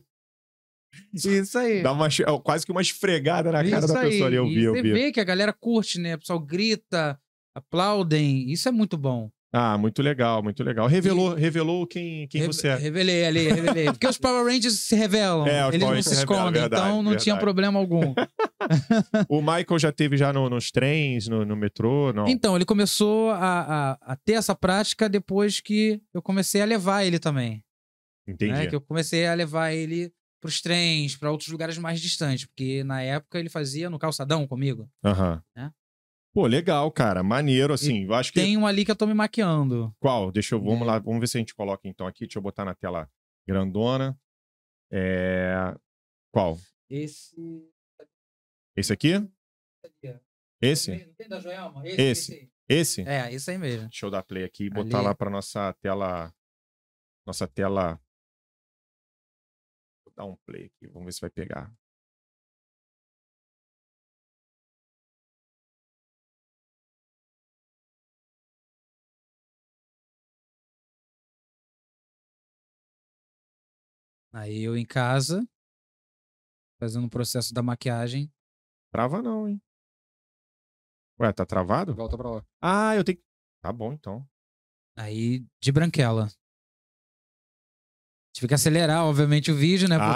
Isso aí. Dá uma, quase que uma esfregada na isso cara da aí. pessoa ali. Eu vi, e eu vi. Você vê que a galera curte, né? O pessoal grita, aplaudem. Isso é muito bom. Ah, muito legal, muito legal. Revelou, e... revelou quem, quem Re você é. Revelei ali, revelei. Porque os Power Rangers se revelam. É, eles não se, se escondem, verdade, então não verdade. tinha problema algum. o Michael já teve já no, nos trens, no, no, metrô, não? Então, ele começou a, a, a, ter essa prática depois que eu comecei a levar ele também. Entendi. Né? Que eu comecei a levar ele para os trens, para outros lugares mais distantes. Porque na época ele fazia no calçadão comigo. Aham. Né? Pô, legal, cara. Maneiro, assim. eu acho que. Tem um ali que eu tô me maquiando. Qual? Deixa eu. Vamos é. lá, vamos ver se a gente coloca então aqui. Deixa eu botar na tela grandona. É... Qual? Esse. Esse aqui? Esse? Esse? Esse? Esse? É, esse aí mesmo. Deixa eu dar play aqui e botar ali. lá pra nossa tela. Nossa tela. Vou dar um play aqui. Vamos ver se vai pegar. Aí eu em casa, fazendo o processo da maquiagem. Trava não, hein? Ué, tá travado? Volta pra lá. Ah, eu tenho Tá bom, então. Aí, de branquela. Tive que acelerar, obviamente, o vídeo, né? Ah,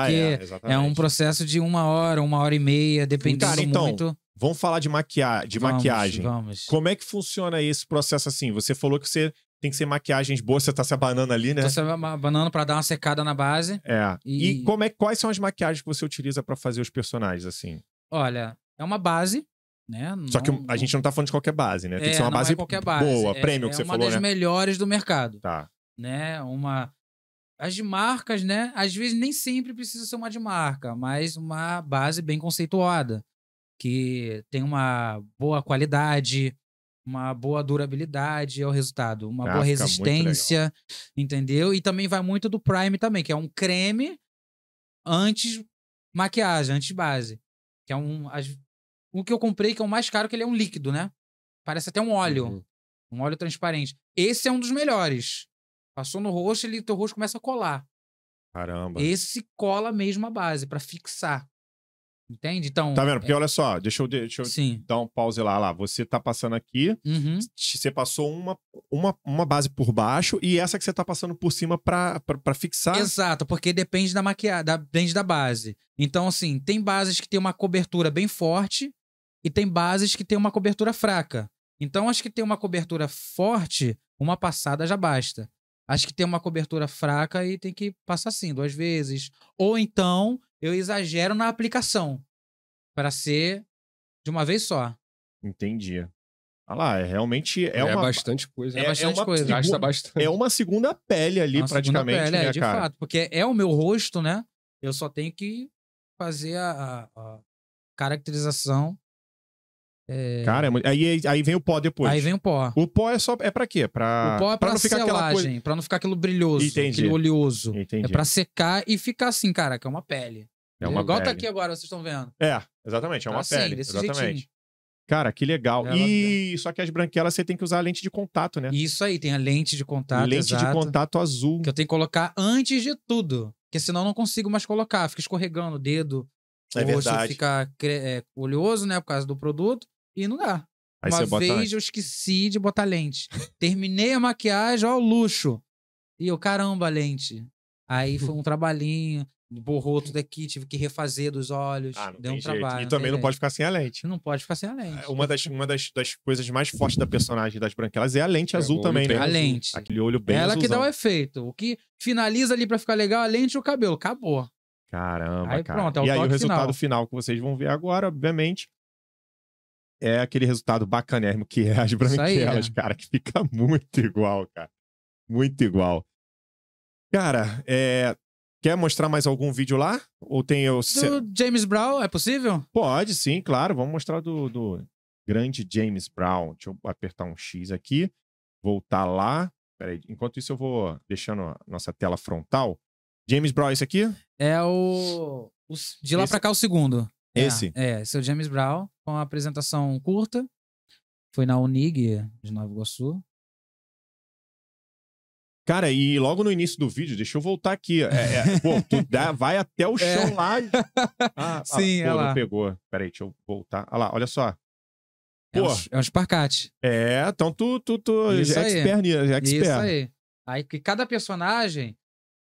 porque é, é, um processo de uma hora, uma hora e meia, dependendo Cara, então, muito. Vamos falar de, maquia... de vamos, maquiagem. Vamos. Como é que funciona esse processo assim? Você falou que você tem que ser maquiagens boas, você tá se abanando ali, né? Tô se abanando pra dar uma secada na base. É. E, e como é, quais são as maquiagens que você utiliza para fazer os personagens, assim? Olha, é uma base, né? Só que a gente não tá falando de qualquer base, né? Tem é, que ser uma é base, é qualquer base boa, é, prêmio que é você falou, né? É uma das melhores do mercado. Tá. Né? Uma... As de marcas, né? Às vezes nem sempre precisa ser uma de marca, mas uma base bem conceituada, que tem uma boa qualidade, uma boa durabilidade é o resultado, uma ah, boa resistência, entendeu? E também vai muito do Prime também, que é um creme antes maquiagem, antes base, que é um as, o que eu comprei que é o mais caro que ele é um líquido, né? Parece até um óleo, uhum. um óleo transparente. Esse é um dos melhores. Passou no rosto, ele teu rosto começa a colar. Caramba. Esse cola mesmo a base para fixar. Entende? Então. Tá vendo? Porque é... olha só, deixa eu, deixa eu Sim. dar um pause lá. lá. Você tá passando aqui, uhum. você passou uma, uma, uma base por baixo e essa que você tá passando por cima pra, pra, pra fixar. Exato, porque depende da maquiagem, depende da base. Então, assim, tem bases que tem uma cobertura bem forte e tem bases que tem uma cobertura fraca. Então, acho que tem uma cobertura forte, uma passada já basta. Acho que tem uma cobertura fraca e tem que passar assim, duas vezes. Ou então eu exagero na aplicação para ser de uma vez só. Entendi. Ah lá, é realmente é, é uma bastante coisa. É, é, é bastante é uma coisa. Segunda, Gasta bastante. É uma segunda pele ali uma praticamente, pele, né, é, de cara? fato, porque é o meu rosto, né? Eu só tenho que fazer a, a caracterização é... Cara, é... aí, aí vem o pó depois. Aí vem o pó. O pó é só é para quê? Para O pó é para não ficar selagem, coisa... para não ficar aquilo brilhoso, Entendi. aquilo oleoso. Entendi. É para secar e ficar assim, cara, que é uma pele. É uma Igual tá pele. tá aqui agora, vocês estão vendo. É, exatamente, é uma tá assim, pele, desse exatamente. Jeitinho. Cara, que legal. É, e só que as branquelas você tem que usar a lente de contato, né? Isso aí, tem a lente de contato. Lente exato, de contato azul. Que eu tenho que colocar antes de tudo. Porque senão eu não consigo mais colocar. Fica escorregando o dedo. É o verdade. fica é, oleoso, né? Por causa do produto. E não dá. Aí Uma vez eu esqueci de botar lente. Terminei a maquiagem, ó, luxo. E eu, caramba, lente. Aí foi um trabalhinho, borrou tudo aqui, tive que refazer dos olhos. Ah, deu um jeito. trabalho. E também não, pode ficar sem a lente. Não pode ficar sem a lente. Ah, uma das, uma das, das coisas mais fortes da personagem das branquelas é a lente é azul também, né? A lente. Aquele olho bem Ela que dá o efeito. O que finaliza ali para ficar legal é a lente e o cabelo. Acabou. Caramba, aí, cara. Pronto, é o e aí o resultado final. final que vocês vão ver agora, obviamente, é aquele resultado bacanérrimo que é as branquelas, aí, é. cara, que fica muito igual, cara. Muito igual. Cara, é... quer mostrar mais algum vídeo lá? Ou tem o. Do James Brown, é possível? Pode, sim, claro. Vamos mostrar do, do grande James Brown. Deixa eu apertar um X aqui, voltar lá. Peraí, enquanto isso eu vou deixando a nossa tela frontal. James Brown, esse aqui? É o. o... De lá esse... pra cá, o segundo. É, esse? É, esse é o James Brown, com uma apresentação curta. Foi na Unig de Nova Iguaçu. Cara, e logo no início do vídeo, deixa eu voltar aqui. É, é, pô, tu dá, vai até o chão é. lá. Ah, ah, Sim, ah, pô, lá. pegou. Peraí, deixa eu voltar. Ah lá, olha só. Pô. É um, esparcate. É, é, então tu, tu, tu isso é expert, é expert. Isso aí. É aí que cada personagem,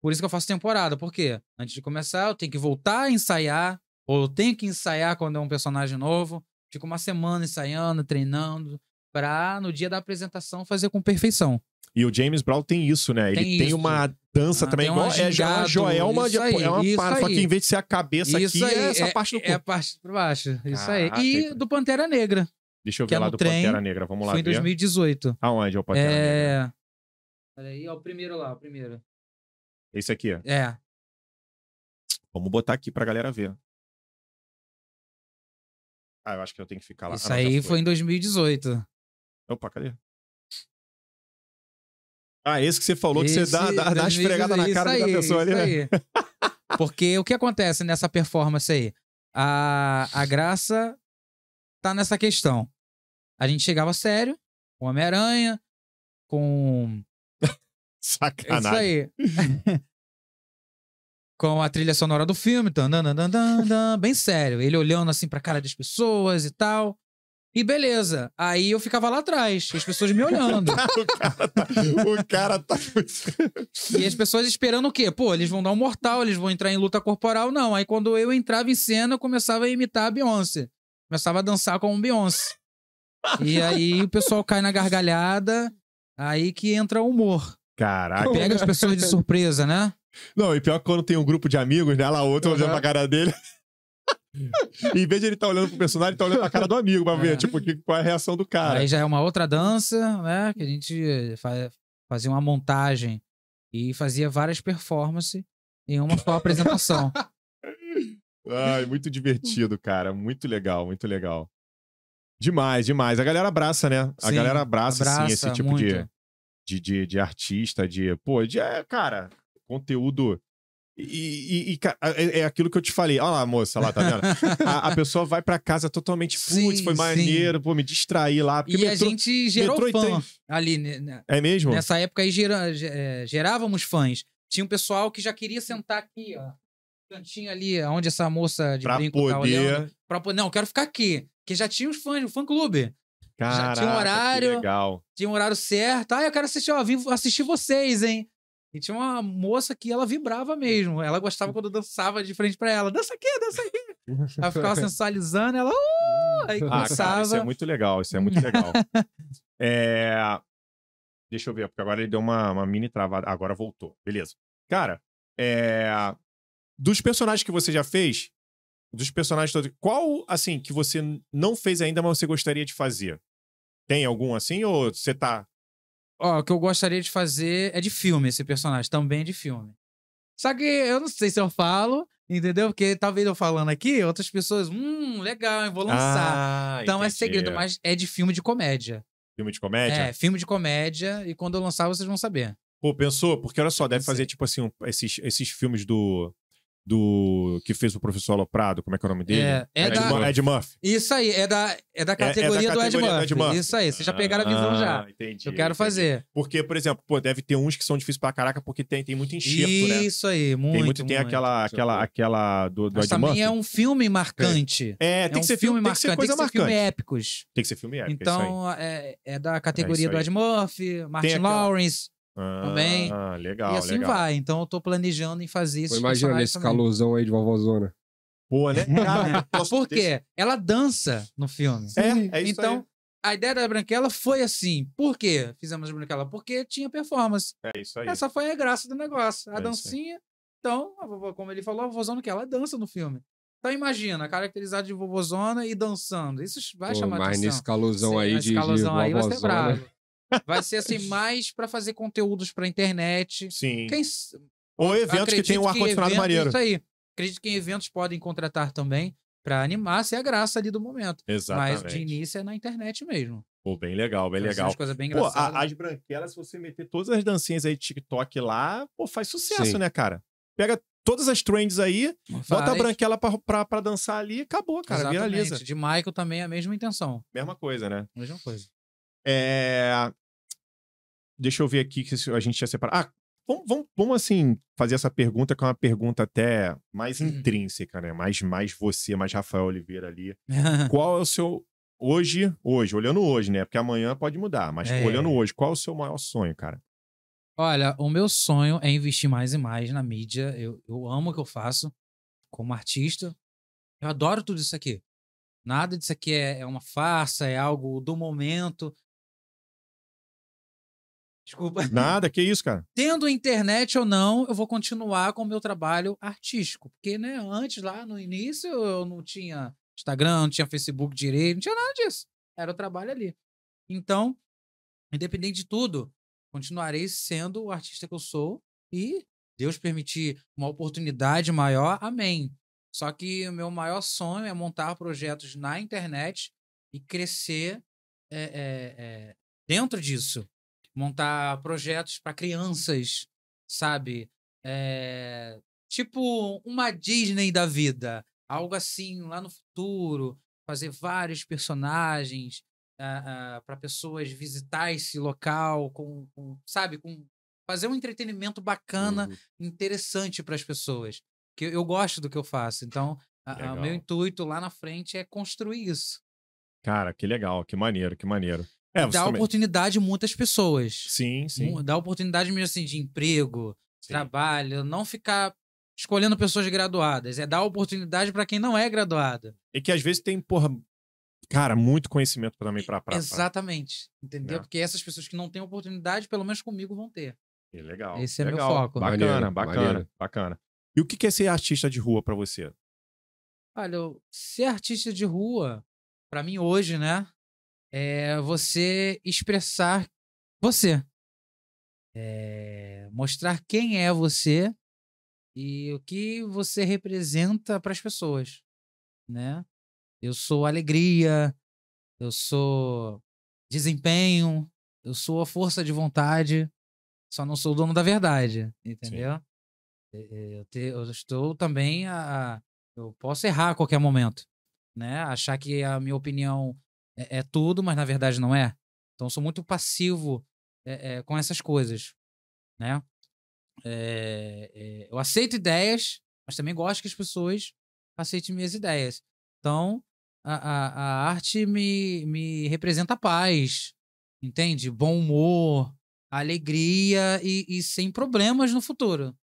por isso que eu faço temporada, porque antes de começar eu tenho que voltar a ensaiar, ou tem tenho que ensaiar quando é um personagem novo. Fico uma semana ensaiando, treinando, pra no dia da apresentação fazer com perfeição. E o James Brown tem isso, né? Ele tem, tem uma dança ah, também igual. uma agingado, é, já, é uma, é aí, é uma parte, só que em vez de ser a cabeça isso aqui, é aí, é essa é, parte do corpo. É a parte pra baixo. Isso ah, aí. E do Pantera Negra. Deixa eu ver é lá do trem, Pantera Negra. Vamos lá. Foi em 2018. Aonde é o Pantera é... Negra? Olha aí, ó, o primeiro lá, o primeiro. Esse aqui, ó. É. Vamos botar aqui pra galera ver. Ah, eu acho que eu tenho que ficar lá. Ah, isso ah, aí foi. foi em 2018. Opa, cadê? Ah, esse que você falou, esse, que você dá, dá, dá esfregada na cara aí, da pessoa ali, né? Porque o que acontece nessa performance aí? A, a graça tá nessa questão. A gente chegava sério, com Homem-Aranha, com. É Sacanagem. Isso aí. com a trilha sonora do filme, bem sério. Ele olhando assim pra cara das pessoas e tal. E beleza. Aí eu ficava lá atrás, as pessoas me olhando. o cara tá. O cara tá... e as pessoas esperando o quê? Pô, eles vão dar um mortal, eles vão entrar em luta corporal. Não. Aí quando eu entrava em cena, eu começava a imitar a Beyoncé. Começava a dançar como Beyoncé. E aí o pessoal cai na gargalhada, aí que entra o humor. Caraca. Pega as pessoas de surpresa, né? Não, e pior que quando tem um grupo de amigos, né? Lá o outro uhum. olhando pra cara dele. em vez de ele estar tá olhando pro personagem, ele tá olhando pra cara do amigo pra é. ver, tipo, que, qual é a reação do cara. Aí já é uma outra dança, né? Que a gente fazia uma montagem e fazia várias performances em uma só apresentação. Ai, muito divertido, cara. Muito legal, muito legal. Demais, demais. A galera abraça, né? A sim, galera abraça, abraça, sim, esse tipo de, de, de, de, artista, de. Pô, de, é, cara, conteúdo. E, e, e é, é aquilo que eu te falei. Olha lá, moça, lá, tá vendo? a, a, pessoa vai para casa totalmente, putz, foi maneiro, sim. pô, me distrair lá. E metrô, a gente gerou fã ali. Né, né? é mesmo? Nessa época aí gera, é, gerávamos fãs. Tinha um pessoal que já queria sentar aqui, ó. Cantinho ali, onde essa moça de pra brinco tá poder... tava olhando. Pra, não, quero ficar aqui. Porque já tinha os fãs, o fã-clube. Caraca, já tinha um horário. Tinha um horário certo. Ah, eu quero assistir, ó, vim assistir vocês, hein? E tinha uma moça que ela vibrava mesmo. Ela gostava quando eu dançava de frente para ela. Dança aqui, dança aqui. Ela ficava sensualizando, ela. Uh! Aí começava. Ah, cara, isso é muito legal, isso é muito legal. é... Deixa eu ver, porque agora ele deu uma, uma mini travada. Agora voltou. Beleza. Cara, é... dos personagens que você já fez, dos personagens todos, qual, assim, que você não fez ainda, mas você gostaria de fazer? Tem algum assim, ou você tá ó, o que eu gostaria de fazer é de filme, esse personagem, também é de filme. Só que eu não sei se eu falo, entendeu? Porque talvez eu falando aqui, outras pessoas, hum, legal, eu vou lançar. Ah, então é entendi. é segredo, mas é de filme de comédia. Filme de comédia? É, filme de comédia, e quando eu lançar vocês vão saber. Pô, pensou? Porque olha só, deve fazer tipo assim, um, esses, esses filmes do do que fez o professor Aloprado, como é que é o nome dele? É, é Ed, da, Ed Murphy. Isso aí, é da, é da categoria, é, é da categoria do, Ed do, Ed Murphy. Isso aí, vocês já pegaram a visão ah, já. Entendi. Eu quero fazer. Porque, por exemplo, pô, deve ter uns que são difíceis pra caraca porque tem, tem muito enxerto, né? Isso aí, muito. Tem, muito, muito tem aquela, muito. aquela, aquela do, do Mas Ed também é um filme marcante. É, tem, é um que ser filme, marcante. tem que ser coisa tem que ser marcante. Filme épicos. Tem que ser filme épico. É então, é, é da é categoria do Ed Murphy, Martin Lawrence. Ah, também. legal. E assim legal. vai. Então eu tô planejando em fazer isso. Imagina esse também. calorzão aí de vovozona. Boa, né? porque Por quê? Ela dança no filme. É, é isso Então, aí. a ideia da Branquela foi assim. Por quê fizemos a Branquela? Porque tinha performance. É isso aí. Essa foi a graça do negócio. A é dancinha. Então, a, como ele falou, a vovozona que ela dança no filme. Então imagina, caracterizado de vovozona e dançando. Isso vai Pô, chamar mas atenção. Mas nesse calosão aí de, calosão aí vai ser bravo. Vai ser assim, mais para fazer conteúdos pra internet. Sim. Quem... Ou eventos que tem um ar-condicionado maneiro. Isso aí. Acredito que eventos podem contratar também para animar, se é a graça ali do momento. Exatamente. Mas de início é na internet mesmo. Pô, bem legal, bem legal. As coisas bem pô, a, né? as branquelas, se você meter todas as dancinhas aí de TikTok lá, pô, faz sucesso, Sim. né, cara? Pega todas as trends aí, Faz. bota a branquela pra, pra, pra dançar ali e acabou, cara, Exatamente. viraliza. De Michael também é a mesma intenção. Mesma coisa, né? Mesma coisa. É... Deixa eu ver aqui que a gente tinha separado. Ah, vamos, vamos, vamos assim, fazer essa pergunta que é uma pergunta até mais hum. intrínseca, né? Mais, mais você, mais Rafael Oliveira ali. qual é o seu. Hoje, hoje, olhando hoje, né? Porque amanhã pode mudar, mas é. olhando hoje, qual é o seu maior sonho, cara? Olha, o meu sonho é investir mais e mais na mídia. Eu, eu amo o que eu faço como artista. Eu adoro tudo isso aqui. Nada disso aqui é, é uma farsa, é algo do momento. Desculpa. Nada, que isso, cara. Tendo internet ou não, eu vou continuar com o meu trabalho artístico. Porque, né, antes lá no início eu não tinha Instagram, não tinha Facebook direito, não tinha nada disso. Era o trabalho ali. Então, independente de tudo, continuarei sendo o artista que eu sou e Deus permitir uma oportunidade maior, amém. Só que o meu maior sonho é montar projetos na internet e crescer é, é, é, dentro disso montar projetos para crianças, sabe? É, tipo uma Disney da vida, algo assim lá no futuro, fazer vários personagens uh, ah, uh, ah, para pessoas visitar esse local, com, com, sabe, com fazer um entretenimento bacana, uhum. interessante para as pessoas. Que eu gosto do que eu faço, então o meu intuito lá na frente é construir isso. Cara, que legal, que maneiro, que maneiro. É, dá também. oportunidade a muitas pessoas. Sim, sim. Dá oportunidade mesmo assim de emprego, sim. trabalho, não ficar escolhendo pessoas graduadas. É dar oportunidade para quem não é graduada. E que às vezes tem, porra, cara, muito conhecimento também para pra, Exatamente. Entendeu? É. Porque essas pessoas que não têm oportunidade, pelo menos comigo, vão ter. E legal. Esse é legal. meu foco. Bacana, maneiro, bacana, maneiro. bacana. E o que é ser artista de rua para você? Olha, ser artista de rua, para mim hoje, né? é você expressar você. É mostrar quem é você e o que você representa para as pessoas, né? Eu sou alegria, eu sou desempenho, eu sou a força de vontade, só não sou o dono da verdade, entendeu? É, é, eu, te, eu estou também a, a, eu posso errar a qualquer momento, né? Achar que a minha opinião é, é tudo, mas na verdade não é. Então sou muito passivo é, é, com essas coisas, né? É, é, eu aceito ideias, mas também gosto que as pessoas aceitem minhas ideias. Então a, a, a arte me, me representa paz, entende? Bom humor, alegria e, e sem problemas no futuro.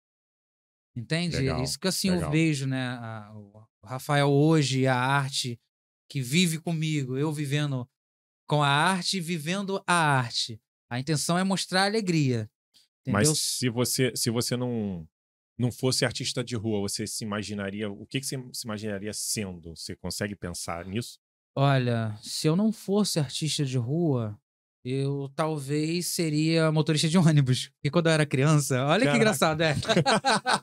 Entende? É legal, Isso que assim legal. eu vejo, né? A, o Rafael hoje, a arte, que vive comigo, eu vivendo com a arte, vivendo a arte. A intenção é mostrar alegria. Entendeu? Mas se você, se você não não fosse artista de rua, você se imaginaria o que, que você se imaginaria sendo? Você consegue pensar nisso? Olha, se eu não fosse artista de rua, eu talvez seria motorista de ônibus. E quando eu era criança, olha Caraca. que engraçado, é.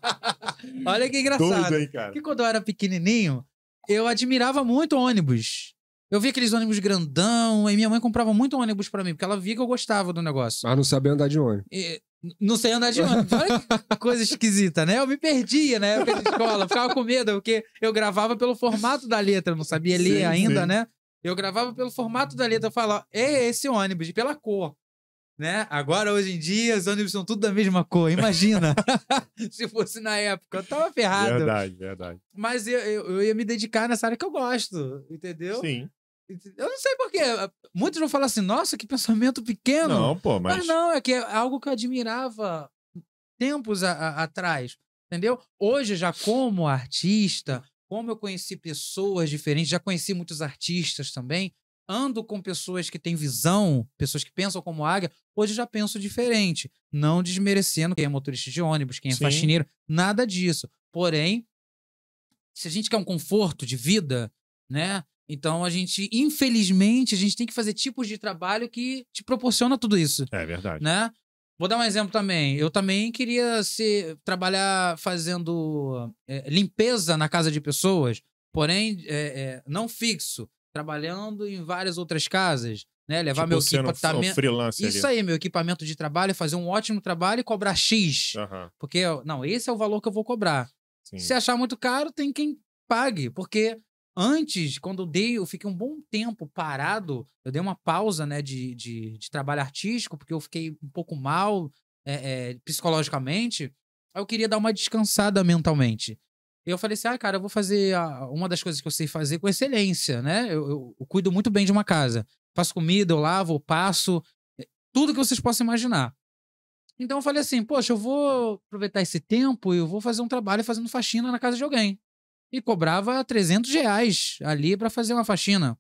olha que engraçado. cara? Que quando eu era pequenininho, eu admirava muito ônibus. Eu via aqueles ônibus grandão, e minha mãe comprava muito ônibus para mim, porque ela via que eu gostava do negócio. Mas não sabia andar de ônibus. E, não sei andar de ônibus. Olha que coisa esquisita, né? Eu me perdia na época de escola, ficava com medo, porque eu gravava pelo formato da letra, não sabia ler sim, ainda, sim. né? Eu gravava pelo formato da letra, eu falava, é esse ônibus, pela cor né? Agora, hoje em dia, os ônibus são tudo da mesma cor, imagina. Se fosse na época, eu tava ferrado. Verdade, verdade. Mas eu, eu, eu, ia me dedicar nessa área que eu gosto, entendeu? Sim. Eu não sei porquê. Muitos vão falar assim, nossa, que pensamento pequeno. Não, pô, mas. Mas não, é que é algo que eu admirava tempos a, a, atrás, entendeu? Hoje, já como artista, como eu conheci pessoas diferentes, já conheci muitos artistas também, ando com pessoas que têm visão, pessoas que pensam como águia, hoje já penso diferente. Não desmerecendo quem é motorista de ônibus, quem é Sim. faxineiro, nada disso. Porém, se a gente quer um conforto de vida, né? Então a gente, infelizmente, a gente tem que fazer tipos de trabalho que te proporciona tudo isso. É verdade. Né? Vou dar um exemplo também. Eu também queria ser, trabalhar fazendo é, limpeza na casa de pessoas, porém é, é, não fixo trabalhando em várias outras casas, né? Levar tipo meu equipamento. Isso ali. aí, meu equipamento de trabalho, fazer um ótimo trabalho e cobrar X. Uhum. Porque, não, esse é o valor que eu vou cobrar. Sim. Se achar muito caro, tem quem pague. Porque antes, quando eu dei, eu fiquei um bom tempo parado, eu dei uma pausa, né, de, de, de trabalho artístico, porque eu fiquei um pouco mal é, é, psicologicamente. Aí eu queria dar uma descansada mentalmente eu falei assim, ah, cara, eu vou fazer a, uma das coisas que eu sei fazer com excelência, né? Eu, eu, eu cuido muito bem de uma casa. Faço comida, eu lavo, eu passo, é, tudo que vocês possam imaginar. Então eu falei assim, poxa, eu vou aproveitar esse tempo e eu vou fazer um trabalho fazendo faxina na casa de alguém. E cobrava 300 reais ali para fazer uma faxina.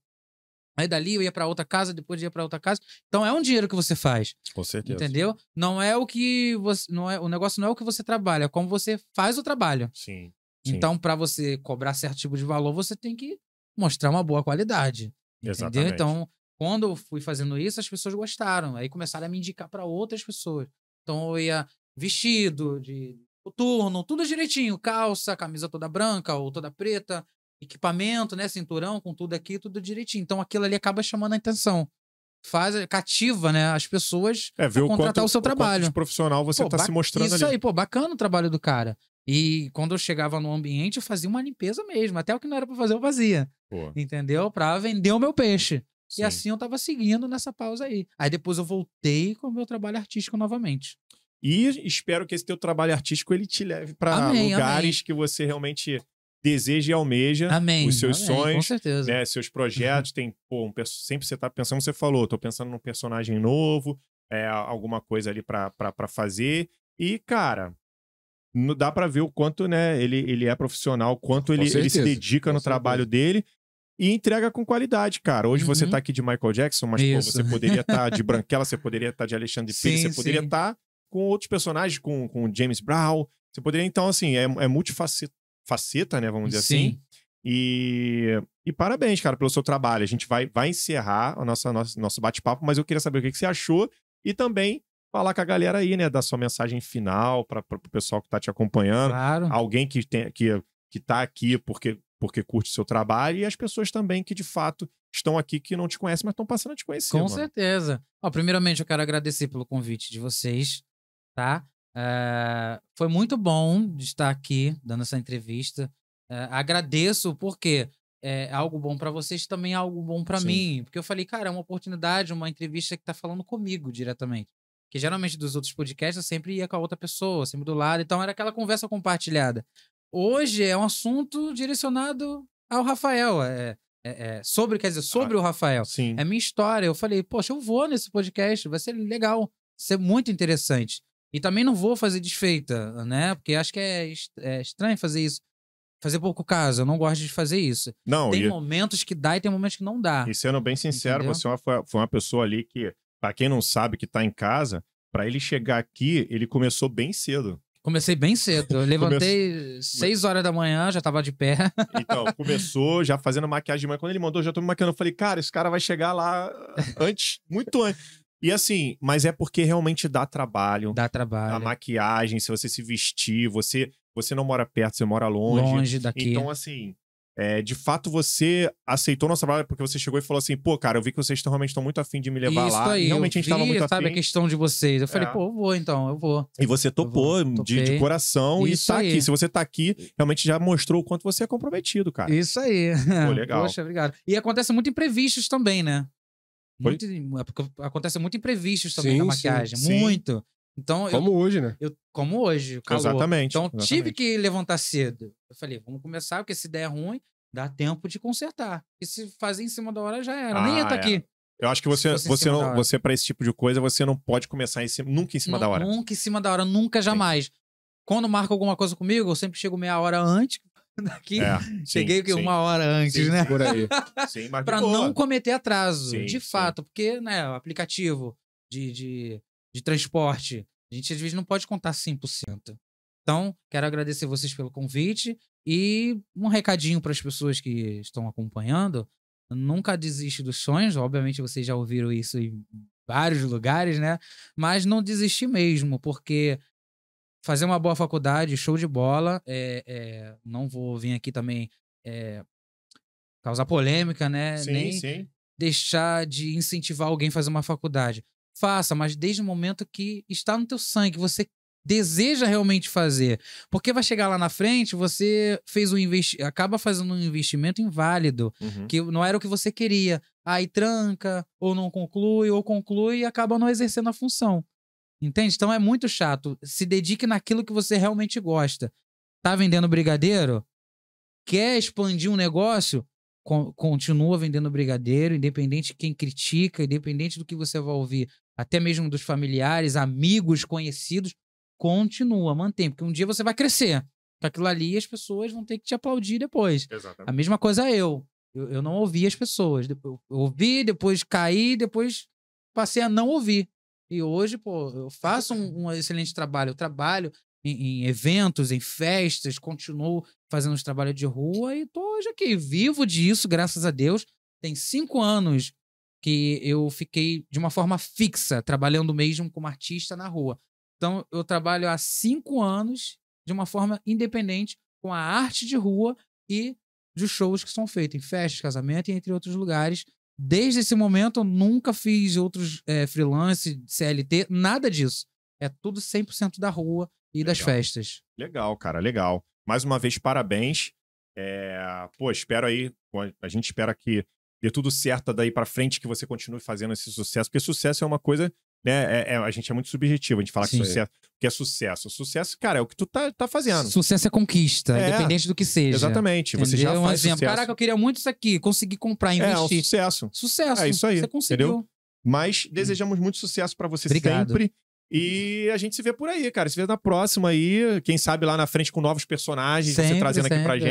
Aí dali eu ia para outra casa, depois ia para outra casa. Então é um dinheiro que você faz. Com certeza. Entendeu? Não é o que você, não é, o negócio não é o que você trabalha, é como você faz o trabalho. Sim. Sim. Então, para você cobrar certo tipo de valor, você tem que mostrar uma boa qualidade. Exatamente. Entendeu? Então, quando eu fui fazendo isso, as pessoas gostaram. Aí começaram a me indicar para outras pessoas. Então, eu ia vestido de turno, tudo direitinho, calça, camisa toda branca ou toda preta, equipamento, né, cinturão, com tudo aqui, tudo direitinho. Então, aquilo ali acaba chamando a atenção faz, cativa, né, as pessoas é, ver contratar o, quanto, o seu trabalho. O profissional você está se mostrando isso ali. Isso aí, pô, bacana o trabalho do cara. E quando eu chegava no ambiente, eu fazia uma limpeza mesmo. Até o que não era para fazer, eu fazia. Pô. Entendeu? Para vender o meu peixe. Sim. E assim eu tava seguindo nessa pausa aí. Aí depois eu voltei com o meu trabalho artístico novamente. E espero que esse teu trabalho artístico ele te leve para lugares amém. que você realmente deseja e almeja amém, os seus amém, sonhos, com certeza. Né, seus projetos. Uhum. Tem, pô, um, sempre você tá pensando, você falou, tô pensando num personagem novo, é, alguma coisa ali para fazer. E, cara, dá para ver o quanto né, ele, ele é profissional, quanto ele, ele se dedica no trabalho dele e entrega com qualidade, cara. Hoje uhum. você tá aqui de Michael Jackson, mas pô, você poderia estar tá de Branquela, você poderia estar tá de Alexandre Pires, você poderia estar tá com outros personagens, com, com James Brown. Você poderia, então, assim, é, é multifaceta, né? Vamos dizer sim. assim. E, e parabéns, cara, pelo seu trabalho. A gente vai, vai encerrar o nosso, nosso, nosso bate-papo, mas eu queria saber o que, que você achou e também falar com a galera aí, né? Dar sua mensagem final para o pessoal que está te acompanhando. Claro. Alguém que, tem, que, que tá aqui porque, porque curte o seu trabalho e as pessoas também que de fato estão aqui que não te conhecem, mas estão passando a te conhecer. Com mano. certeza. Ó, primeiramente, eu quero agradecer pelo convite de vocês, tá? Eh, foi muito bom estar aqui dando essa entrevista. Eh, agradeço porque eh, é algo bom para vocês também é algo bom para mim. Porque eu falei, cara, é uma oportunidade, uma entrevista que tá falando comigo diretamente que geralmente dos outros podcasts eu sempre ia com a outra pessoa, sempre do lado. Então era aquela conversa compartilhada. Hoje é um assunto direcionado ao Rafael. É, é, é sobre, quer dizer, sobre ah, o Rafael. Sim. É minha história. Eu falei, poxa, eu vou nesse podcast, vai ser legal, vai ser muito interessante. E também não vou fazer desfeita, né? Porque acho que é, é estranho fazer isso fazer pouco caso. Eu não gosto de fazer isso. Não, tem e... momentos que dá e tem momentos que não dá. E sendo bem sincero, Entendeu? você é foi uma pessoa ali que para quem não sabe que está em casa, para ele chegar aqui, ele começou bem cedo. Comecei bem cedo. Eu levantei seis horas da manhã, já tava de pé. então, começou já fazendo maquiagem. Mas quando ele mandou, já tô me maquiando. Eu falei, cara, esse cara vai chegar lá antes, muito antes. E assim, mas é porque realmente dá trabalho. Dá trabalho. A maquiagem, se você se vestir, você você não mora perto, você mora longe. Longe daqui. Então, assim, é, de fato, você aceitou nossa palavra porque você chegou e falou assim: pô, cara, eu vi que vocês tão, realmente estão muito afim de me levar Isso lá. Aí, realmente a gente estava muito afim. sabe a questão de vocês. Eu falei: é. pô, eu vou então, eu vou. E você topou de, de, coração Isso e tá aí. aqui. Se você tá aqui, realmente já mostrou o quanto você é comprometido, cara. Isso aí. Pô, legal. Poxa, obrigado. E acontece muito imprevistos também, né? Muito, é acontece muito imprevistos também sim, na maquiagem. Sim, muito. Sim. Então, como eu, hoje, né? Eu, como hoje, calor. Exatamente. Então exatamente. tive que levantar cedo. Eu falei, vamos começar, porque se der ruim, dá tempo de consertar. E se fazer em cima da hora já era, ah, nem entra ah, é. aqui. Eu acho que você, você não, você para esse tipo de coisa, você não pode começar em cima, nunca em cima da hora. Nunca em cima da hora, nunca jamais. Sim. Quando marca alguma coisa comigo, eu sempre chego meia hora antes daqui. É, sim, cheguei sim, uma hora antes, né? Por aí. sim, mas para não cometer atraso, de fato, porque né, aplicativo de, de de transporte. A gente às vezes não pode contar 100%. Então, quero agradecer vocês pelo convite e um recadinho para as pessoas que estão acompanhando. Nunca desiste dos sonhos, obviamente vocês já ouviram isso em vários lugares, né? Mas não desistir mesmo, porque fazer uma boa faculdade, show de bola. É, é, não vou vir aqui também é, causar polêmica, né? Sim, Nem sim. deixar de incentivar alguém a fazer uma faculdade faça, mas desde o momento que está no teu sangue, você deseja realmente fazer. Porque vai chegar lá na frente, você fez um investi acaba fazendo um investimento inválido, uhum. que não era o que você queria. Aí tranca, ou não conclui, ou conclui e acaba não exercendo a função. Entende? Então é muito chato. Se dedique naquilo que você realmente gosta. Tá vendendo brigadeiro? Quer expandir um negócio? continua vendendo brigadeiro, independente de quem critica, independente do que você vai ouvir até mesmo dos familiares, amigos, conhecidos, continua, mantém. Porque um dia você vai crescer. Com aquilo ali, as pessoas vão ter que te aplaudir depois. Exatamente. A mesma coisa eu. eu. Eu, não ouvi as pessoas. Eu ouvi, depois caí, depois passei a não ouvir. E hoje, pô, eu faço um, um excelente trabalho. Eu trabalho em, em, eventos, em festas, continuo fazendo os trabalhos de rua e tô hoje aqui, vivo disso, graças a Deus. Tem cinco anos que eu fiquei de uma forma fixa, trabalhando mesmo como artista na rua. Então, eu trabalho há cinco anos de uma forma independente com a arte de rua e dos shows que são feitos em festas, casamento e entre outros lugares. Desde esse momento, eu nunca fiz outros é, freelance, CLT, nada disso. É tudo 100% da rua e legal. das festas. Legal, cara, legal. Mais uma vez, parabéns. É... Pô, espero aí, a gente espera que dê tudo certo daí para frente que você continue fazendo esse sucesso, porque sucesso é uma coisa, né? É, é, a gente é muito subjetivo, a gente fala que sucesso, que é sucesso. Sucesso, cara, é o que tu tá, tá fazendo. Sucesso é conquista, é, independente do que seja. Exatamente. Entendeu? Você já um faz exemplo, sucesso. caraca, eu queria muito isso aqui, consegui comprar, investir. É, é, um sucesso. Sucesso. É isso aí. Você conseguiu. Entendeu? Mas hum. desejamos muito sucesso para você Obrigado. sempre e a gente se vê por aí, cara. Se vê na próxima aí, quem sabe lá na frente com novos personagens, sempre, você trazendo sempre, aqui pra gente.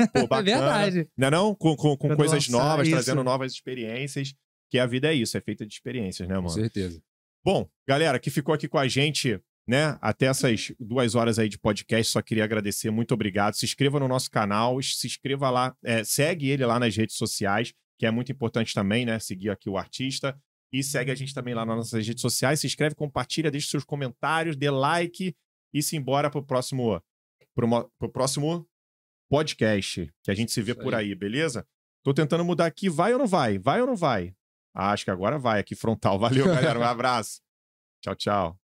É. Pô, é bacana. É verdade. Não é não? Com, com, com coisas novas, isso. trazendo novas experiências. Que a vida é isso, é feita de experiências, né, mano? Com certeza. Bom, galera, que ficou aqui com a gente, né, até essas duas horas aí de podcast, só queria agradecer, muito obrigado. Se inscreva no nosso canal, se inscreva lá, é, segue ele lá nas redes sociais, que é muito importante também, né, seguir aqui o artista. E segue a gente também lá nas nossas redes sociais. Se inscreve, compartilha, deixe seus comentários, dê like e se embora pro próximo, pro, pro próximo podcast. Que a gente se vê por aí. aí, beleza? Tô tentando mudar aqui. Vai ou não vai? Vai ou não vai? Ah, acho que agora vai aqui frontal. Valeu, galera. Um abraço. Tchau, tchau.